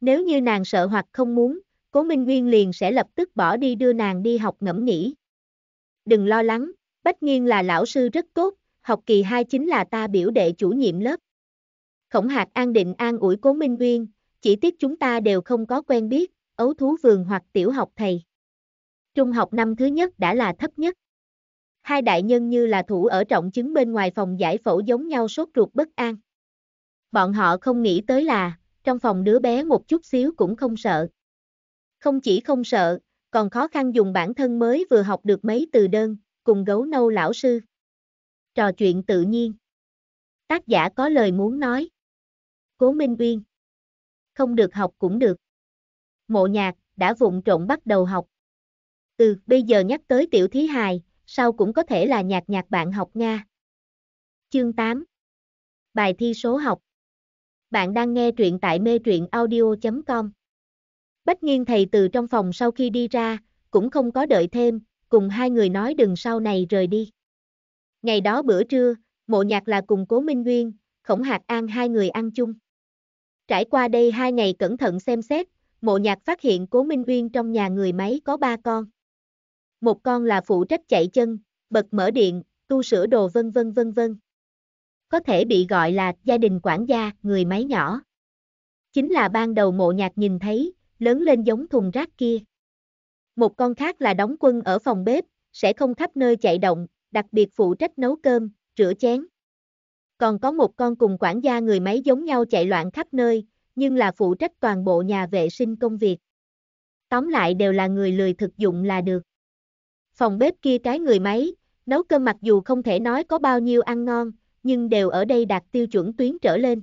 Nếu như nàng sợ hoặc không muốn, cố Minh Nguyên liền sẽ lập tức bỏ đi đưa nàng đi học ngẫm nghĩ. Đừng lo lắng, bách nghiên là lão sư rất tốt, học kỳ 2 chính là ta biểu đệ chủ nhiệm lớp. Khổng hạt an định an ủi cố Minh Nguyên, chỉ tiếc chúng ta đều không có quen biết, ấu thú vườn hoặc tiểu học thầy trung học năm thứ nhất đã là thấp nhất. Hai đại nhân như là thủ ở trọng chứng bên ngoài phòng giải phẫu giống nhau sốt ruột bất an. Bọn họ không nghĩ tới là, trong phòng đứa bé một chút xíu cũng không sợ. Không chỉ không sợ, còn khó khăn dùng bản thân mới vừa học được mấy từ đơn, cùng gấu nâu lão sư. Trò chuyện tự nhiên. Tác giả có lời muốn nói. Cố Minh Uyên. Không được học cũng được. Mộ nhạc, đã vụng trộn bắt đầu học từ bây giờ nhắc tới tiểu thí hài, sau cũng có thể là nhạc nhạc bạn học Nga. Chương 8 Bài thi số học Bạn đang nghe truyện tại mê truyện audio.com Bách nghiên thầy từ trong phòng sau khi đi ra, cũng không có đợi thêm, cùng hai người nói đừng sau này rời đi. Ngày đó bữa trưa, mộ nhạc là cùng cố Minh Nguyên, khổng hạt an hai người ăn chung. Trải qua đây hai ngày cẩn thận xem xét, mộ nhạc phát hiện cố Minh Nguyên trong nhà người máy có ba con một con là phụ trách chạy chân, bật mở điện, tu sửa đồ vân vân vân vân. Có thể bị gọi là gia đình quản gia, người máy nhỏ. Chính là ban đầu mộ nhạc nhìn thấy, lớn lên giống thùng rác kia. Một con khác là đóng quân ở phòng bếp, sẽ không khắp nơi chạy động, đặc biệt phụ trách nấu cơm, rửa chén. Còn có một con cùng quản gia người máy giống nhau chạy loạn khắp nơi, nhưng là phụ trách toàn bộ nhà vệ sinh công việc. Tóm lại đều là người lười thực dụng là được phòng bếp kia cái người máy, nấu cơm mặc dù không thể nói có bao nhiêu ăn ngon, nhưng đều ở đây đạt tiêu chuẩn tuyến trở lên.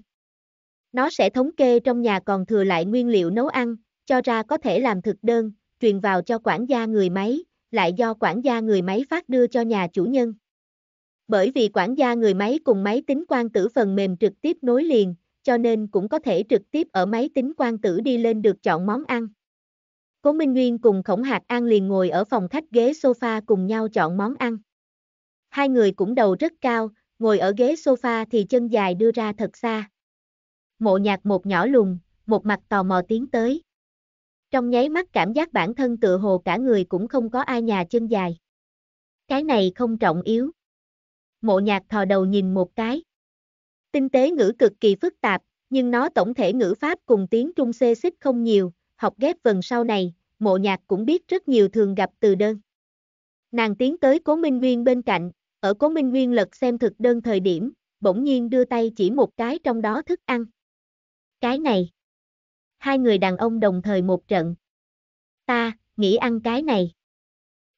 Nó sẽ thống kê trong nhà còn thừa lại nguyên liệu nấu ăn, cho ra có thể làm thực đơn, truyền vào cho quản gia người máy, lại do quản gia người máy phát đưa cho nhà chủ nhân. Bởi vì quản gia người máy cùng máy tính quan tử phần mềm trực tiếp nối liền, cho nên cũng có thể trực tiếp ở máy tính quan tử đi lên được chọn món ăn. Cố Minh Nguyên cùng Khổng Hạc An liền ngồi ở phòng khách ghế sofa cùng nhau chọn món ăn. Hai người cũng đầu rất cao, ngồi ở ghế sofa thì chân dài đưa ra thật xa. Mộ nhạc một nhỏ lùng, một mặt tò mò tiến tới. Trong nháy mắt cảm giác bản thân tự hồ cả người cũng không có ai nhà chân dài. Cái này không trọng yếu. Mộ nhạc thò đầu nhìn một cái. Tinh tế ngữ cực kỳ phức tạp, nhưng nó tổng thể ngữ pháp cùng tiếng Trung xê xích không nhiều, học ghép vần sau này, mộ nhạc cũng biết rất nhiều thường gặp từ đơn. Nàng tiến tới Cố Minh Nguyên bên cạnh, ở Cố Minh Nguyên lật xem thực đơn thời điểm, bỗng nhiên đưa tay chỉ một cái trong đó thức ăn. Cái này. Hai người đàn ông đồng thời một trận. Ta, nghĩ ăn cái này.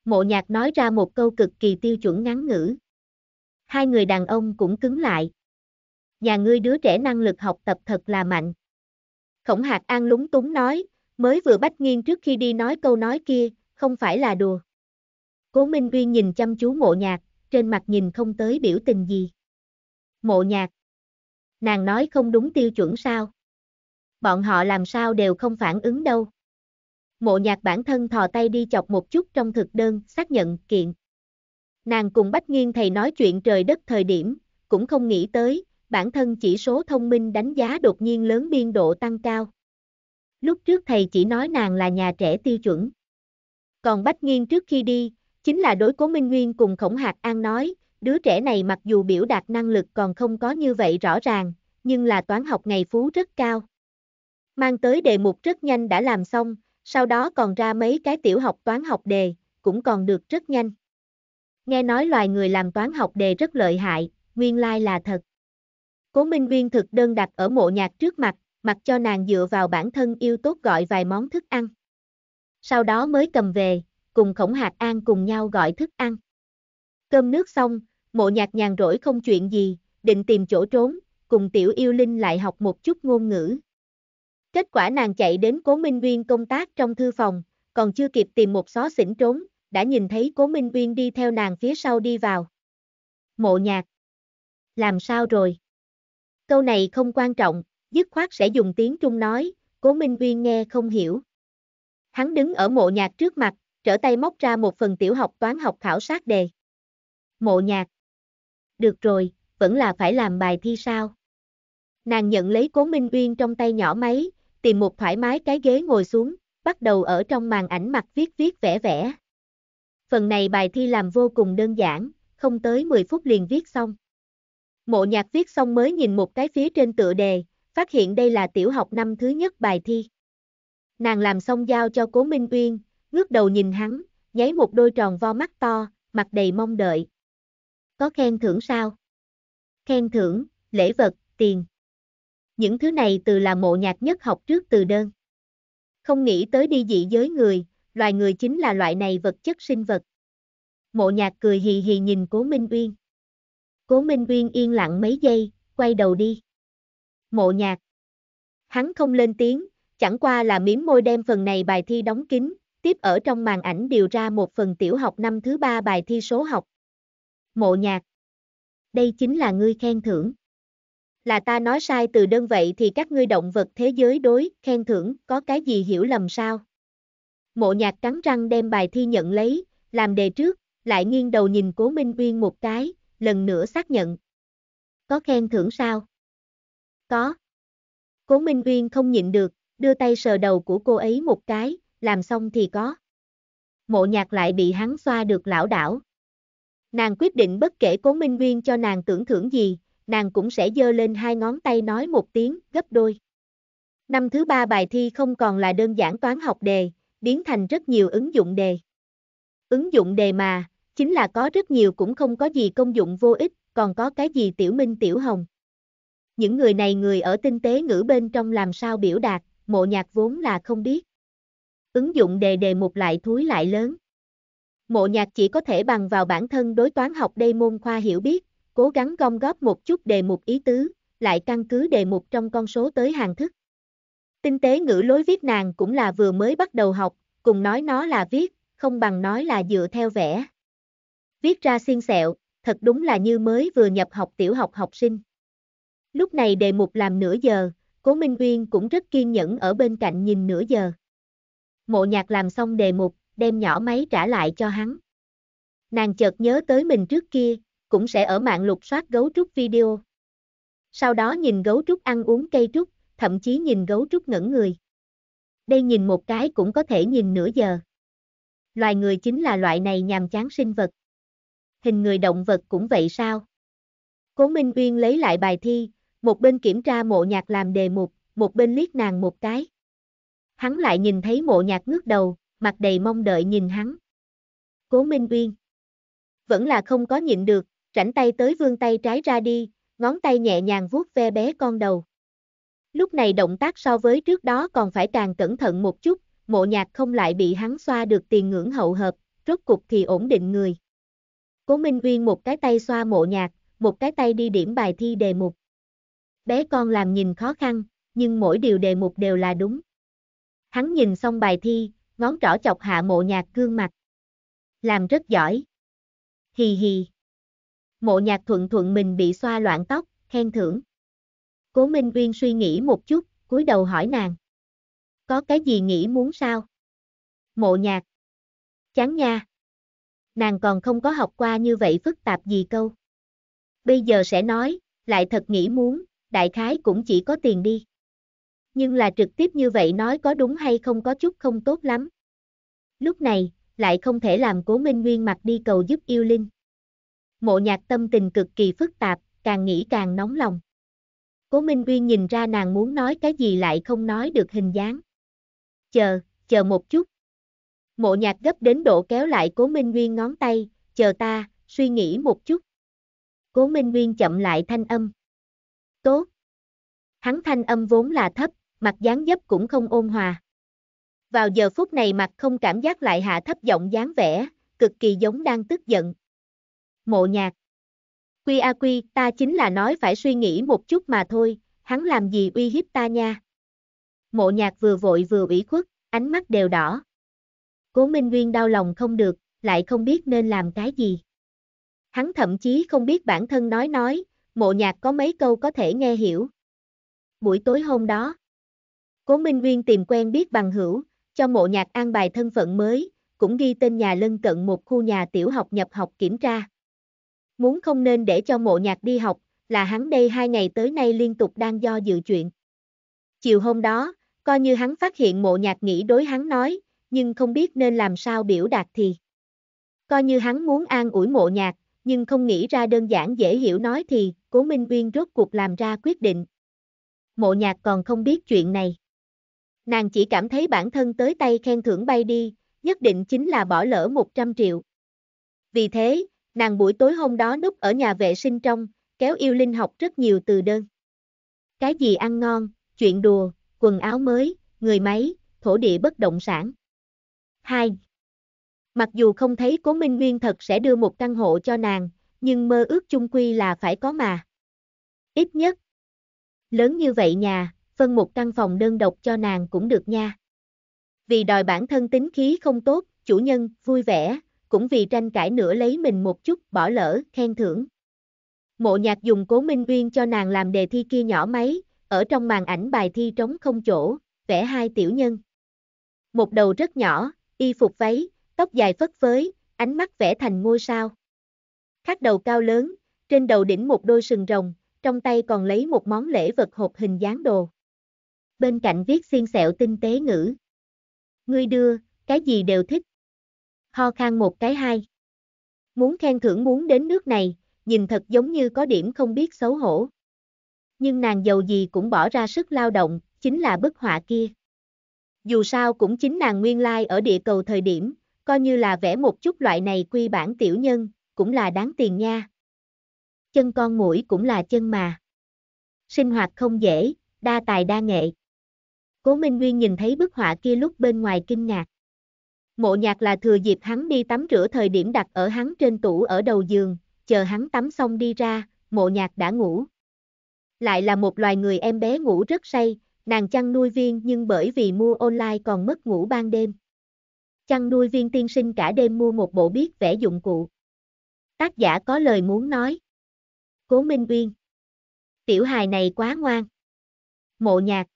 Mộ nhạc nói ra một câu cực kỳ tiêu chuẩn ngắn ngữ. Hai người đàn ông cũng cứng lại. Nhà ngươi đứa trẻ năng lực học tập thật là mạnh. Khổng hạc an lúng túng nói, mới vừa Bách Nghiên trước khi đi nói câu nói kia, không phải là đùa. Cố Minh Uyên nhìn chăm chú mộ nhạc, trên mặt nhìn không tới biểu tình gì. Mộ nhạc. Nàng nói không đúng tiêu chuẩn sao. Bọn họ làm sao đều không phản ứng đâu. Mộ nhạc bản thân thò tay đi chọc một chút trong thực đơn, xác nhận, kiện. Nàng cùng Bách Nghiên thầy nói chuyện trời đất thời điểm, cũng không nghĩ tới, bản thân chỉ số thông minh đánh giá đột nhiên lớn biên độ tăng cao lúc trước thầy chỉ nói nàng là nhà trẻ tiêu chuẩn. Còn Bách Nghiên trước khi đi, chính là đối cố Minh Nguyên cùng Khổng Hạc An nói, đứa trẻ này mặc dù biểu đạt năng lực còn không có như vậy rõ ràng, nhưng là toán học ngày phú rất cao. Mang tới đề mục rất nhanh đã làm xong, sau đó còn ra mấy cái tiểu học toán học đề, cũng còn được rất nhanh. Nghe nói loài người làm toán học đề rất lợi hại, nguyên lai là thật. Cố Minh nguyên thực đơn đặt ở mộ nhạc trước mặt, mặc cho nàng dựa vào bản thân yêu tốt gọi vài món thức ăn. Sau đó mới cầm về, cùng khổng hạt an cùng nhau gọi thức ăn. Cơm nước xong, mộ nhạc nhàn rỗi không chuyện gì, định tìm chỗ trốn, cùng tiểu yêu linh lại học một chút ngôn ngữ. Kết quả nàng chạy đến cố Minh Nguyên công tác trong thư phòng, còn chưa kịp tìm một xó xỉnh trốn, đã nhìn thấy cố Minh Nguyên đi theo nàng phía sau đi vào. Mộ nhạc. Làm sao rồi? Câu này không quan trọng, dứt khoát sẽ dùng tiếng Trung nói, Cố Minh Uyên nghe không hiểu. Hắn đứng ở mộ nhạc trước mặt, trở tay móc ra một phần tiểu học toán học khảo sát đề. Mộ nhạc. Được rồi, vẫn là phải làm bài thi sao. Nàng nhận lấy Cố Minh Uyên trong tay nhỏ máy, tìm một thoải mái cái ghế ngồi xuống, bắt đầu ở trong màn ảnh mặt viết viết vẽ vẽ. Phần này bài thi làm vô cùng đơn giản, không tới 10 phút liền viết xong. Mộ nhạc viết xong mới nhìn một cái phía trên tựa đề, phát hiện đây là tiểu học năm thứ nhất bài thi. Nàng làm xong giao cho Cố Minh Uyên, ngước đầu nhìn hắn, nháy một đôi tròn vo mắt to, mặt đầy mong đợi. Có khen thưởng sao? Khen thưởng, lễ vật, tiền. Những thứ này từ là mộ nhạc nhất học trước từ đơn. Không nghĩ tới đi dị giới người, loài người chính là loại này vật chất sinh vật. Mộ nhạc cười hì hì nhìn Cố Minh Uyên. Cố Minh Uyên yên lặng mấy giây, quay đầu đi mộ nhạc. Hắn không lên tiếng, chẳng qua là miếm môi đem phần này bài thi đóng kín, tiếp ở trong màn ảnh điều ra một phần tiểu học năm thứ ba bài thi số học. Mộ nhạc. Đây chính là ngươi khen thưởng. Là ta nói sai từ đơn vậy thì các ngươi động vật thế giới đối, khen thưởng, có cái gì hiểu lầm sao? Mộ nhạc cắn răng đem bài thi nhận lấy, làm đề trước, lại nghiêng đầu nhìn cố Minh Uyên một cái, lần nữa xác nhận. Có khen thưởng sao? Có. Cố Minh Uyên không nhịn được, đưa tay sờ đầu của cô ấy một cái, làm xong thì có. Mộ nhạc lại bị hắn xoa được lão đảo. Nàng quyết định bất kể Cố Minh Uyên cho nàng tưởng thưởng gì, nàng cũng sẽ giơ lên hai ngón tay nói một tiếng, gấp đôi. Năm thứ ba bài thi không còn là đơn giản toán học đề, biến thành rất nhiều ứng dụng đề. Ứng dụng đề mà, chính là có rất nhiều cũng không có gì công dụng vô ích, còn có cái gì tiểu minh tiểu hồng. Những người này người ở tinh tế ngữ bên trong làm sao biểu đạt, mộ nhạc vốn là không biết. Ứng dụng đề đề một lại thúi lại lớn. Mộ nhạc chỉ có thể bằng vào bản thân đối toán học đây môn khoa hiểu biết, cố gắng gom góp một chút đề mục ý tứ, lại căn cứ đề mục trong con số tới hàng thức. Tinh tế ngữ lối viết nàng cũng là vừa mới bắt đầu học, cùng nói nó là viết, không bằng nói là dựa theo vẽ. Viết ra xiên xẹo, thật đúng là như mới vừa nhập học tiểu học học sinh. Lúc này đề mục làm nửa giờ, Cố Minh Uyên cũng rất kiên nhẫn ở bên cạnh nhìn nửa giờ. Mộ nhạc làm xong đề mục, đem nhỏ máy trả lại cho hắn. Nàng chợt nhớ tới mình trước kia, cũng sẽ ở mạng lục soát gấu trúc video. Sau đó nhìn gấu trúc ăn uống cây trúc, thậm chí nhìn gấu trúc ngẩn người. Đây nhìn một cái cũng có thể nhìn nửa giờ. Loài người chính là loại này nhàm chán sinh vật. Hình người động vật cũng vậy sao? Cố Minh Uyên lấy lại bài thi, một bên kiểm tra mộ nhạc làm đề mục, một bên liếc nàng một cái. Hắn lại nhìn thấy mộ nhạc ngước đầu, mặt đầy mong đợi nhìn hắn. Cố Minh Uyên Vẫn là không có nhịn được, rảnh tay tới vương tay trái ra đi, ngón tay nhẹ nhàng vuốt ve bé con đầu. Lúc này động tác so với trước đó còn phải càng cẩn thận một chút, mộ nhạc không lại bị hắn xoa được tiền ngưỡng hậu hợp, rốt cục thì ổn định người. Cố Minh Uyên một cái tay xoa mộ nhạc, một cái tay đi điểm bài thi đề mục. Bé con làm nhìn khó khăn, nhưng mỗi điều đề mục đều là đúng. Hắn nhìn xong bài thi, ngón trỏ chọc hạ mộ nhạc gương mặt. Làm rất giỏi. Hì hì. Mộ nhạc thuận thuận mình bị xoa loạn tóc, khen thưởng. Cố Minh Uyên suy nghĩ một chút, cúi đầu hỏi nàng. Có cái gì nghĩ muốn sao? Mộ nhạc. Chán nha. Nàng còn không có học qua như vậy phức tạp gì câu. Bây giờ sẽ nói, lại thật nghĩ muốn, đại khái cũng chỉ có tiền đi. Nhưng là trực tiếp như vậy nói có đúng hay không có chút không tốt lắm. Lúc này, lại không thể làm cố minh nguyên mặt đi cầu giúp yêu linh. Mộ nhạc tâm tình cực kỳ phức tạp, càng nghĩ càng nóng lòng. Cố Minh Uyên nhìn ra nàng muốn nói cái gì lại không nói được hình dáng. Chờ, chờ một chút. Mộ nhạc gấp đến độ kéo lại Cố Minh Uyên ngón tay, chờ ta, suy nghĩ một chút. Cố Minh Uyên chậm lại thanh âm tốt. Hắn thanh âm vốn là thấp, mặt dáng dấp cũng không ôn hòa. Vào giờ phút này mặt không cảm giác lại hạ thấp giọng dáng vẻ, cực kỳ giống đang tức giận. Mộ nhạc. Quy a quy, ta chính là nói phải suy nghĩ một chút mà thôi, hắn làm gì uy hiếp ta nha. Mộ nhạc vừa vội vừa ủy khuất, ánh mắt đều đỏ. Cố Minh Nguyên đau lòng không được, lại không biết nên làm cái gì. Hắn thậm chí không biết bản thân nói nói, mộ nhạc có mấy câu có thể nghe hiểu. Buổi tối hôm đó, Cố Minh Nguyên tìm quen biết bằng hữu, cho mộ nhạc an bài thân phận mới, cũng ghi tên nhà lân cận một khu nhà tiểu học nhập học kiểm tra. Muốn không nên để cho mộ nhạc đi học, là hắn đây hai ngày tới nay liên tục đang do dự chuyện. Chiều hôm đó, coi như hắn phát hiện mộ nhạc nghĩ đối hắn nói, nhưng không biết nên làm sao biểu đạt thì. Coi như hắn muốn an ủi mộ nhạc, nhưng không nghĩ ra đơn giản dễ hiểu nói thì, Cố Minh Uyên rốt cuộc làm ra quyết định. Mộ nhạc còn không biết chuyện này. Nàng chỉ cảm thấy bản thân tới tay khen thưởng bay đi, nhất định chính là bỏ lỡ 100 triệu. Vì thế, nàng buổi tối hôm đó núp ở nhà vệ sinh trong, kéo yêu linh học rất nhiều từ đơn. Cái gì ăn ngon, chuyện đùa, quần áo mới, người máy, thổ địa bất động sản. 2. Mặc dù không thấy Cố Minh Nguyên thật sẽ đưa một căn hộ cho nàng, nhưng mơ ước chung quy là phải có mà. Ít nhất, lớn như vậy nhà, phân một căn phòng đơn độc cho nàng cũng được nha. Vì đòi bản thân tính khí không tốt, chủ nhân vui vẻ, cũng vì tranh cãi nữa lấy mình một chút bỏ lỡ khen thưởng. Mộ nhạc dùng cố minh uyên cho nàng làm đề thi kia nhỏ máy, ở trong màn ảnh bài thi trống không chỗ, vẽ hai tiểu nhân. Một đầu rất nhỏ, y phục váy, tóc dài phất phới, ánh mắt vẽ thành ngôi sao. Khắc đầu cao lớn, trên đầu đỉnh một đôi sừng rồng, trong tay còn lấy một món lễ vật hộp hình dáng đồ. Bên cạnh viết xiên xẹo tinh tế ngữ. Ngươi đưa, cái gì đều thích. Ho khang một cái hai. Muốn khen thưởng muốn đến nước này, nhìn thật giống như có điểm không biết xấu hổ. Nhưng nàng giàu gì cũng bỏ ra sức lao động, chính là bức họa kia. Dù sao cũng chính nàng nguyên lai like ở địa cầu thời điểm, coi như là vẽ một chút loại này quy bản tiểu nhân, cũng là đáng tiền nha. Chân con mũi cũng là chân mà. Sinh hoạt không dễ, đa tài đa nghệ. Cố Minh Nguyên nhìn thấy bức họa kia lúc bên ngoài kinh ngạc. Mộ nhạc là thừa dịp hắn đi tắm rửa thời điểm đặt ở hắn trên tủ ở đầu giường, chờ hắn tắm xong đi ra, mộ nhạc đã ngủ. Lại là một loài người em bé ngủ rất say, nàng chăn nuôi viên nhưng bởi vì mua online còn mất ngủ ban đêm. Chăn nuôi viên tiên sinh cả đêm mua một bộ biết vẽ dụng cụ. Tác giả có lời muốn nói. Cố Minh Uyên. Tiểu hài này quá ngoan. Mộ nhạc.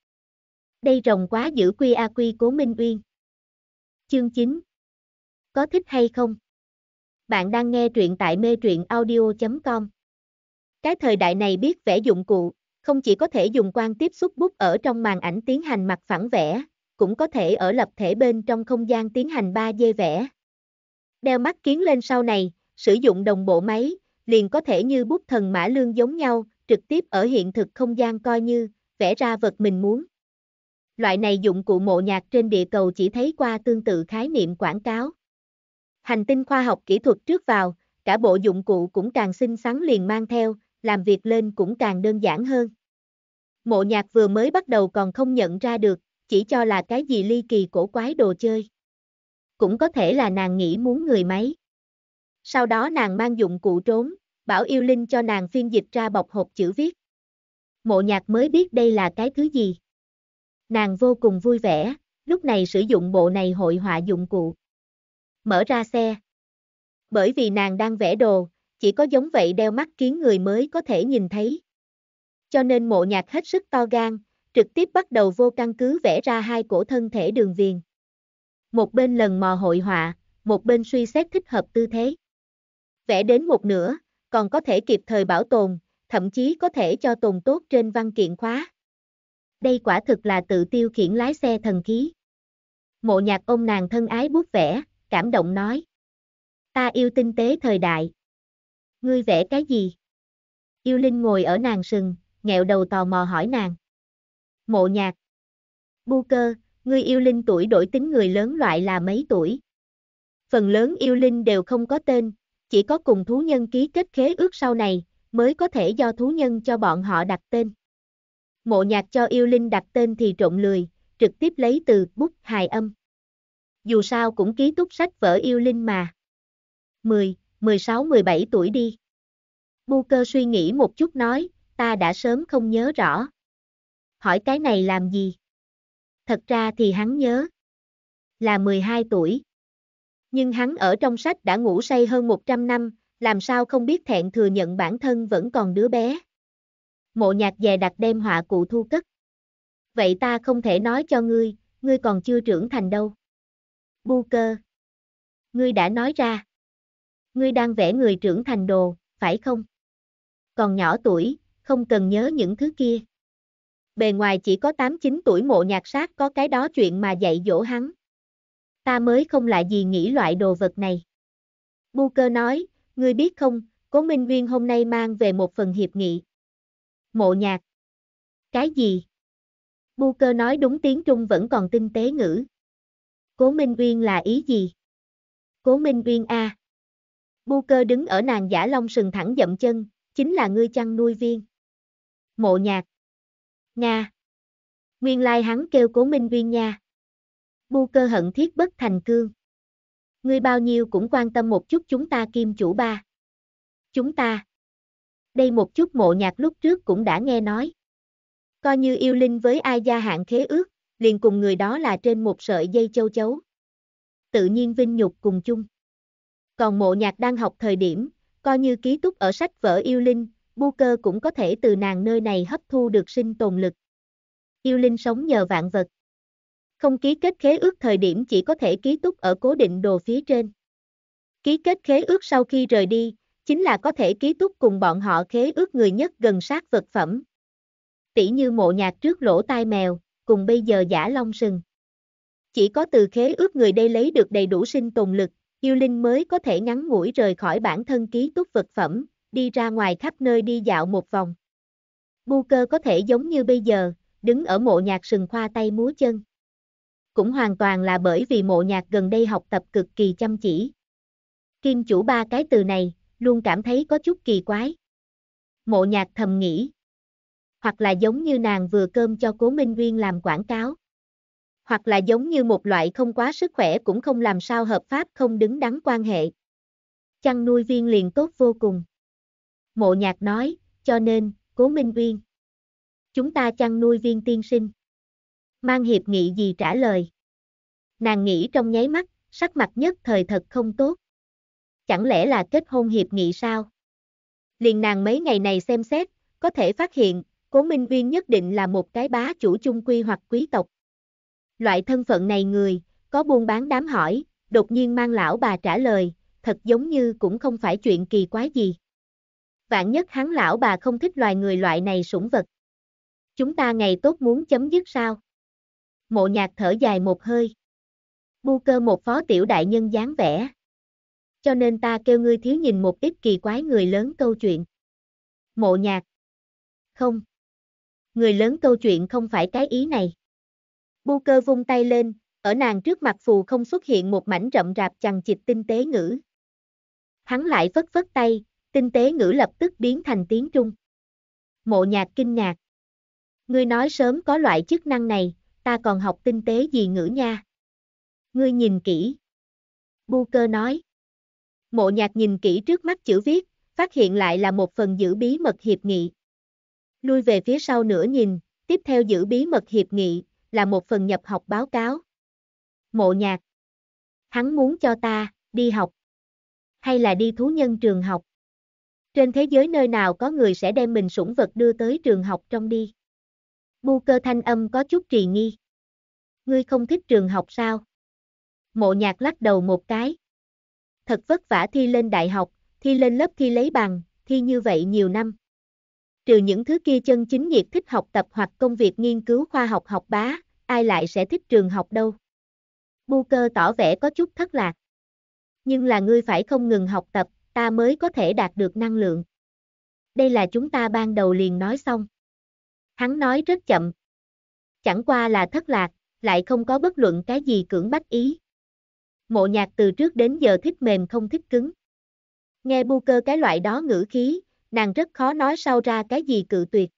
Đây rồng quá giữ quy a quy Cố Minh Uyên. Chương 9. Có thích hay không? Bạn đang nghe truyện tại mê truyện audio.com. Cái thời đại này biết vẽ dụng cụ, không chỉ có thể dùng quan tiếp xúc bút ở trong màn ảnh tiến hành mặt phẳng vẽ, cũng có thể ở lập thể bên trong không gian tiến hành 3D vẽ. Đeo mắt kiến lên sau này, sử dụng đồng bộ máy, liền có thể như bút thần mã lương giống nhau, trực tiếp ở hiện thực không gian coi như, vẽ ra vật mình muốn. Loại này dụng cụ mộ nhạc trên địa cầu chỉ thấy qua tương tự khái niệm quảng cáo. Hành tinh khoa học kỹ thuật trước vào, cả bộ dụng cụ cũng càng xinh xắn liền mang theo, làm việc lên cũng càng đơn giản hơn. Mộ nhạc vừa mới bắt đầu còn không nhận ra được, chỉ cho là cái gì ly kỳ cổ quái đồ chơi. Cũng có thể là nàng nghĩ muốn người máy. Sau đó nàng mang dụng cụ trốn, bảo yêu linh cho nàng phiên dịch ra bọc hộp chữ viết. Mộ nhạc mới biết đây là cái thứ gì. Nàng vô cùng vui vẻ, lúc này sử dụng bộ này hội họa dụng cụ. Mở ra xe. Bởi vì nàng đang vẽ đồ, chỉ có giống vậy đeo mắt kiến người mới có thể nhìn thấy. Cho nên mộ nhạc hết sức to gan, trực tiếp bắt đầu vô căn cứ vẽ ra hai cổ thân thể đường viền. Một bên lần mò hội họa, một bên suy xét thích hợp tư thế. Vẽ đến một nửa, còn có thể kịp thời bảo tồn, thậm chí có thể cho tồn tốt trên văn kiện khóa. Đây quả thực là tự tiêu khiển lái xe thần khí. Mộ nhạc ông nàng thân ái bút vẽ, cảm động nói. Ta yêu tinh tế thời đại. Ngươi vẽ cái gì? Yêu Linh ngồi ở nàng sừng, nghẹo đầu tò mò hỏi nàng. Mộ nhạc. Bu cơ, người yêu linh tuổi đổi tính người lớn loại là mấy tuổi? Phần lớn yêu linh đều không có tên, chỉ có cùng thú nhân ký kết khế ước sau này, mới có thể do thú nhân cho bọn họ đặt tên. Mộ nhạc cho yêu linh đặt tên thì trộn lười, trực tiếp lấy từ bút hài âm. Dù sao cũng ký túc sách vở yêu linh mà. 10, 16, 17 tuổi đi. Bu cơ suy nghĩ một chút nói, ta đã sớm không nhớ rõ hỏi cái này làm gì? Thật ra thì hắn nhớ là 12 tuổi. Nhưng hắn ở trong sách đã ngủ say hơn 100 năm, làm sao không biết thẹn thừa nhận bản thân vẫn còn đứa bé. Mộ nhạc về đặt đem họa cụ thu cất. Vậy ta không thể nói cho ngươi, ngươi còn chưa trưởng thành đâu. Bu cơ. Ngươi đã nói ra. Ngươi đang vẽ người trưởng thành đồ, phải không? Còn nhỏ tuổi, không cần nhớ những thứ kia bề ngoài chỉ có 8-9 tuổi mộ nhạc sát có cái đó chuyện mà dạy dỗ hắn. Ta mới không lại gì nghĩ loại đồ vật này. Bu cơ nói, ngươi biết không, cố Minh Nguyên hôm nay mang về một phần hiệp nghị. Mộ nhạc. Cái gì? Bu cơ nói đúng tiếng Trung vẫn còn tinh tế ngữ. Cố Minh Uyên là ý gì? Cố Minh Uyên A. À. Bu cơ đứng ở nàng giả long sừng thẳng dậm chân, chính là ngươi chăn nuôi viên. Mộ nhạc. Nga. Nguyên lai hắn kêu cố minh viên nha. Bu cơ hận thiết bất thành cương. Ngươi bao nhiêu cũng quan tâm một chút chúng ta kim chủ ba. Chúng ta. Đây một chút mộ nhạc lúc trước cũng đã nghe nói. Coi như yêu linh với ai gia hạn khế ước, liền cùng người đó là trên một sợi dây châu chấu. Tự nhiên vinh nhục cùng chung. Còn mộ nhạc đang học thời điểm, coi như ký túc ở sách vở yêu linh, Booker cũng có thể từ nàng nơi này hấp thu được sinh tồn lực. Yêu linh sống nhờ vạn vật. Không ký kết khế ước thời điểm chỉ có thể ký túc ở cố định đồ phía trên. Ký kết khế ước sau khi rời đi, chính là có thể ký túc cùng bọn họ khế ước người nhất gần sát vật phẩm. Tỷ như mộ nhạc trước lỗ tai mèo, cùng bây giờ giả long sừng. Chỉ có từ khế ước người đây lấy được đầy đủ sinh tồn lực, yêu linh mới có thể ngắn ngủi rời khỏi bản thân ký túc vật phẩm, đi ra ngoài khắp nơi đi dạo một vòng. Bu cơ có thể giống như bây giờ, đứng ở mộ nhạc sừng khoa tay múa chân. Cũng hoàn toàn là bởi vì mộ nhạc gần đây học tập cực kỳ chăm chỉ. Kim chủ ba cái từ này, luôn cảm thấy có chút kỳ quái. Mộ nhạc thầm nghĩ. Hoặc là giống như nàng vừa cơm cho cố Minh Nguyên làm quảng cáo. Hoặc là giống như một loại không quá sức khỏe cũng không làm sao hợp pháp không đứng đắn quan hệ. Chăn nuôi viên liền tốt vô cùng. Mộ nhạc nói, cho nên, cố minh uyên. Chúng ta chăn nuôi viên tiên sinh. Mang hiệp nghị gì trả lời. Nàng nghĩ trong nháy mắt, sắc mặt nhất thời thật không tốt. Chẳng lẽ là kết hôn hiệp nghị sao? Liền nàng mấy ngày này xem xét, có thể phát hiện, cố minh uyên nhất định là một cái bá chủ chung quy hoặc quý tộc. Loại thân phận này người, có buôn bán đám hỏi, đột nhiên mang lão bà trả lời, thật giống như cũng không phải chuyện kỳ quái gì vạn nhất hắn lão bà không thích loài người loại này sủng vật. Chúng ta ngày tốt muốn chấm dứt sao? Mộ nhạc thở dài một hơi. Bu cơ một phó tiểu đại nhân dáng vẻ. Cho nên ta kêu ngươi thiếu nhìn một ít kỳ quái người lớn câu chuyện. Mộ nhạc. Không. Người lớn câu chuyện không phải cái ý này. Bu cơ vung tay lên, ở nàng trước mặt phù không xuất hiện một mảnh rậm rạp chằng chịt tinh tế ngữ. Hắn lại phất phất tay, tinh tế ngữ lập tức biến thành tiếng Trung. Mộ nhạc kinh ngạc. Ngươi nói sớm có loại chức năng này, ta còn học tinh tế gì ngữ nha. Ngươi nhìn kỹ. Bu cơ nói. Mộ nhạc nhìn kỹ trước mắt chữ viết, phát hiện lại là một phần giữ bí mật hiệp nghị. Lui về phía sau nữa nhìn, tiếp theo giữ bí mật hiệp nghị, là một phần nhập học báo cáo. Mộ nhạc. Hắn muốn cho ta, đi học. Hay là đi thú nhân trường học. Trên thế giới nơi nào có người sẽ đem mình sủng vật đưa tới trường học trong đi. Bu cơ thanh âm có chút trì nghi. Ngươi không thích trường học sao? Mộ nhạc lắc đầu một cái. Thật vất vả thi lên đại học, thi lên lớp thi lấy bằng, thi như vậy nhiều năm. Trừ những thứ kia chân chính nhiệt thích học tập hoặc công việc nghiên cứu khoa học học bá, ai lại sẽ thích trường học đâu. Bu cơ tỏ vẻ có chút thất lạc. Nhưng là ngươi phải không ngừng học tập, ta mới có thể đạt được năng lượng. Đây là chúng ta ban đầu liền nói xong. Hắn nói rất chậm. Chẳng qua là thất lạc, lại không có bất luận cái gì cưỡng bách ý. Mộ nhạc từ trước đến giờ thích mềm không thích cứng. Nghe bu cơ cái loại đó ngữ khí, nàng rất khó nói sau ra cái gì cự tuyệt.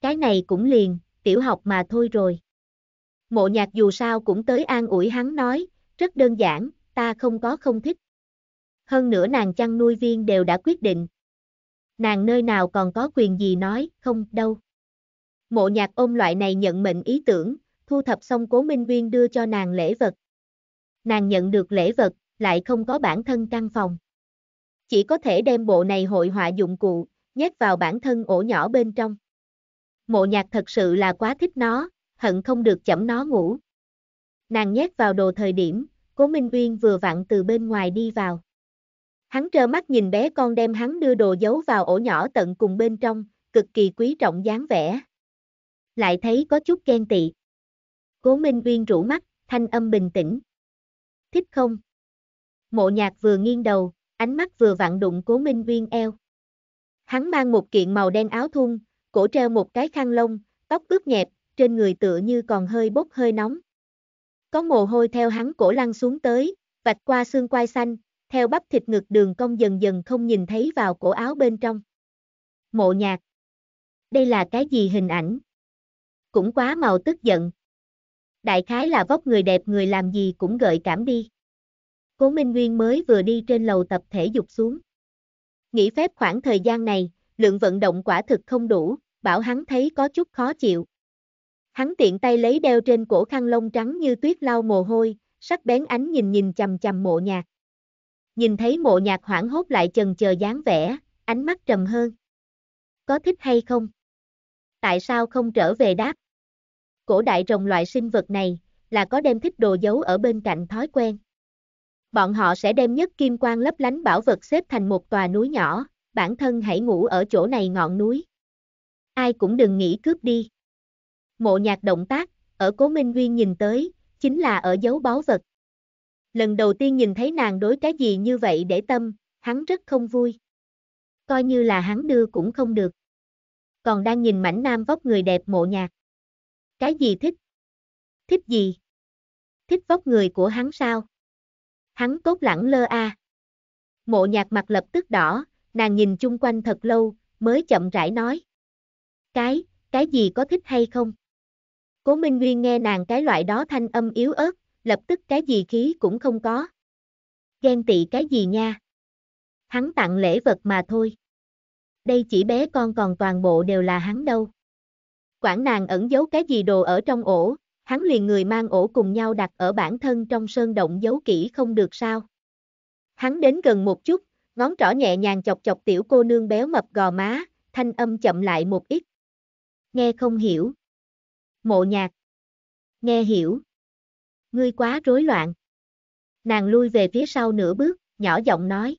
Cái này cũng liền, tiểu học mà thôi rồi. Mộ nhạc dù sao cũng tới an ủi hắn nói, rất đơn giản, ta không có không thích hơn nữa nàng chăn nuôi viên đều đã quyết định. Nàng nơi nào còn có quyền gì nói, không, đâu. Mộ nhạc ôm loại này nhận mệnh ý tưởng, thu thập xong cố minh viên đưa cho nàng lễ vật. Nàng nhận được lễ vật, lại không có bản thân căn phòng. Chỉ có thể đem bộ này hội họa dụng cụ, nhét vào bản thân ổ nhỏ bên trong. Mộ nhạc thật sự là quá thích nó, hận không được chẩm nó ngủ. Nàng nhét vào đồ thời điểm, cố Minh viên vừa vặn từ bên ngoài đi vào. Hắn trơ mắt nhìn bé con đem hắn đưa đồ giấu vào ổ nhỏ tận cùng bên trong, cực kỳ quý trọng dáng vẻ. Lại thấy có chút ghen tị. Cố Minh Uyên rủ mắt, thanh âm bình tĩnh. Thích không? Mộ nhạc vừa nghiêng đầu, ánh mắt vừa vặn đụng Cố Minh Uyên eo. Hắn mang một kiện màu đen áo thun, cổ treo một cái khăn lông, tóc ướt nhẹp, trên người tựa như còn hơi bốc hơi nóng. Có mồ hôi theo hắn cổ lăn xuống tới, vạch qua xương quai xanh, theo bắp thịt ngực đường cong dần dần không nhìn thấy vào cổ áo bên trong. Mộ nhạc. Đây là cái gì hình ảnh? Cũng quá màu tức giận. Đại khái là vóc người đẹp người làm gì cũng gợi cảm đi. Cố Minh Nguyên mới vừa đi trên lầu tập thể dục xuống. Nghỉ phép khoảng thời gian này, lượng vận động quả thực không đủ, bảo hắn thấy có chút khó chịu. Hắn tiện tay lấy đeo trên cổ khăn lông trắng như tuyết lau mồ hôi, sắc bén ánh nhìn nhìn chầm chầm mộ nhạc. Nhìn thấy mộ nhạc hoảng hốt lại chần chờ dáng vẻ, ánh mắt trầm hơn. Có thích hay không? Tại sao không trở về đáp? Cổ đại rồng loại sinh vật này, là có đem thích đồ giấu ở bên cạnh thói quen. Bọn họ sẽ đem nhất kim quang lấp lánh bảo vật xếp thành một tòa núi nhỏ, bản thân hãy ngủ ở chỗ này ngọn núi. Ai cũng đừng nghĩ cướp đi. Mộ nhạc động tác, ở Cố Minh Nguyên nhìn tới, chính là ở dấu báu vật lần đầu tiên nhìn thấy nàng đối cái gì như vậy để tâm, hắn rất không vui. Coi như là hắn đưa cũng không được. Còn đang nhìn mảnh nam vóc người đẹp mộ nhạc. Cái gì thích? Thích gì? Thích vóc người của hắn sao? Hắn tốt lẳng lơ a. À. Mộ nhạc mặt lập tức đỏ, nàng nhìn chung quanh thật lâu, mới chậm rãi nói. Cái, cái gì có thích hay không? Cố Minh Nguyên nghe nàng cái loại đó thanh âm yếu ớt, lập tức cái gì khí cũng không có. Ghen tị cái gì nha? Hắn tặng lễ vật mà thôi. Đây chỉ bé con còn toàn bộ đều là hắn đâu. Quảng nàng ẩn giấu cái gì đồ ở trong ổ, hắn liền người mang ổ cùng nhau đặt ở bản thân trong sơn động giấu kỹ không được sao. Hắn đến gần một chút, ngón trỏ nhẹ nhàng chọc chọc tiểu cô nương béo mập gò má, thanh âm chậm lại một ít. Nghe không hiểu. Mộ nhạc. Nghe hiểu. Ngươi quá rối loạn. Nàng lui về phía sau nửa bước, nhỏ giọng nói.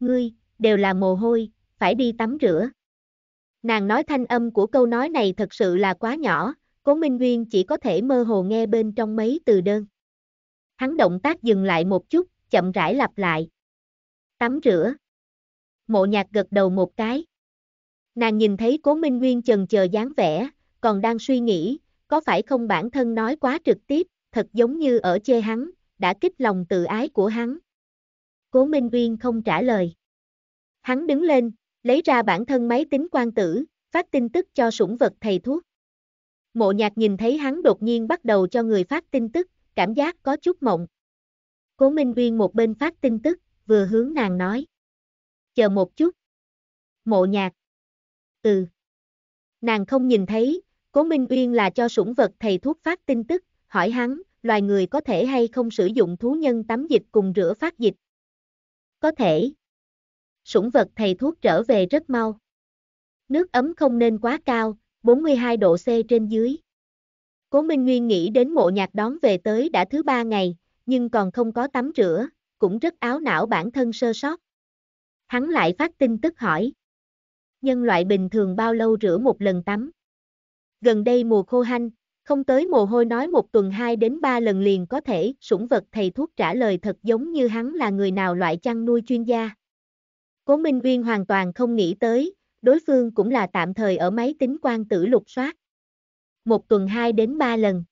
Ngươi, đều là mồ hôi, phải đi tắm rửa. Nàng nói thanh âm của câu nói này thật sự là quá nhỏ, Cố Minh Nguyên chỉ có thể mơ hồ nghe bên trong mấy từ đơn. Hắn động tác dừng lại một chút, chậm rãi lặp lại. Tắm rửa. Mộ nhạc gật đầu một cái. Nàng nhìn thấy Cố Minh Nguyên chần chờ dáng vẻ, còn đang suy nghĩ, có phải không bản thân nói quá trực tiếp, thật giống như ở chê hắn, đã kích lòng tự ái của hắn. Cố Minh Uyên không trả lời. Hắn đứng lên, lấy ra bản thân máy tính quan tử, phát tin tức cho sủng vật thầy thuốc. Mộ nhạc nhìn thấy hắn đột nhiên bắt đầu cho người phát tin tức, cảm giác có chút mộng. Cố Minh Uyên một bên phát tin tức, vừa hướng nàng nói. Chờ một chút. Mộ nhạc. Ừ. Nàng không nhìn thấy, Cố Minh Uyên là cho sủng vật thầy thuốc phát tin tức, hỏi hắn, loài người có thể hay không sử dụng thú nhân tắm dịch cùng rửa phát dịch? Có thể. Sủng vật thầy thuốc trở về rất mau. Nước ấm không nên quá cao, 42 độ C trên dưới. Cố Minh Nguyên nghĩ đến mộ nhạc đón về tới đã thứ ba ngày, nhưng còn không có tắm rửa, cũng rất áo não bản thân sơ sót. Hắn lại phát tin tức hỏi. Nhân loại bình thường bao lâu rửa một lần tắm? Gần đây mùa khô hanh, không tới mồ hôi nói một tuần 2 đến 3 lần liền có thể, sủng vật thầy thuốc trả lời thật giống như hắn là người nào loại chăn nuôi chuyên gia. Cố Minh Uyên hoàn toàn không nghĩ tới, đối phương cũng là tạm thời ở máy tính quan tử lục soát. Một tuần 2 đến 3 lần.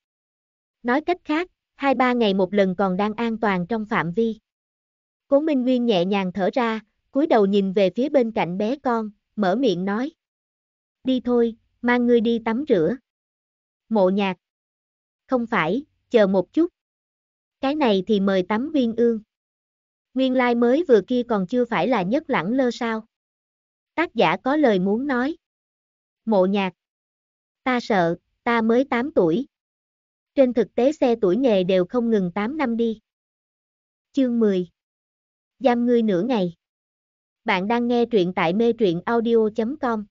Nói cách khác, 2-3 ngày một lần còn đang an toàn trong phạm vi. Cố Minh Nguyên nhẹ nhàng thở ra, cúi đầu nhìn về phía bên cạnh bé con, mở miệng nói. Đi thôi, mang ngươi đi tắm rửa. Mộ nhạc. Không phải, chờ một chút. Cái này thì mời tắm viên ương. Nguyên lai like mới vừa kia còn chưa phải là nhất lãng lơ sao. Tác giả có lời muốn nói. Mộ nhạc. Ta sợ, ta mới 8 tuổi. Trên thực tế xe tuổi nghề đều không ngừng 8 năm đi. Chương 10. Giam ngươi nửa ngày. Bạn đang nghe truyện tại mê truyện audio.com.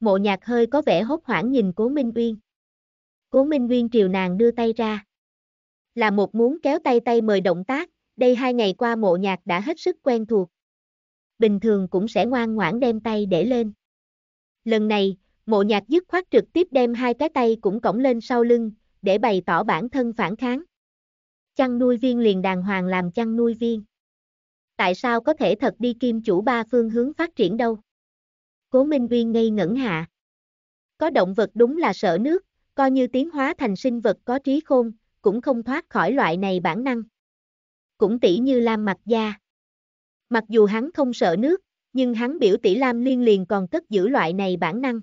Mộ nhạc hơi có vẻ hốt hoảng nhìn Cố Minh Uyên. Cố Minh Nguyên triều nàng đưa tay ra. Là một muốn kéo tay tay mời động tác, đây hai ngày qua mộ nhạc đã hết sức quen thuộc. Bình thường cũng sẽ ngoan ngoãn đem tay để lên. Lần này, mộ nhạc dứt khoát trực tiếp đem hai cái tay cũng cổng lên sau lưng, để bày tỏ bản thân phản kháng. Chăn nuôi viên liền đàng hoàng làm chăn nuôi viên. Tại sao có thể thật đi kim chủ ba phương hướng phát triển đâu? Cố Minh Nguyên ngây ngẩn hạ. Có động vật đúng là sợ nước, coi như tiến hóa thành sinh vật có trí khôn, cũng không thoát khỏi loại này bản năng. Cũng tỷ như Lam mặt da. Mặc dù hắn không sợ nước, nhưng hắn biểu tỷ Lam liên liền còn cất giữ loại này bản năng.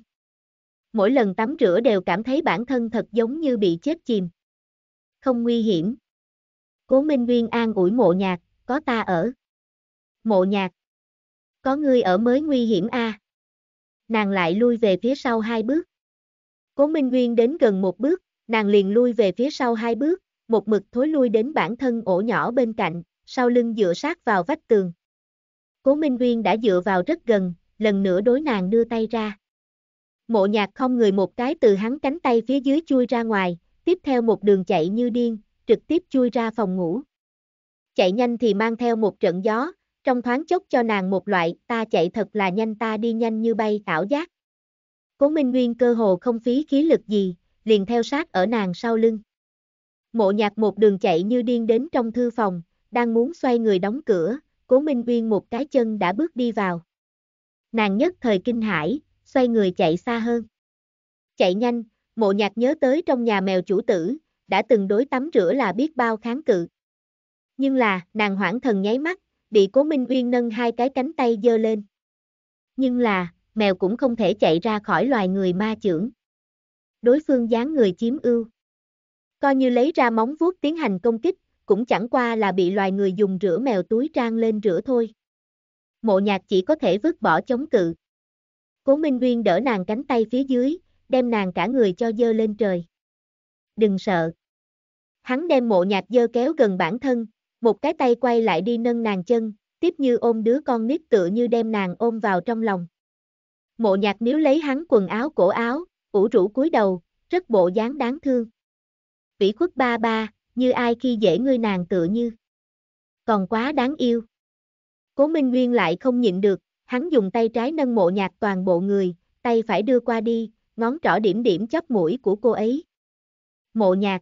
Mỗi lần tắm rửa đều cảm thấy bản thân thật giống như bị chết chìm. Không nguy hiểm. Cố Minh Nguyên an ủi mộ nhạc, có ta ở. Mộ nhạc. Có ngươi ở mới nguy hiểm a. À? Nàng lại lui về phía sau hai bước. Cố Minh Nguyên đến gần một bước, nàng liền lui về phía sau hai bước, một mực thối lui đến bản thân ổ nhỏ bên cạnh, sau lưng dựa sát vào vách tường. Cố Minh Nguyên đã dựa vào rất gần, lần nữa đối nàng đưa tay ra. Mộ nhạc không người một cái từ hắn cánh tay phía dưới chui ra ngoài, tiếp theo một đường chạy như điên, trực tiếp chui ra phòng ngủ. Chạy nhanh thì mang theo một trận gió, trong thoáng chốc cho nàng một loại ta chạy thật là nhanh ta đi nhanh như bay ảo giác. Cố Minh Nguyên cơ hồ không phí khí lực gì, liền theo sát ở nàng sau lưng. Mộ nhạc một đường chạy như điên đến trong thư phòng, đang muốn xoay người đóng cửa, Cố Minh Nguyên một cái chân đã bước đi vào. Nàng nhất thời kinh hãi, xoay người chạy xa hơn. Chạy nhanh, mộ nhạc nhớ tới trong nhà mèo chủ tử, đã từng đối tắm rửa là biết bao kháng cự. Nhưng là, nàng hoảng thần nháy mắt, bị Cố Minh Uyên nâng hai cái cánh tay dơ lên. Nhưng là, mèo cũng không thể chạy ra khỏi loài người ma chưởng. Đối phương dáng người chiếm ưu. Coi như lấy ra móng vuốt tiến hành công kích, cũng chẳng qua là bị loài người dùng rửa mèo túi trang lên rửa thôi. Mộ nhạc chỉ có thể vứt bỏ chống cự. Cố Minh Nguyên đỡ nàng cánh tay phía dưới, đem nàng cả người cho dơ lên trời. Đừng sợ. Hắn đem mộ nhạc dơ kéo gần bản thân, một cái tay quay lại đi nâng nàng chân, tiếp như ôm đứa con nít tựa như đem nàng ôm vào trong lòng. Mộ nhạc níu lấy hắn quần áo cổ áo, ủ rũ cúi đầu, rất bộ dáng đáng thương. Vĩ khuất ba ba, như ai khi dễ ngươi nàng tựa như. Còn quá đáng yêu. Cố Minh Nguyên lại không nhịn được, hắn dùng tay trái nâng mộ nhạc toàn bộ người, tay phải đưa qua đi, ngón trỏ điểm điểm chóp mũi của cô ấy. Mộ nhạc.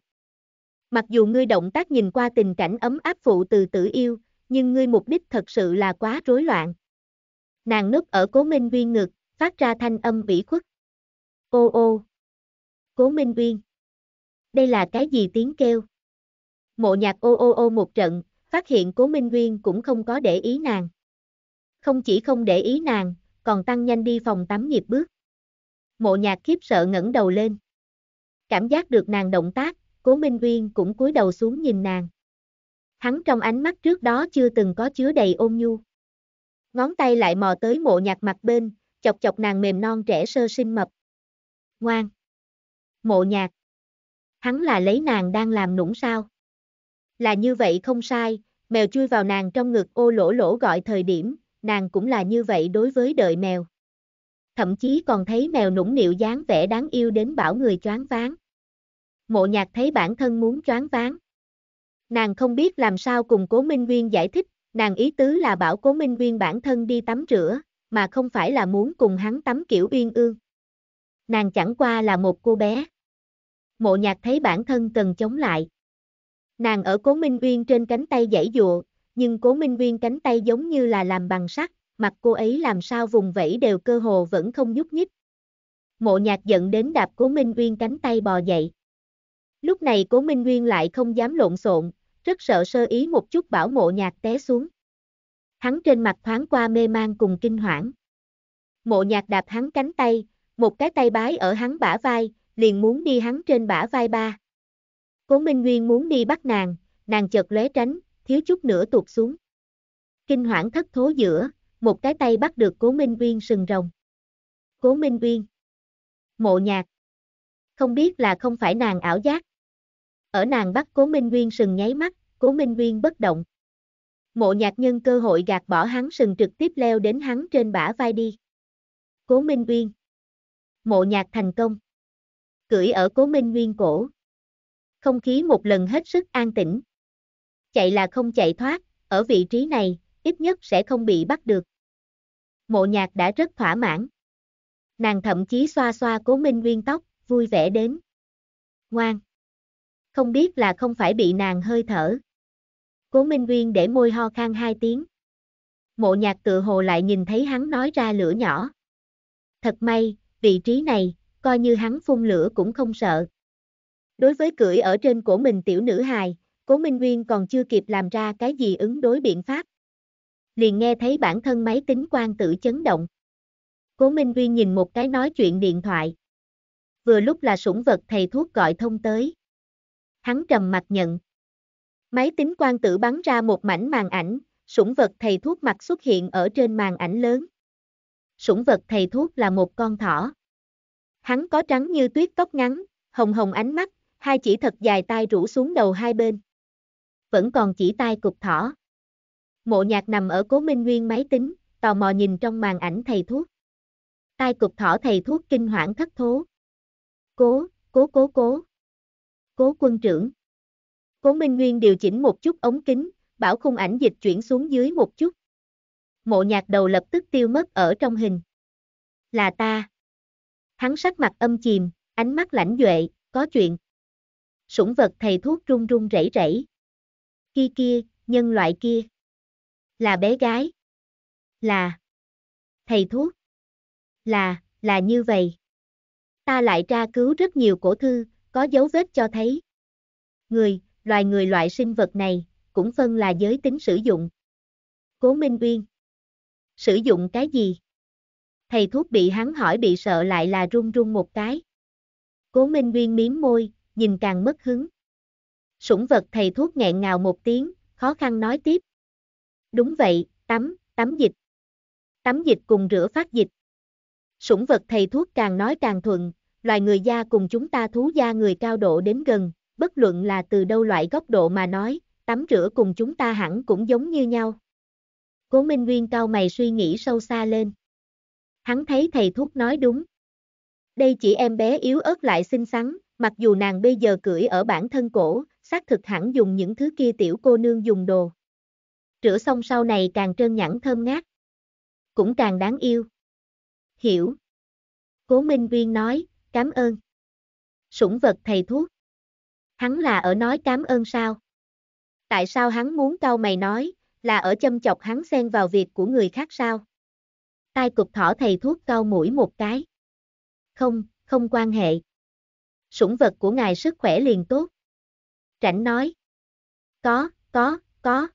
Mặc dù ngươi động tác nhìn qua tình cảnh ấm áp phụ từ tử yêu, nhưng ngươi mục đích thật sự là quá rối loạn. Nàng núp ở cố minh viên ngực, phát ra thanh âm bỉ khuất. Ô ô! Cố Minh Uyên! Đây là cái gì tiếng kêu? Mộ nhạc ô ô ô một trận, phát hiện Cố Minh Uyên cũng không có để ý nàng. Không chỉ không để ý nàng, còn tăng nhanh đi phòng tắm nhịp bước. Mộ nhạc khiếp sợ ngẩng đầu lên. Cảm giác được nàng động tác, Cố Minh Uyên cũng cúi đầu xuống nhìn nàng. Hắn trong ánh mắt trước đó chưa từng có chứa đầy ôn nhu. Ngón tay lại mò tới mộ nhạc mặt bên, chọc chọc nàng mềm non trẻ sơ sinh mập. Ngoan. Mộ nhạc. Hắn là lấy nàng đang làm nũng sao. Là như vậy không sai, mèo chui vào nàng trong ngực ô lỗ lỗ gọi thời điểm, nàng cũng là như vậy đối với đợi mèo. Thậm chí còn thấy mèo nũng nịu dáng vẻ đáng yêu đến bảo người choáng váng. Mộ nhạc thấy bản thân muốn choáng váng. Nàng không biết làm sao cùng Cố Minh Nguyên giải thích, nàng ý tứ là bảo Cố Minh Nguyên bản thân đi tắm rửa, mà không phải là muốn cùng hắn tắm kiểu uyên ương. Nàng chẳng qua là một cô bé. Mộ nhạc thấy bản thân cần chống lại. Nàng ở cố Minh Uyên trên cánh tay dãy dụa, nhưng cố Minh Uyên cánh tay giống như là làm bằng sắt, mặt cô ấy làm sao vùng vẫy đều cơ hồ vẫn không nhúc nhích. Mộ nhạc giận đến đạp cố Minh Uyên cánh tay bò dậy. Lúc này cố Minh Uyên lại không dám lộn xộn, rất sợ sơ ý một chút bảo mộ nhạc té xuống hắn trên mặt thoáng qua mê mang cùng kinh hoảng. Mộ nhạc đạp hắn cánh tay, một cái tay bái ở hắn bả vai, liền muốn đi hắn trên bả vai ba. Cố Minh Nguyên muốn đi bắt nàng, nàng chợt lóe tránh, thiếu chút nữa tuột xuống. Kinh hoảng thất thố giữa, một cái tay bắt được Cố Minh Nguyên sừng rồng. Cố Minh Nguyên. Mộ nhạc. Không biết là không phải nàng ảo giác. Ở nàng bắt Cố Minh Nguyên sừng nháy mắt, Cố Minh Nguyên bất động mộ nhạc nhân cơ hội gạt bỏ hắn sừng trực tiếp leo đến hắn trên bả vai đi. Cố Minh Uyên Mộ nhạc thành công Cưỡi ở Cố Minh Nguyên cổ Không khí một lần hết sức an tĩnh. Chạy là không chạy thoát, ở vị trí này, ít nhất sẽ không bị bắt được. Mộ nhạc đã rất thỏa mãn. Nàng thậm chí xoa xoa Cố Minh Nguyên tóc, vui vẻ đến. Ngoan! Không biết là không phải bị nàng hơi thở. Cố Minh Nguyên để môi ho khan hai tiếng. Mộ nhạc tự hồ lại nhìn thấy hắn nói ra lửa nhỏ. Thật may, vị trí này, coi như hắn phun lửa cũng không sợ. Đối với cưỡi ở trên cổ mình tiểu nữ hài, Cố Minh Nguyên còn chưa kịp làm ra cái gì ứng đối biện pháp. Liền nghe thấy bản thân máy tính quan tự chấn động. Cố Minh Nguyên nhìn một cái nói chuyện điện thoại. Vừa lúc là sủng vật thầy thuốc gọi thông tới. Hắn trầm mặt nhận. Máy tính quang tử bắn ra một mảnh màn ảnh, sủng vật thầy thuốc mặt xuất hiện ở trên màn ảnh lớn. Sủng vật thầy thuốc là một con thỏ. Hắn có trắng như tuyết tóc ngắn, hồng hồng ánh mắt, hai chỉ thật dài tai rủ xuống đầu hai bên. Vẫn còn chỉ tai cục thỏ. Mộ nhạc nằm ở cố minh nguyên máy tính, tò mò nhìn trong màn ảnh thầy thuốc. Tai cục thỏ thầy thuốc kinh hoảng thất thố. Cố, cố cố cố. Cố quân trưởng. Cố Minh Nguyên điều chỉnh một chút ống kính, bảo khung ảnh dịch chuyển xuống dưới một chút. Mộ nhạc đầu lập tức tiêu mất ở trong hình. Là ta. Hắn sắc mặt âm chìm, ánh mắt lãnh duệ, có chuyện. Sủng vật thầy thuốc run run rẩy rẩy. Kia kia, nhân loại kia. Là bé gái. Là. Thầy thuốc. Là, là như vậy. Ta lại tra cứu rất nhiều cổ thư, có dấu vết cho thấy. Người, loài người loại sinh vật này, cũng phân là giới tính sử dụng. Cố Minh Uyên Sử dụng cái gì? Thầy thuốc bị hắn hỏi bị sợ lại là run run một cái. Cố Minh Uyên miếm môi, nhìn càng mất hứng. Sủng vật thầy thuốc nghẹn ngào một tiếng, khó khăn nói tiếp. Đúng vậy, tắm, tắm dịch. Tắm dịch cùng rửa phát dịch. Sủng vật thầy thuốc càng nói càng thuận, loài người da cùng chúng ta thú da người cao độ đến gần, bất luận là từ đâu loại góc độ mà nói, tắm rửa cùng chúng ta hẳn cũng giống như nhau. Cố Minh Nguyên cao mày suy nghĩ sâu xa lên. Hắn thấy thầy thuốc nói đúng. Đây chỉ em bé yếu ớt lại xinh xắn, mặc dù nàng bây giờ cưỡi ở bản thân cổ, xác thực hẳn dùng những thứ kia tiểu cô nương dùng đồ. Rửa xong sau này càng trơn nhẵn thơm ngát. Cũng càng đáng yêu. Hiểu. Cố Minh Nguyên nói, cảm ơn. Sủng vật thầy thuốc. Hắn là ở nói cám ơn sao? Tại sao hắn muốn cau mày nói, là ở châm chọc hắn xen vào việc của người khác sao? Tai cục thỏ thầy thuốc cau mũi một cái. Không, không quan hệ. Sủng vật của ngài sức khỏe liền tốt. Trảnh nói. Có, có, có.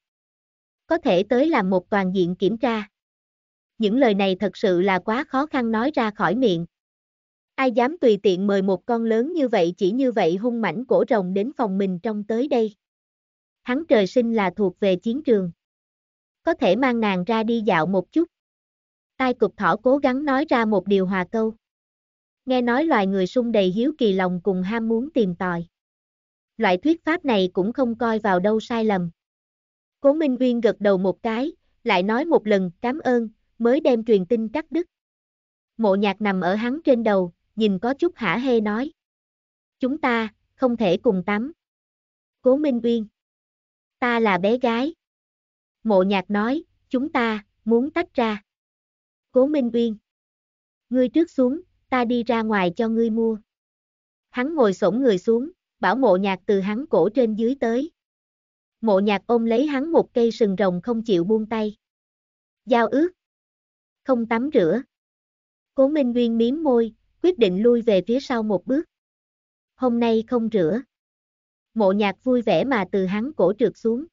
Có thể tới làm một toàn diện kiểm tra. Những lời này thật sự là quá khó khăn nói ra khỏi miệng, Ai dám tùy tiện mời một con lớn như vậy chỉ như vậy hung mảnh cổ rồng đến phòng mình trong tới đây. Hắn trời sinh là thuộc về chiến trường. Có thể mang nàng ra đi dạo một chút. Tai cục thỏ cố gắng nói ra một điều hòa câu. Nghe nói loài người sung đầy hiếu kỳ lòng cùng ham muốn tìm tòi. Loại thuyết pháp này cũng không coi vào đâu sai lầm. Cố Minh Uyên gật đầu một cái, lại nói một lần, cảm ơn, mới đem truyền tin cắt đứt. Mộ nhạc nằm ở hắn trên đầu, nhìn có chút hả hê nói. Chúng ta, không thể cùng tắm. Cố Minh Uyên. Ta là bé gái. Mộ nhạc nói, chúng ta, muốn tách ra. Cố Minh Uyên. Ngươi trước xuống, ta đi ra ngoài cho ngươi mua. Hắn ngồi sổng người xuống, bảo mộ nhạc từ hắn cổ trên dưới tới. Mộ nhạc ôm lấy hắn một cây sừng rồng không chịu buông tay. Giao ước. Không tắm rửa. Cố Minh Nguyên miếm môi, quyết định lui về phía sau một bước. Hôm nay không rửa. Mộ nhạc vui vẻ mà từ hắn cổ trượt xuống.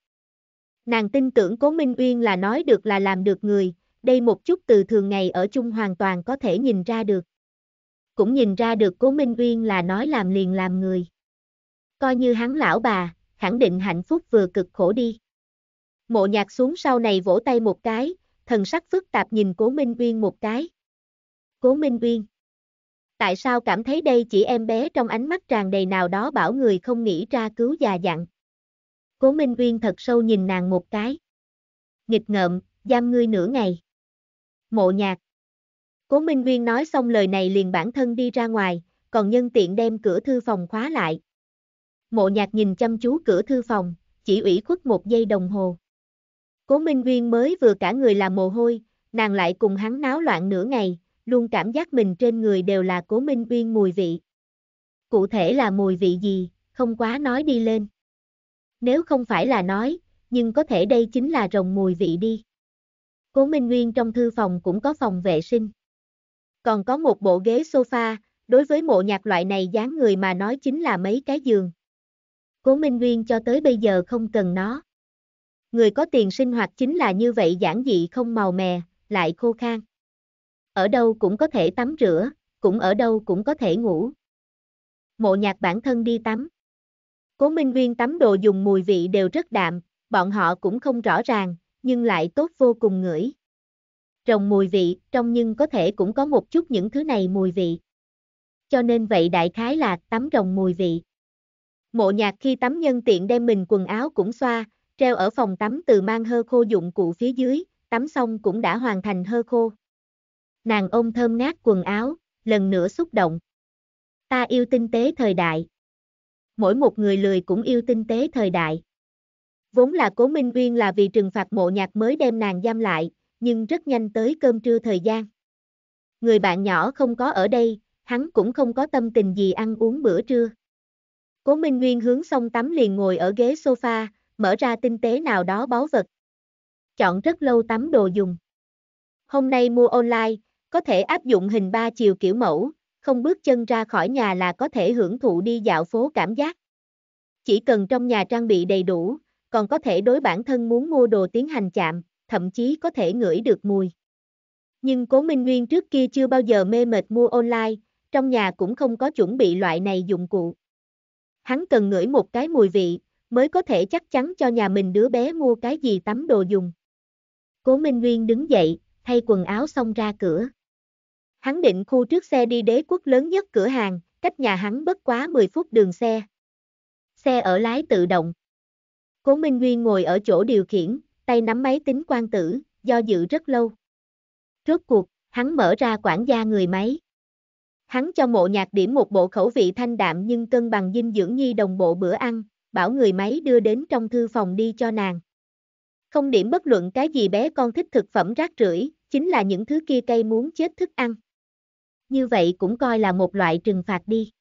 Nàng tin tưởng Cố Minh Uyên là nói được là làm được người, đây một chút từ thường ngày ở chung hoàn toàn có thể nhìn ra được. Cũng nhìn ra được Cố Minh Uyên là nói làm liền làm người. Coi như hắn lão bà, khẳng định hạnh phúc vừa cực khổ đi. Mộ nhạc xuống sau này vỗ tay một cái, thần sắc phức tạp nhìn Cố Minh Uyên một cái. Cố Minh Uyên Tại sao cảm thấy đây chỉ em bé trong ánh mắt tràn đầy nào đó bảo người không nghĩ ra cứu già dặn. Cố Minh Uyên thật sâu nhìn nàng một cái. Nghịch ngợm, giam ngươi nửa ngày. Mộ nhạc. Cố Minh Uyên nói xong lời này liền bản thân đi ra ngoài, còn nhân tiện đem cửa thư phòng khóa lại. Mộ nhạc nhìn chăm chú cửa thư phòng, chỉ ủy khuất một giây đồng hồ. Cố Minh Uyên mới vừa cả người làm mồ hôi, nàng lại cùng hắn náo loạn nửa ngày, luôn cảm giác mình trên người đều là cố minh uyên mùi vị. Cụ thể là mùi vị gì, không quá nói đi lên. Nếu không phải là nói, nhưng có thể đây chính là rồng mùi vị đi. Cố Minh Nguyên trong thư phòng cũng có phòng vệ sinh. Còn có một bộ ghế sofa, đối với mộ nhạc loại này dáng người mà nói chính là mấy cái giường. Cố Minh Nguyên cho tới bây giờ không cần nó. Người có tiền sinh hoạt chính là như vậy giản dị không màu mè, lại khô khan ở đâu cũng có thể tắm rửa, cũng ở đâu cũng có thể ngủ. Mộ nhạc bản thân đi tắm. Cố Minh Nguyên tắm đồ dùng mùi vị đều rất đạm, bọn họ cũng không rõ ràng, nhưng lại tốt vô cùng ngửi. Rồng mùi vị, trong nhưng có thể cũng có một chút những thứ này mùi vị. Cho nên vậy đại khái là tắm rồng mùi vị. Mộ nhạc khi tắm nhân tiện đem mình quần áo cũng xoa, treo ở phòng tắm từ mang hơ khô dụng cụ phía dưới, tắm xong cũng đã hoàn thành hơ khô nàng ôm thơm ngát quần áo, lần nữa xúc động. Ta yêu tinh tế thời đại. Mỗi một người lười cũng yêu tinh tế thời đại. Vốn là cố Minh Uyên là vì trừng phạt mộ nhạc mới đem nàng giam lại, nhưng rất nhanh tới cơm trưa thời gian. Người bạn nhỏ không có ở đây, hắn cũng không có tâm tình gì ăn uống bữa trưa. Cố Minh Nguyên hướng sông tắm liền ngồi ở ghế sofa, mở ra tinh tế nào đó báu vật. Chọn rất lâu tắm đồ dùng. Hôm nay mua online, có thể áp dụng hình ba chiều kiểu mẫu, không bước chân ra khỏi nhà là có thể hưởng thụ đi dạo phố cảm giác. Chỉ cần trong nhà trang bị đầy đủ, còn có thể đối bản thân muốn mua đồ tiến hành chạm, thậm chí có thể ngửi được mùi. Nhưng Cố Minh Nguyên trước kia chưa bao giờ mê mệt mua online, trong nhà cũng không có chuẩn bị loại này dụng cụ. Hắn cần ngửi một cái mùi vị, mới có thể chắc chắn cho nhà mình đứa bé mua cái gì tắm đồ dùng. Cố Minh Nguyên đứng dậy, thay quần áo xong ra cửa. Hắn định khu trước xe đi đế quốc lớn nhất cửa hàng, cách nhà hắn bất quá 10 phút đường xe. Xe ở lái tự động. Cố Minh Nguyên ngồi ở chỗ điều khiển, tay nắm máy tính quan tử, do dự rất lâu. Rốt cuộc, hắn mở ra quản gia người máy. Hắn cho mộ nhạc điểm một bộ khẩu vị thanh đạm nhưng cân bằng dinh dưỡng nhi đồng bộ bữa ăn, bảo người máy đưa đến trong thư phòng đi cho nàng. Không điểm bất luận cái gì bé con thích thực phẩm rác rưởi, chính là những thứ kia cây muốn chết thức ăn như vậy cũng coi là một loại trừng phạt đi.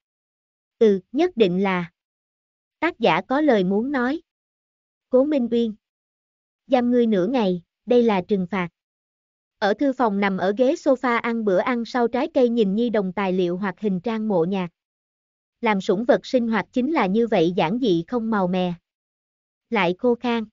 Ừ, nhất định là. Tác giả có lời muốn nói. Cố Minh Uyên. Giam ngươi nửa ngày, đây là trừng phạt. Ở thư phòng nằm ở ghế sofa ăn bữa ăn sau trái cây nhìn nhi đồng tài liệu hoặc hình trang mộ nhạc. Làm sủng vật sinh hoạt chính là như vậy giản dị không màu mè. Lại khô khan.